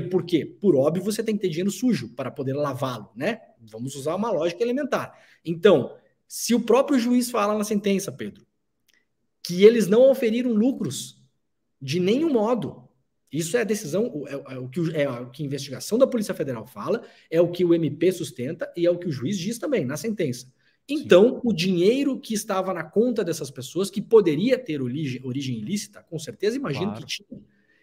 por quê? Por óbvio, você tem que ter dinheiro sujo para poder lavá-lo, né? Vamos usar uma lógica elementar. Então, se o próprio juiz fala na sentença, Pedro, que eles não oferiram lucros de nenhum modo, isso é a decisão, é, é o, que, é o que a investigação da Polícia Federal fala, é o que o MP sustenta e é o que o juiz diz também na sentença. Então, Sim. o dinheiro que estava na conta dessas pessoas, que poderia ter origem, origem ilícita, com certeza imagino claro. que tinha,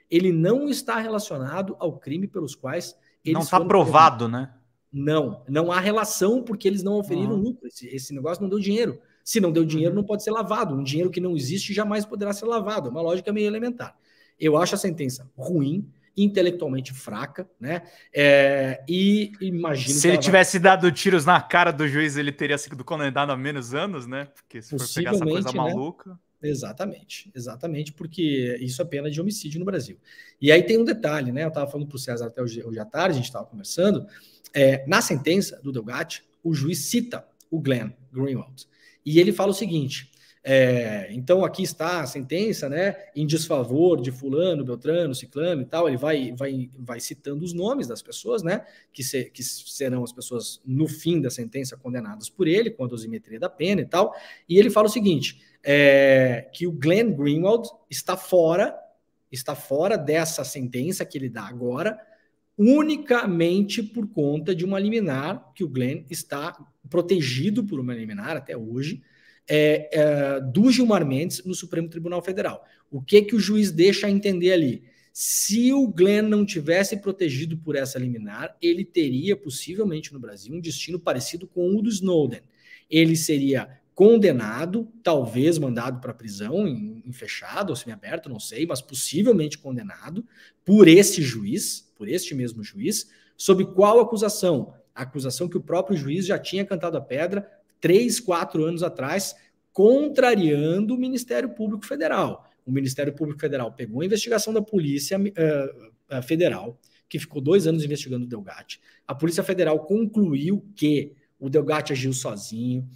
ele não está relacionado ao crime pelos quais eles Não está provado, né? Não, não há relação porque eles não oferiram uhum. lucro. Esse, esse, negócio não deu dinheiro. Se não deu dinheiro, uhum. não pode ser lavado. Um dinheiro que não existe jamais poderá ser lavado. É uma lógica meio elementar. Eu acho a sentença ruim, intelectualmente fraca, né? É, e imagino. Se ele tivesse dado tiros na cara do juiz, ele teria sido condenado a menos anos, né? Porque se for pegar essa coisa né? maluca. Né? Exatamente, exatamente, porque isso é pena de homicídio no Brasil. E aí tem um detalhe, né? Eu estava falando para o César até hoje, hoje à tarde, a gente estava conversando. É, na sentença do Delgatti, o juiz cita o Glenn Greenwald. E ele fala o seguinte: é, então aqui está a sentença, né? Em desfavor de fulano, Beltrano, Ciclano e tal. Ele vai, vai, vai citando os nomes das pessoas, né? Que, se, que serão as pessoas no fim da sentença condenadas por ele, com a dosimetria da pena e tal. E ele fala o seguinte: é, que o Glenn Greenwald está fora, está fora dessa sentença que ele dá agora, unicamente por conta de uma liminar que o Glenn está protegido por uma liminar até hoje é, é, do Gilmar Mendes no Supremo Tribunal Federal. O que que o juiz deixa a entender ali? Se o Glenn não tivesse protegido por essa liminar, ele teria possivelmente no Brasil um destino parecido com o do Snowden. Ele seria condenado, talvez mandado para prisão em, em, fechado ou semiaberto, não sei, mas possivelmente condenado por esse juiz, por este mesmo juiz, sob qual acusação? A acusação que o próprio juiz já tinha cantado a pedra três, quatro anos atrás, contrariando o Ministério Público Federal. O Ministério Público Federal pegou a investigação da Polícia uh, Federal, que ficou dois anos investigando o Delgatti. A Polícia Federal concluiu que o Delgatti agiu sozinho,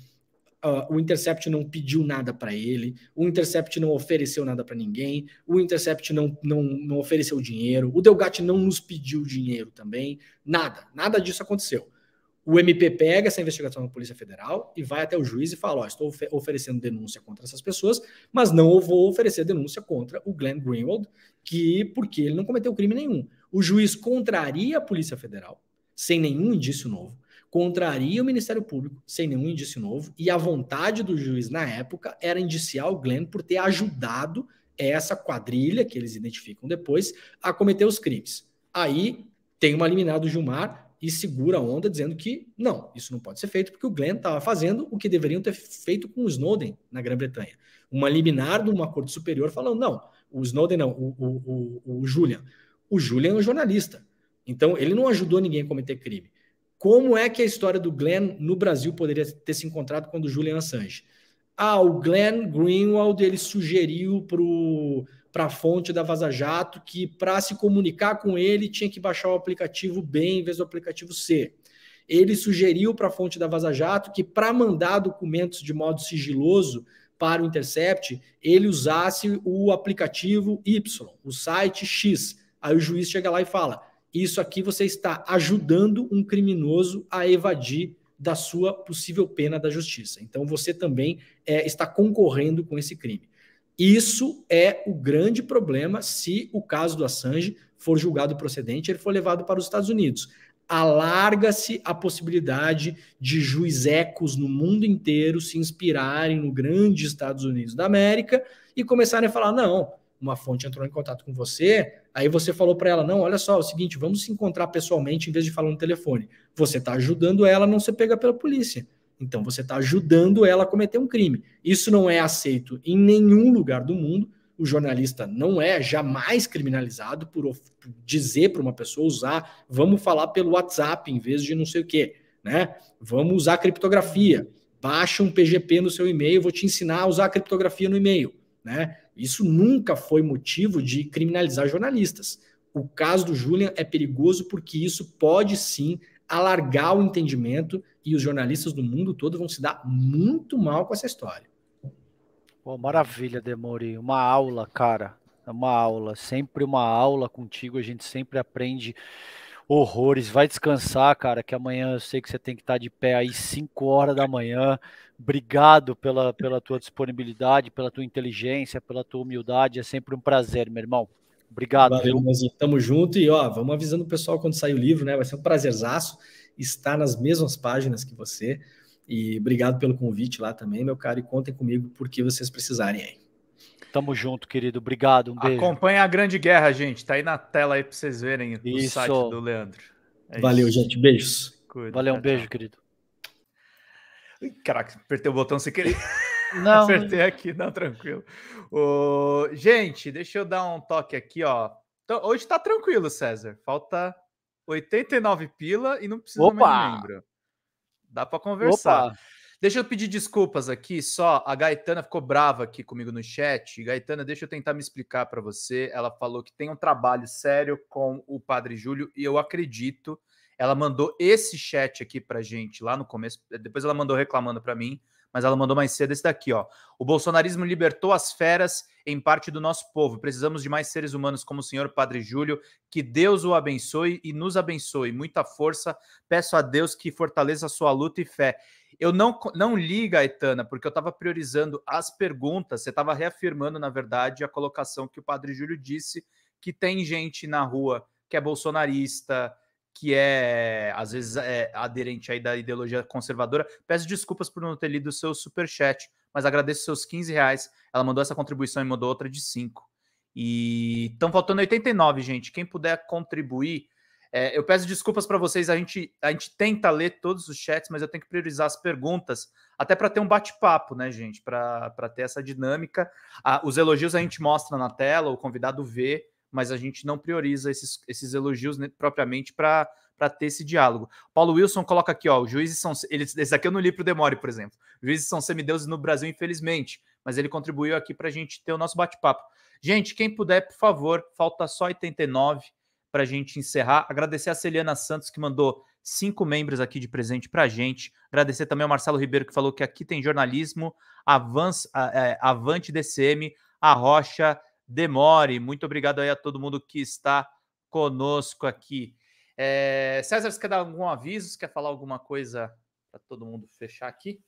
uh, o Intercept não pediu nada para ele, o Intercept não ofereceu nada para ninguém, o Intercept não, não, não ofereceu dinheiro, o Delgatti não nos pediu dinheiro também, nada, nada disso aconteceu. O MP pega essa investigação da Polícia Federal e vai até o juiz e fala: Ó, estou oferecendo denúncia contra essas pessoas, mas não vou oferecer denúncia contra o Glenn Greenwald, que porque ele não cometeu crime nenhum. O juiz contraria a Polícia Federal, sem nenhum indício novo, contraria o Ministério Público, sem nenhum indício novo, e a vontade do juiz na época era indiciar o Glenn por ter ajudado essa quadrilha, que eles identificam depois, a cometer os crimes. Aí tem uma liminar do Gilmar, e segura a onda dizendo que não, isso não pode ser feito porque o Glenn estava fazendo o que deveriam ter feito com o Snowden na Grã-Bretanha. Uma liminar de uma corte superior falando, não, o Snowden não, o, o, o, o Julian. O Julian é um jornalista. Então, ele não ajudou ninguém a cometer crime. Como é que a história do Glenn no Brasil poderia ter se encontrado quando o Julian Assange? Ah, o Glenn Greenwald ele sugeriu para o para a fonte da Vaza Jato que, para se comunicar com ele, tinha que baixar o aplicativo B em vez do aplicativo C. Ele sugeriu para a fonte da Vaza Jato que, para mandar documentos de modo sigiloso para o Intercept, ele usasse o aplicativo Y, o site X. Aí o juiz chega lá e fala: Isso aqui você está ajudando um criminoso a evadir da sua possível pena da justiça. Então você também é, está concorrendo com esse crime. Isso é o grande problema se o caso do Assange for julgado procedente, ele for levado para os Estados Unidos. Alarga-se a possibilidade de juizecos no mundo inteiro se inspirarem no grande Estados Unidos da América e começarem a falar: não, uma fonte entrou em contato com você, aí você falou para ela: não, olha só, é o seguinte, vamos se encontrar pessoalmente em vez de falar no telefone. Você está ajudando ela a não ser pega pela polícia. Então você está ajudando ela a cometer um crime. Isso não é aceito em nenhum lugar do mundo. O jornalista não é jamais criminalizado por dizer para uma pessoa usar, vamos falar pelo WhatsApp em vez de não sei o quê, né? Vamos usar criptografia. Baixa um PGP no seu e-mail, vou te ensinar a usar a criptografia no e-mail, né? Isso nunca foi motivo de criminalizar jornalistas. O caso do Julian é perigoso porque isso pode sim alargar o entendimento e os jornalistas do mundo todo vão se dar muito mal com essa história. Pô, maravilha, Demori. Uma aula, cara. É uma aula. Sempre uma aula contigo. A gente sempre aprende horrores. Vai descansar, cara, que amanhã eu sei que você tem que estar tá de pé aí 5 horas da manhã. Obrigado pela, pela tua disponibilidade, pela tua inteligência, pela tua humildade. É sempre um prazer, meu irmão. Obrigado. Valeu, Mozinho. Tamo junto e ó, vamos avisando o pessoal quando sair o livro, né? Vai ser um prazerzaço estar nas mesmas páginas que você. E obrigado pelo convite lá também, meu cara. E contem comigo porque vocês precisarem aí. Tamo junto, querido. Obrigado. Um beijo. Acompanha a grande guerra, gente. Tá aí na tela aí para vocês verem o site do Leandro. É Valeu, isso. gente. Beijos. Cuida, Valeu, um beijo, querido. Caraca, apertei o botão sem querer. *laughs* Não. Acertei aqui, não, tranquilo. O gente, deixa eu dar um toque aqui, ó. Então, hoje tá tranquilo, César. Falta 89 pila e não precisa Opa! mais de membro. Dá para conversar. Opa! Deixa eu pedir desculpas aqui só. A Gaetana ficou brava aqui comigo no chat. Gaetana, deixa eu tentar me explicar para você. Ela falou que tem um trabalho sério com o Padre Júlio e eu acredito. Ela mandou esse chat aqui pra gente lá no começo, eh, depois ela mandou reclamando para mim, mas ela mandou mais cedo esse daqui, ó. O bolsonarismo libertou as feras em parte do nosso povo. Precisamos de mais seres humanos como o senhor Padre Júlio. Que Deus o abençoe e nos abençoe. Muita força. Peço a Deus que fortaleça a sua luta e fé. Eu não, não li, Gaetana, porque eu estava priorizando as perguntas. Você estava reafirmando, na verdade, a colocação que o Padre Júlio disse, que tem gente na rua que é bolsonarista, que é, às vezes, é aderente aí da ideologia conservadora. Peço desculpas por não ter lido o seu superchat, mas agradeço seus 15 reais. Ela mandou essa contribuição e mandou outra de 5. E estão faltando 89, gente. Quem puder contribuir, é, eu peço desculpas para vocês. A gente, a gente tenta ler todos os chats, mas eu tenho que priorizar as perguntas, até para ter um bate-papo, né, gente? Para ter essa dinâmica. Ah, os elogios a gente mostra na tela, o convidado vê mas a gente não prioriza esses, esses elogios né, propriamente para ter esse diálogo. Paulo Wilson coloca aqui, ó, os juízes são eles, esse aqui eu é não li para o Demore, por exemplo. Juízes são semideuses no Brasil, infelizmente, mas ele contribuiu aqui para a gente ter o nosso bate-papo. Gente, quem puder, por favor, falta só 89 para a gente encerrar. Agradecer a Celiana Santos que mandou cinco membros aqui de presente para a gente. Agradecer também ao Marcelo Ribeiro que falou que aqui tem jornalismo, avance, é, avante DCM, a Rocha, demore. Muito obrigado aí a todo mundo que está conosco aqui. É, César, você quer dar algum aviso? Você quer falar alguma coisa para todo mundo fechar aqui?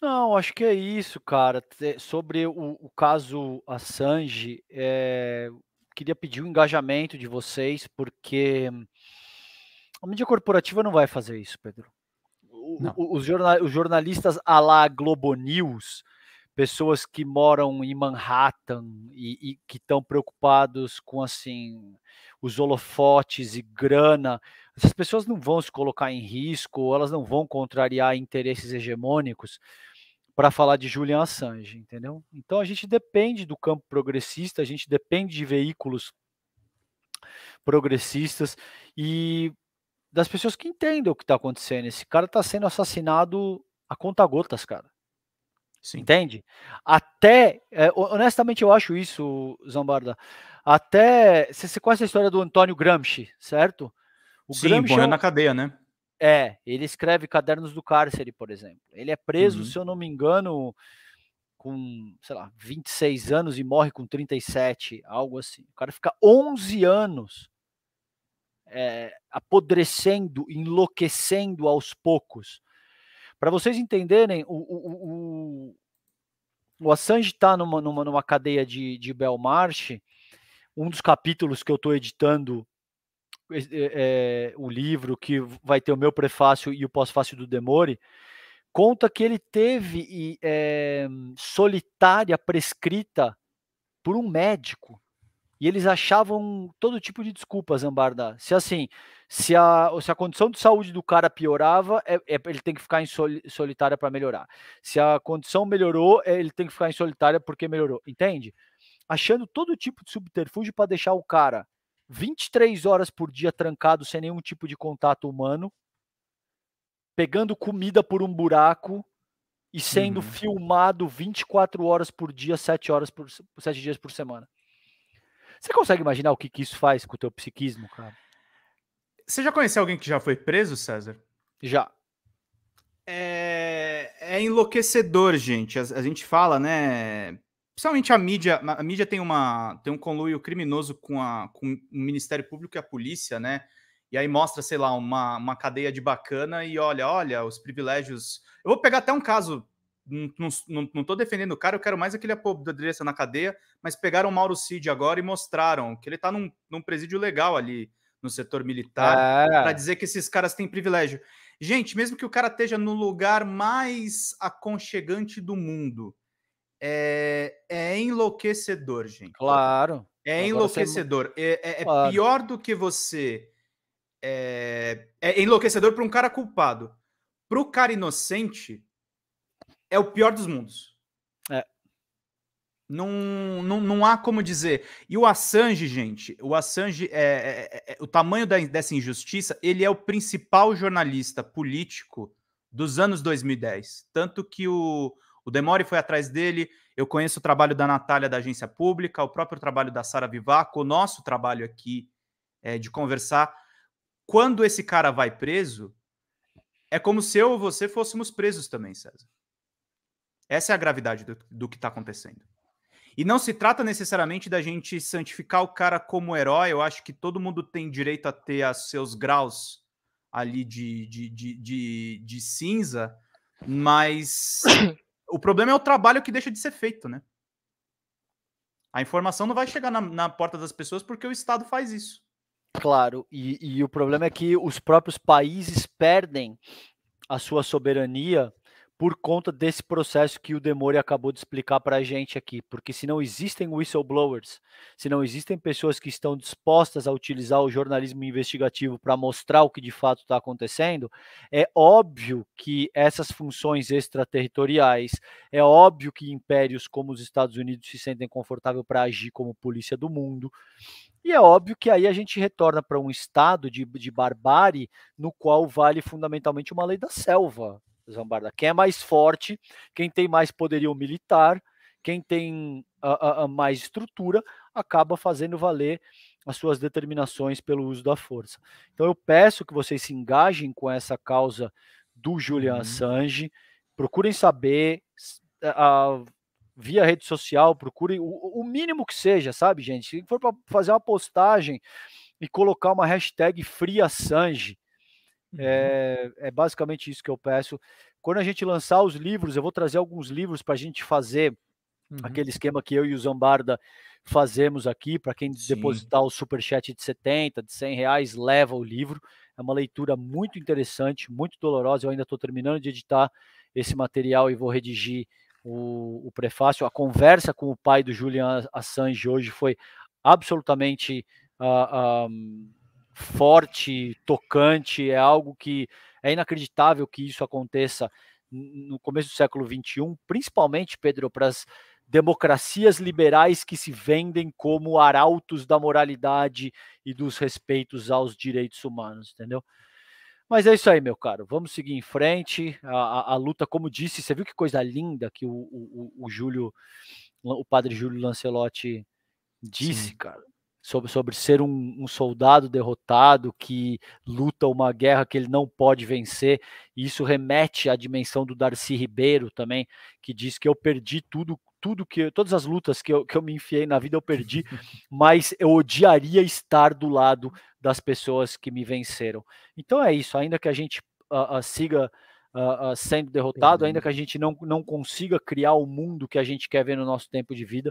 Não, acho que é isso, cara. É, sobre o, o caso Assange, é, queria pedir o um engajamento de vocês, porque a mídia corporativa não vai fazer isso, Pedro. O, os, os jornalistas à la Globo News pessoas que moram em Manhattan e, e que estão preocupados com assim os holofotes e grana, essas pessoas não vão se colocar em risco, elas não vão contrariar interesses hegemônicos para falar de Julian Assange, entendeu? Então a gente depende do campo progressista, a gente depende de veículos progressistas e das pessoas que entendem o que está acontecendo. Esse cara está sendo assassinado a conta gotas, cara. Sim. Entende? Até, é, honestamente, eu acho isso, Zambarda. Até, você conhece a história do Antônio Gramsci, certo? O Sim, Gramsci é morreu é um... na cadeia, né? É, ele escreve Cadernos do Cárcere, por exemplo. Ele é preso, uhum. se eu não me engano, com, sei lá, 26 anos e morre com 37, algo assim. O cara fica 11 anos é, apodrecendo, enlouquecendo aos poucos para vocês entenderem, o, o, o, o Assange está numa, numa, numa cadeia de, de Belmarsh. Um dos capítulos que eu estou editando é, é, é, o livro, que vai ter o meu prefácio e o pós-fácio do Demore, conta que ele teve é, solitária prescrita por um médico. E eles achavam todo tipo de desculpas, Zambarda. Se assim, se a, se a condição de saúde do cara piorava, é, é ele tem que ficar em solitária para melhorar. Se a condição melhorou, é, ele tem que ficar em solitária porque melhorou. Entende? Achando todo tipo de subterfúgio para deixar o cara 23 horas por dia trancado sem nenhum tipo de contato humano, pegando comida por um buraco e sendo uhum. filmado 24 horas por dia, 7 horas por 7 dias por semana. Você consegue imaginar o que, que isso faz com o teu psiquismo, cara? Você já conheceu alguém que já foi preso, César? Já. É, é enlouquecedor, gente. A, a, gente fala, né? Principalmente a mídia. A mídia tem, uma, tem um conluio criminoso com, a, com o Ministério Público e a polícia, né? E aí mostra, sei lá, uma, uma cadeia de bacana e olha, olha, os privilégios. Eu vou pegar até um caso. Não, não, não tô defendendo o cara, eu quero mais aquele é apodrecer na cadeia, mas pegaram o Mauro Cid agora e mostraram que ele tá num, num presídio legal ali no setor militar, é. para dizer que esses caras têm privilégio. Gente, mesmo que o cara esteja no lugar mais aconchegante do mundo, é, é enlouquecedor, gente. Claro. É enlouquecedor. Você... É, é, é claro. pior do que você. É, é enlouquecedor para um cara culpado. Para o cara inocente, é o pior dos mundos. Não, não, não há como dizer. E o Assange, gente, o Assange, é, é, é, o tamanho da, dessa injustiça, ele é o principal jornalista político dos anos 2010. Tanto que o, o Demore foi atrás dele, eu conheço o trabalho da Natália da Agência Pública, o próprio trabalho da Sara Vivaco, o nosso trabalho aqui é, de conversar. Quando esse cara vai preso, é como se eu ou você fôssemos presos também, César. Essa é a gravidade do, do que está acontecendo. E não se trata necessariamente da gente santificar o cara como herói, eu acho que todo mundo tem direito a ter os seus graus ali de, de, de, de, de cinza, mas *coughs* o problema é o trabalho que deixa de ser feito, né? A informação não vai chegar na, na porta das pessoas porque o Estado faz isso. Claro, e, e o problema é que os próprios países perdem a sua soberania por conta desse processo que o Demore acabou de explicar para a gente aqui. Porque se não existem whistleblowers, se não existem pessoas que estão dispostas a utilizar o jornalismo investigativo para mostrar o que de fato está acontecendo, é óbvio que essas funções extraterritoriais, é óbvio que impérios como os Estados Unidos se sentem confortáveis para agir como polícia do mundo. E é óbvio que aí a gente retorna para um estado de, de barbárie no qual vale fundamentalmente uma lei da selva Zambarda. Quem é mais forte, quem tem mais poderio militar, quem tem a, a, a mais estrutura, acaba fazendo valer as suas determinações pelo uso da força. Então eu peço que vocês se engajem com essa causa do Julian uhum. Assange, procurem saber a, via rede social, procurem o, o, mínimo que seja, sabe, gente? Se for para fazer uma postagem e colocar uma hashtag Free Assange, Uhum. É, é basicamente isso que eu peço. Quando a gente lançar os livros, eu vou trazer alguns livros para a gente fazer Uhum. aquele esquema que eu e o Zambarda fazemos aqui, para quem Sim. depositar o superchat de 70, de 100 reais, leva o livro. É uma leitura muito interessante, muito dolorosa. Eu ainda estou terminando de editar esse material e vou redigir o, o, prefácio. A conversa com o pai do Julian Assange hoje foi absolutamente. Uh, forte, tocante, é algo que é inacreditável que isso aconteça no começo do século XXI, principalmente, Pedro, para as democracias liberais que se vendem como arautos da moralidade e dos respeitos aos direitos humanos, entendeu? Mas é isso aí, meu caro. Vamos seguir em frente. A, a, a luta, como disse, você viu que coisa linda que o, o, o Júlio, o padre Júlio Lancelotti disse, Sim. cara sobre, sobre ser um, um, soldado derrotado que luta uma guerra que ele não pode vencer. isso remete à dimensão do Darcy Ribeiro também, que diz que eu perdi tudo, tudo que todas as lutas que eu, que eu me enfiei na vida eu perdi, *laughs* mas eu odiaria estar do lado das pessoas que me venceram. Então é isso, ainda que a gente uh, uh, siga Uh, uh, sendo derrotado, ainda uhum. que a gente não, não consiga criar o mundo que a gente quer ver no nosso tempo de vida,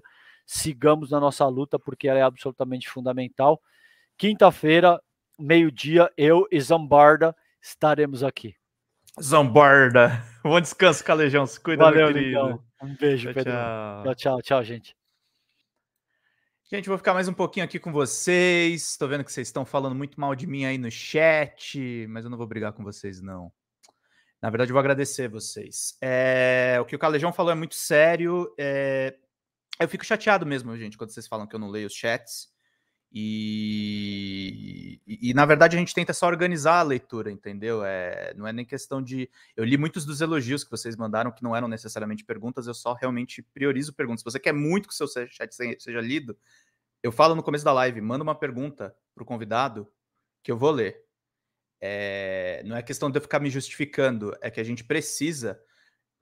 sigamos na nossa luta, porque ela é absolutamente fundamental. Quinta-feira, meio-dia, eu e Zambarda estaremos aqui. Zambarda. *laughs* Bom descanso, Calejão. Se cuida, Valeu, meu querido. Então. Um beijo, tchau, Pedro. Tchau. tchau, tchau, gente. Gente, vou ficar mais um pouquinho aqui com vocês. Estou vendo que vocês estão falando muito mal de mim aí no chat, mas eu não vou brigar com vocês, não. Na verdade, eu vou agradecer vocês. É, o que o Calejão falou é muito sério. É, eu fico chateado mesmo, gente, quando vocês falam que eu não leio os chats. E, e, e, na verdade a gente tenta só organizar a leitura, entendeu? É, não é nem questão de. Eu li muitos dos elogios que vocês mandaram que não eram necessariamente perguntas, eu só realmente priorizo perguntas. Se você quer muito que o seu chat seja lido, eu falo no começo da live, manda uma pergunta pro convidado que eu vou ler. É, não é questão de eu ficar me justificando, é que a gente precisa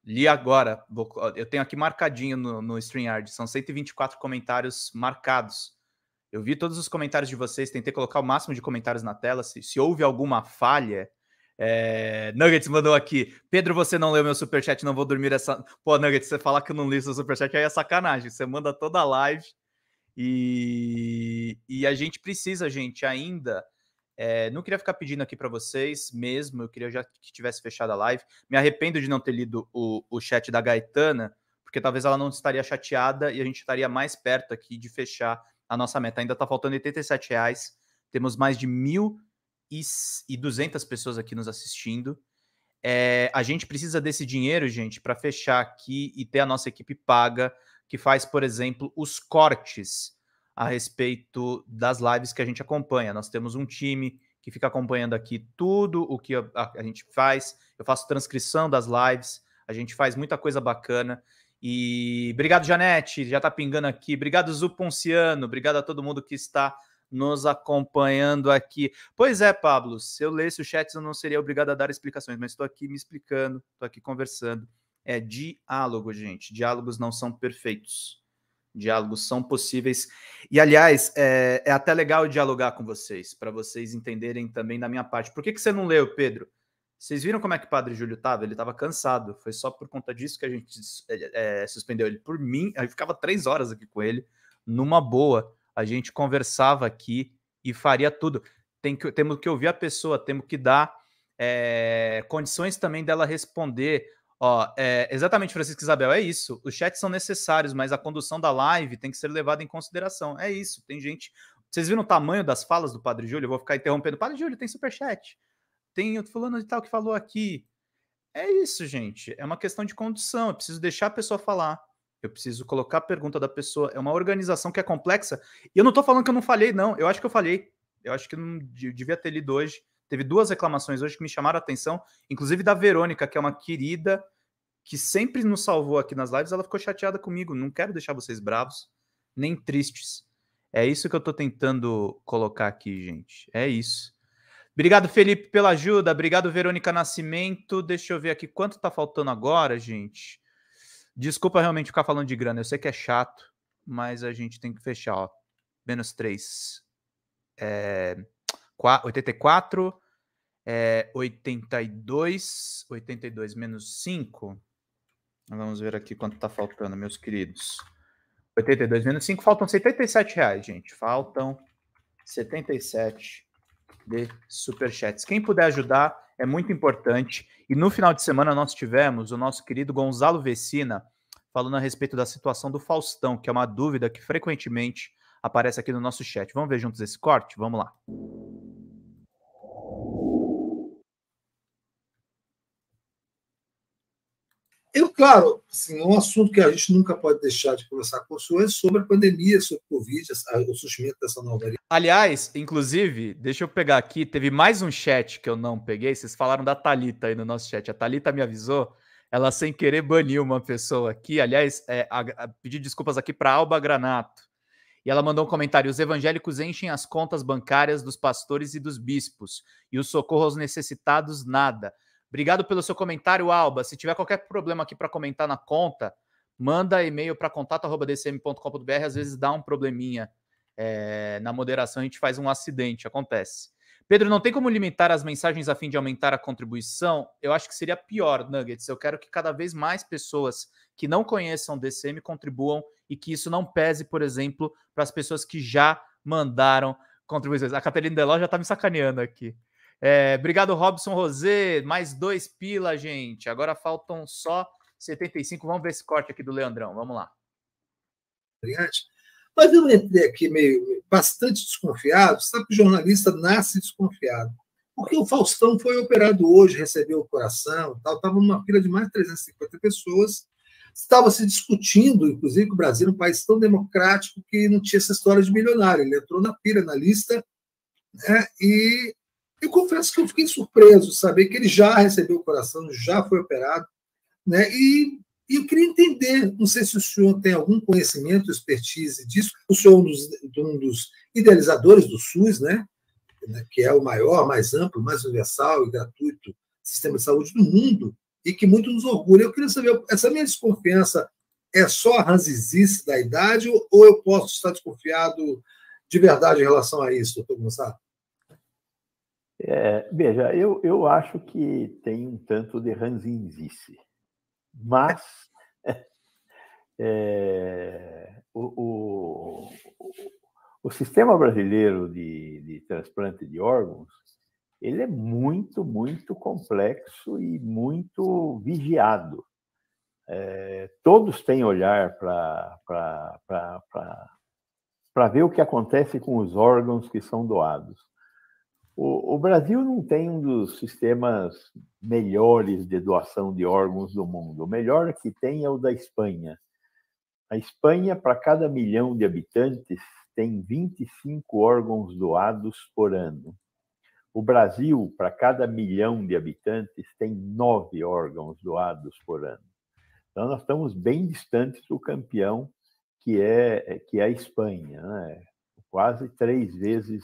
Li agora, vou, eu tenho aqui marcadinho no, no StreamYard, são 124 comentários marcados. Eu vi todos os comentários de vocês, tentei colocar o máximo de comentários na tela. Se, se houve alguma falha, é... Nuggets mandou aqui. Pedro, você não leu meu superchat, não vou dormir essa. Pô, Nuggets, você falar que eu não li seu superchat aí é sacanagem. Você manda toda a live. E, e a gente precisa, gente, ainda é, não queria ficar pedindo aqui para vocês mesmo, eu queria já que tivesse fechado a live. Me arrependo de não ter lido o, o chat da Gaetana, porque talvez ela não estaria chateada e a gente estaria mais perto aqui de fechar a nossa meta. Ainda está faltando R$ reais. Temos mais de 1.200 pessoas aqui nos assistindo. É, a gente precisa desse dinheiro, gente, para fechar aqui e ter a nossa equipe paga, que faz, por exemplo, os cortes a respeito das lives que a gente acompanha. Nós temos um time que fica acompanhando aqui tudo o que a, a, gente faz. Eu faço transcrição das lives, a gente faz muita coisa bacana. E obrigado, Janete, já está pingando aqui. Obrigado, Zuponciano. Obrigado a todo mundo que está nos acompanhando aqui. Pois é, Pablo, se eu lesse o chat, eu não seria obrigado a dar explicações, mas estou aqui me explicando, estou aqui conversando. É diálogo, gente. Diálogos não são perfeitos. Diálogos são possíveis. E, aliás, é, é até legal dialogar com vocês, para vocês entenderem também da minha parte. Por que, que você não leu, Pedro? Vocês viram como é que o Padre Júlio estava? Ele estava cansado. Foi só por conta disso que a gente é, é, suspendeu ele. Por mim, eu ficava três horas aqui com ele, numa boa. A gente conversava aqui e faria tudo. Tem que, temos que ouvir a pessoa, temos que dar é, condições também dela responder Ó, é, exatamente, Francisco Isabel, é isso. Os chats são necessários, mas a condução da live tem que ser levada em consideração. É isso, tem gente. Vocês viram o tamanho das falas do Padre Júlio? Eu vou ficar interrompendo. Padre Júlio, tem superchat. Tem outro fulano de tal que falou aqui. É isso, gente. É uma questão de condução. Eu preciso deixar a pessoa falar. Eu preciso colocar a pergunta da pessoa. É uma organização que é complexa. E eu não estou falando que eu não falhei, não. Eu acho que eu falhei. Eu acho que eu não devia ter lido hoje. Teve duas reclamações hoje que me chamaram a atenção, inclusive da Verônica, que é uma querida que sempre nos salvou aqui nas lives. Ela ficou chateada comigo. Não quero deixar vocês bravos nem tristes. É isso que eu estou tentando colocar aqui, gente. É isso. Obrigado, Felipe, pela ajuda. Obrigado, Verônica Nascimento. Deixa eu ver aqui quanto tá faltando agora, gente. Desculpa realmente ficar falando de grana. Eu sei que é chato, mas a gente tem que fechar, ó. Menos três. É... 84, é, 82, 82 menos 5. Vamos ver aqui quanto está faltando, meus queridos. 82 menos 5, faltam 77 reais, gente. Faltam 77 de superchats. Quem puder ajudar é muito importante. E no final de semana nós tivemos o nosso querido Gonzalo Vecina falando a respeito da situação do Faustão, que é uma dúvida que frequentemente aparece aqui no nosso chat. Vamos ver juntos esse corte? Vamos lá. Eu, claro, assim, um assunto que a gente nunca pode deixar de conversar com o senhor é sobre a pandemia, sobre o Covid, o surgimento dessa nova Aliás, inclusive, deixa eu pegar aqui, teve mais um chat que eu não peguei, vocês falaram da Talita aí no nosso chat. A Talita me avisou, ela sem querer baniu uma pessoa aqui. Aliás, é, a, a, pedir desculpas aqui para Alba Granato. E ela mandou um comentário: os evangélicos enchem as contas bancárias dos pastores e dos bispos, e o socorro aos necessitados, nada. Obrigado pelo seu comentário, Alba. Se tiver qualquer problema aqui para comentar na conta, manda e-mail para contato.dcm.com.br. Às vezes dá um probleminha é, na moderação, a gente faz um acidente, acontece. Pedro, não tem como limitar as mensagens a fim de aumentar a contribuição? Eu acho que seria pior, Nuggets. Eu quero que cada vez mais pessoas que não conheçam DCM contribuam e que isso não pese, por exemplo, para as pessoas que já mandaram contribuições. A Caterina Deló já está me sacaneando aqui. É, obrigado, Robson Rosé. Mais dois pila, gente. Agora faltam só 75. Vamos ver esse corte aqui do Leandrão. Vamos lá. Obrigado. Mas eu entrei aqui meio bastante desconfiado. Sabe que jornalista nasce desconfiado. Porque o Faustão foi operado hoje, recebeu o coração, tal. Estava numa fila de mais de 350 pessoas Estava se discutindo, inclusive, que o Brasil era um país tão democrático que não tinha essa história de milionário. Ele entrou na pira, na lista, né? e eu confesso que eu fiquei surpreso saber que ele já recebeu o coração, já foi operado, né? E, e, eu queria entender, não sei se o senhor tem algum conhecimento, expertise disso. O senhor é um dos, um dos idealizadores do SUS, né, né? Que é o maior, mais amplo, mais universal e gratuito sistema de saúde do mundo e que muito nos orgulha. Eu queria saber, essa minha desconfiança é só a ranzizice da idade ou eu posso estar desconfiado de verdade em relação a isso, doutor Gonçalo? É, veja, eu, eu acho que tem um tanto de ranzinzice, mas *laughs* é, o, o, o, sistema brasileiro de, de transplante de órgãos ele é muito, muito complexo e muito vigiado. É, todos têm olhar para ver o que acontece com os órgãos que são doados. O, o Brasil não tem um dos sistemas melhores de doação de órgãos do mundo. O melhor que tem é o da Espanha. A Espanha, para cada milhão de habitantes, tem 25 órgãos doados por ano. O Brasil, para cada milhão de habitantes, tem nove órgãos doados por ano. Então, nós estamos bem distantes do campeão, que é, é que é a Espanha, né? quase três vezes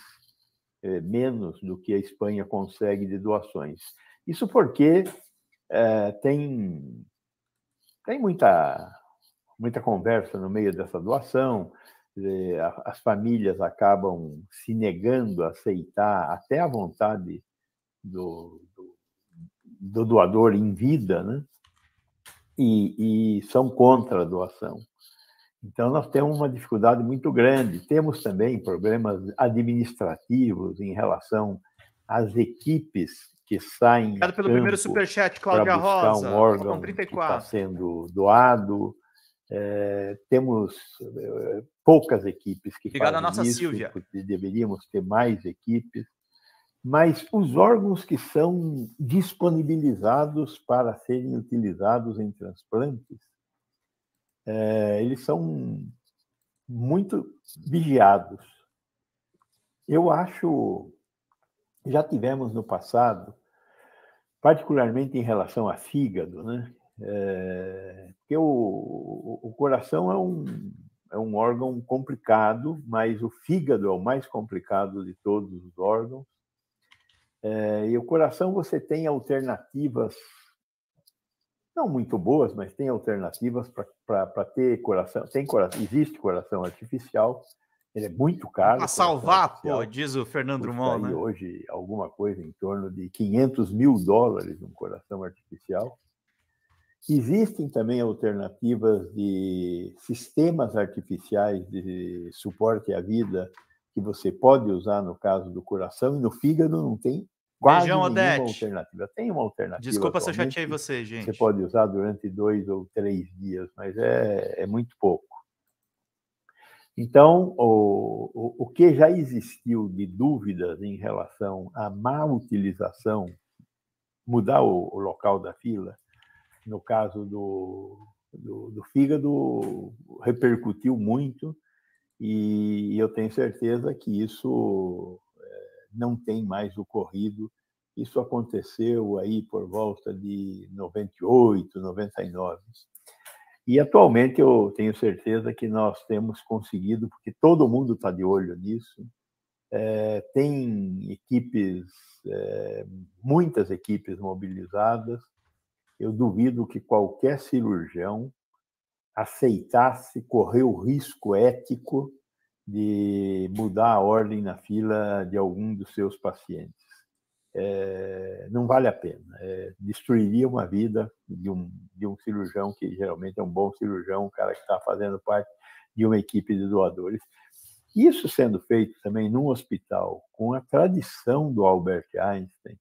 é, menos do que a Espanha consegue de doações. Isso porque é, tem, tem muita, muita conversa no meio dessa doação, é, as famílias acabam se negando a aceitar até a vontade do, do, do doador em vida, né? E, e, são contra a doação. Então, nós temos uma dificuldade muito grande. Temos também problemas administrativos em relação às equipes que saem. Obrigado pelo primeiro superchat, Cláudia Rosa, um órgão 34. que está sendo doado. É, temos eh, poucas equipes que Obrigado fazem nossa isso, Silvia. deveríamos ter mais equipes, mas os órgãos que são disponibilizados para serem utilizados em transplantes, é, eles são muito vigiados. Eu acho, já tivemos no passado, particularmente em relação a fígado, né? É, porque o, o coração é um, é um órgão complicado, mas o fígado é o mais complicado de todos os órgãos. É, e o coração você tem alternativas, não muito boas, mas tem alternativas para ter coração. Tem coração, existe coração artificial, ele é muito caro. Para salvar, pô, diz o Fernando Drummond, né? Hoje, alguma coisa em torno de 500 mil dólares um coração artificial. Existem também alternativas de sistemas artificiais de suporte à vida que você pode usar no caso do coração e no fígado não tem quase Beijão, nenhuma Odete. alternativa. Tem uma alternativa. Desculpa se eu chateei você, gente. Você pode usar durante dois ou três dias, mas é, é muito pouco. Então, o, o, o que já existiu de dúvidas em relação à má utilização, mudar o, o local da fila, no caso do, do, do fígado, repercutiu muito e eu tenho certeza que isso é, não tem mais ocorrido. Isso aconteceu aí por volta de 98, 99. E atualmente eu tenho certeza que nós temos conseguido, porque todo mundo está de olho nisso. É, tem equipes, é, muitas equipes mobilizadas, eu duvido que qualquer cirurgião aceitasse correr o risco ético de mudar a ordem na fila de algum dos seus pacientes. É, não vale a pena. É, destruiria uma vida de um, de um cirurgião, que geralmente é um bom cirurgião, um cara que está fazendo parte de uma equipe de doadores. Isso sendo feito também num hospital com a tradição do Albert Einstein,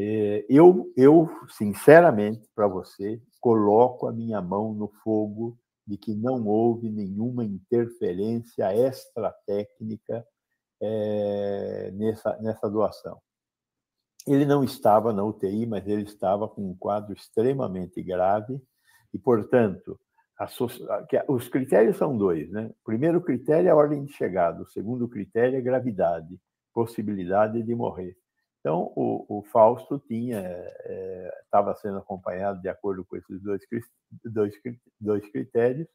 é, eu, eu sinceramente, para você, coloco a minha mão no fogo de que não houve nenhuma interferência extratécnica é, nessa, nessa doação. Ele não estava na UTI, mas ele estava com um quadro extremamente grave e, portanto, os critérios são dois, né? O primeiro critério é a ordem de chegada, o segundo critério é gravidade, possibilidade de morrer. Então, o, o Fausto tinha estava eh, eh, é, sendo acompanhado de acordo com esses dois, dois, dois critérios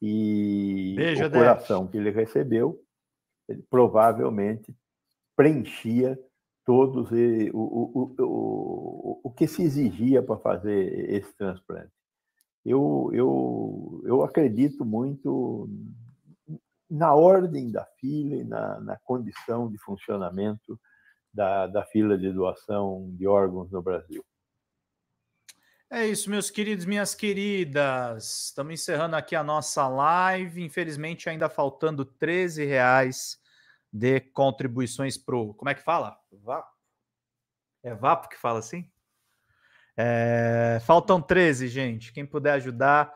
e Beijo, o coração Deus. que ele recebeu ele provavelmente preenchia todos e, o, o, o, o que se exigia para fazer esse transplante. Eu, eu, eu acredito muito na ordem da fila e na, na condição de funcionamento da, da fila de doação de órgãos no Brasil. É isso, meus queridos, minhas queridas. Estamos encerrando aqui a nossa live. Infelizmente, ainda faltando 13 reais de contribuições para o. Como é que fala? VAP. É VAP que fala assim? É... Faltam 13, gente. Quem puder ajudar,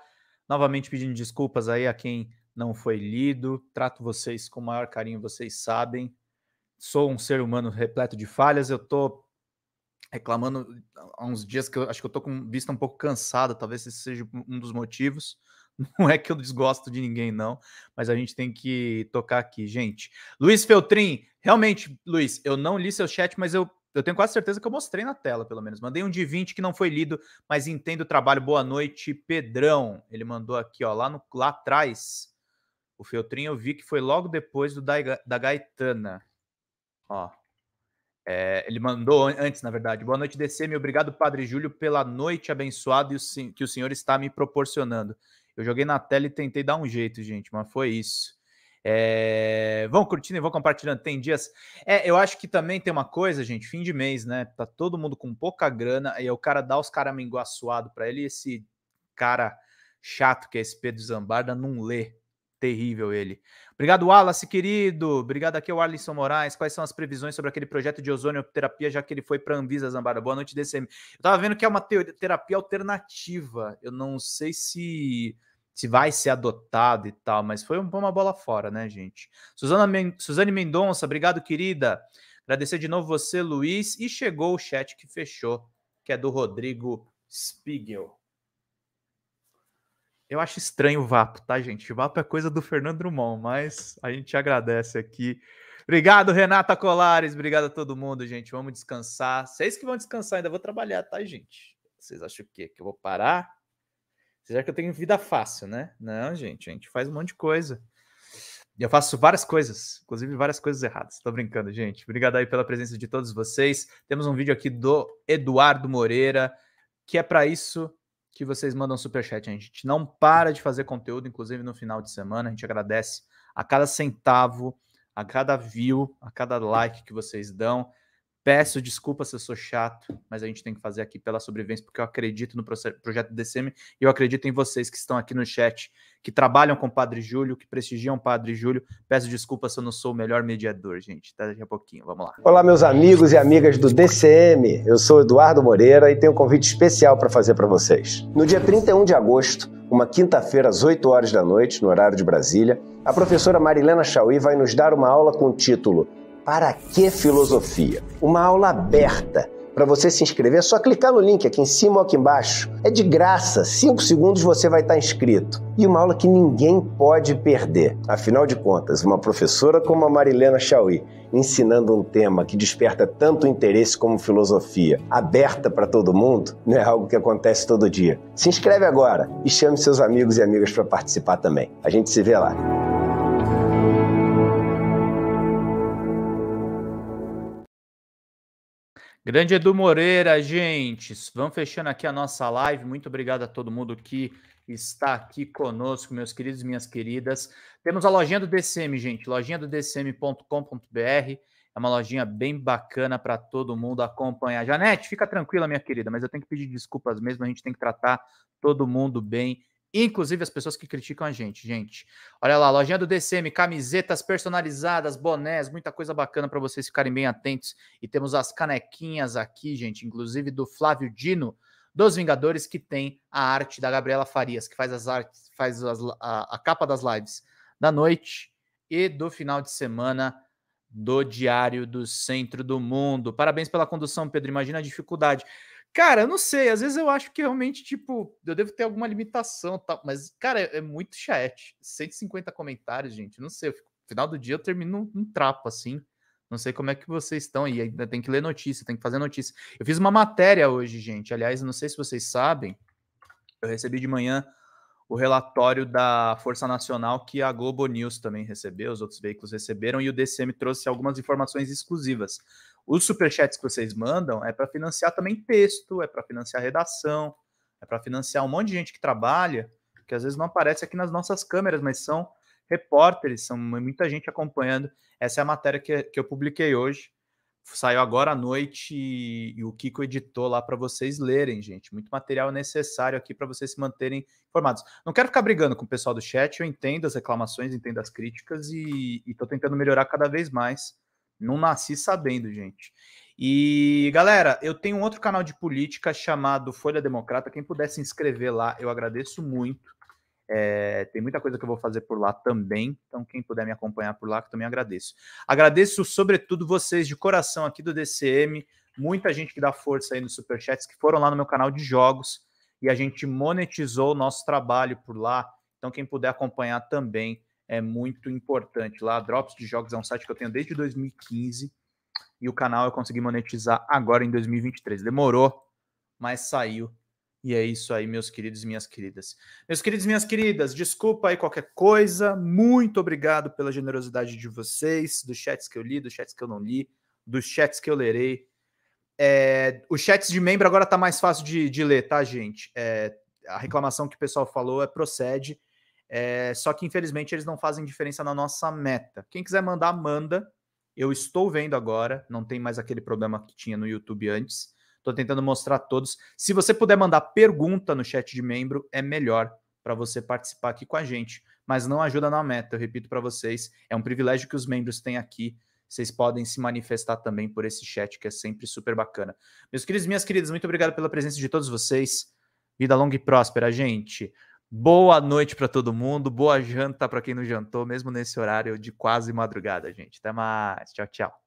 novamente pedindo desculpas aí a quem não foi lido. Trato vocês com o maior carinho, vocês sabem sou um ser humano repleto de falhas, eu tô reclamando há uns dias que eu acho que eu tô com vista um pouco cansada, talvez esse seja um dos motivos. *laughs* Não é que eu desgosto de ninguém, não, mas a gente tem que tocar aqui, gente. Luiz Feltrin, realmente, Luiz, eu não li seu chat, mas eu, eu tenho quase certeza que eu mostrei na tela, pelo menos. Mandei um de 20 que não foi lido, mas entendo o trabalho. Boa noite, Pedrão. Ele mandou aqui, ó, lá, no, lá atrás. O Feltrin eu vi que foi logo depois do da, da Gaetana. Ó. É, ele mandou antes, na verdade. Boa noite, DC. Me obrigado, Padre Júlio, pela noite abençoada que o senhor está me proporcionando. Eu joguei na tela e tentei dar um jeito, gente, mas foi isso. É, eh, vão curtindo e vão compartilhando. Tem dias. É, eu acho que também tem uma coisa, gente, fim de mês, né? Tá todo mundo com pouca grana e o cara dá os caraminguá suado para ele e esse cara chato que é esse Pedro Zambarda não lê Terrível ele. Obrigado, Wallace, querido. Obrigado aqui ao Alisson Moraes. Quais são as previsões sobre aquele projeto de ozonioterapia, já que ele foi para Anvisa Zambara? Boa noite, DCM. Eu tava vendo que é uma terapia alternativa. Eu não sei se se vai ser adotado e tal, mas foi uma bola fora, né, gente? Suzana Men Suzane Mendonça, obrigado, querida. Agradecer de novo você, Luiz. E chegou o chat que fechou, que é do Rodrigo Spiegel. Eu acho estranho o Vapo, tá, gente? Vapo é coisa do Fernando Drummond, mas a gente agradece aqui. Obrigado, Renata Colares. Obrigado a todo mundo, gente. Vamos descansar. Vocês que vão descansar, ainda vou trabalhar, tá, gente? Vocês acham o quê? Que eu vou parar? Vocês acham que eu tenho vida fácil, né? Não, gente, a gente faz um monte de coisa. Eu faço várias coisas, inclusive várias coisas erradas. Tô brincando, gente. Obrigado aí pela presença de todos vocês. Temos um vídeo aqui do Eduardo Moreira, que é para isso que vocês mandam super chat. A gente não para de fazer conteúdo, inclusive no final de semana. A gente agradece a cada centavo, a cada view, a cada like que vocês dão. Peço desculpa se eu sou chato, mas a gente tem que fazer aqui pela sobrevivência, porque eu acredito no projeto DCM e eu acredito em vocês que estão aqui no chat, que trabalham com o Padre Júlio, que prestigiam o Padre Júlio. Peço desculpa se eu não sou o melhor mediador, gente. Até daqui a pouquinho, vamos lá. Olá, meus amigos e amigas do DCM. Eu sou Eduardo Moreira e tenho um convite especial para fazer para vocês. No dia 31 de agosto, uma quinta-feira às 8 horas da noite, no horário de Brasília, a professora Marilena Chauí vai nos dar uma aula com o título para que filosofia? Uma aula aberta. Para você se inscrever, é só clicar no link aqui em cima ou aqui embaixo. É de graça, 5 segundos você vai estar tá inscrito. E uma aula que ninguém pode perder. Afinal de contas, uma professora como a Marilena Chauí, ensinando um tema que desperta tanto interesse como filosofia, aberta para todo mundo, não é algo que acontece todo dia. Se inscreve agora e chame seus amigos e amigas para participar também. A gente se vê lá. Grande Edu Moreira, gente. Vamos fechando aqui a nossa live. Muito obrigado a todo mundo que está aqui conosco, meus queridos e minhas queridas. Temos a lojinha do DCM, gente. Lojinha do DCM.com.br. É uma lojinha bem bacana para todo mundo acompanhar. Janete, fica tranquila, minha querida, mas eu tenho que pedir desculpas mesmo. A gente tem que tratar todo mundo bem Inclusive as pessoas que criticam a gente, gente. Olha lá, lojinha do DCM, camisetas personalizadas, bonés, muita coisa bacana para vocês ficarem bem atentos. E temos as canequinhas aqui, gente, inclusive do Flávio Dino, dos Vingadores, que tem a arte da Gabriela Farias, que faz as artes, faz as, a, a capa das lives da noite e do final de semana do Diário do Centro do Mundo. Parabéns pela condução, Pedro. Imagina a dificuldade. Cara, eu não sei, às vezes eu acho que realmente, tipo, eu devo ter alguma limitação tal, mas, cara, é, é muito chat. 150 comentários, gente, não sei, fico, no final do dia eu termino um, um trapo, assim. Não sei como é que vocês estão, e ainda tem que ler notícia, tem que fazer notícia. Eu fiz uma matéria hoje, gente, aliás, não sei se vocês sabem, eu recebi de manhã o relatório da Força Nacional que a Globo News também recebeu, os outros veículos receberam, e o DCM trouxe algumas informações exclusivas os superchats que vocês mandam é para financiar também texto, é para financiar redação, é para financiar um monte de gente que trabalha, que às vezes não aparece aqui nas nossas câmeras, mas são repórteres, são muita gente acompanhando. Essa é a matéria que, que eu publiquei hoje. Saiu agora à noite e, e o Kiko editou lá para vocês lerem, gente. Muito material necessário aqui para vocês se manterem informados. Não quero ficar brigando com o pessoal do chat, eu entendo as reclamações, entendo as críticas e estou tentando melhorar cada vez mais não nasci sabendo, gente. E galera, eu tenho um outro canal de política chamado Folha Democrata. Quem puder se inscrever lá, eu agradeço muito. É, tem muita coisa que eu vou fazer por lá também. Então, quem puder me acompanhar por lá, que também agradeço. Agradeço, sobretudo, vocês de coração aqui do DCM. Muita gente que dá força aí nos superchats, que foram lá no meu canal de jogos. E a gente monetizou o nosso trabalho por lá. Então, quem puder acompanhar também, é muito importante. Lá, Drops de Jogos é um site que eu tenho desde 2015 e o canal eu consegui monetizar agora em 2023. Demorou, mas saiu. E é isso aí, meus queridos e minhas queridas. Meus queridos e minhas queridas, desculpa aí qualquer coisa. Muito obrigado pela generosidade de vocês, dos chats que eu li, dos chats que eu não li, dos chats que eu lerei. É, os chats de membro agora tá mais fácil de, de ler, tá, gente? É, a reclamação que o pessoal falou é procede. É, só que infelizmente eles não fazem diferença na nossa meta. Quem quiser mandar, manda. Eu estou vendo agora, não tem mais aquele problema que tinha no YouTube antes. Estou tentando mostrar a todos. Se você puder mandar pergunta no chat de membro, é melhor para você participar aqui com a gente. Mas não ajuda na meta, eu repito para vocês. É um privilégio que os membros têm aqui. Vocês podem se manifestar também por esse chat, que é sempre super bacana. Meus queridos minhas queridas, muito obrigado pela presença de todos vocês. Vida longa e próspera, gente. Boa noite para todo mundo, boa janta para quem não jantou, mesmo nesse horário de quase madrugada, gente. Até mais, tchau, tchau.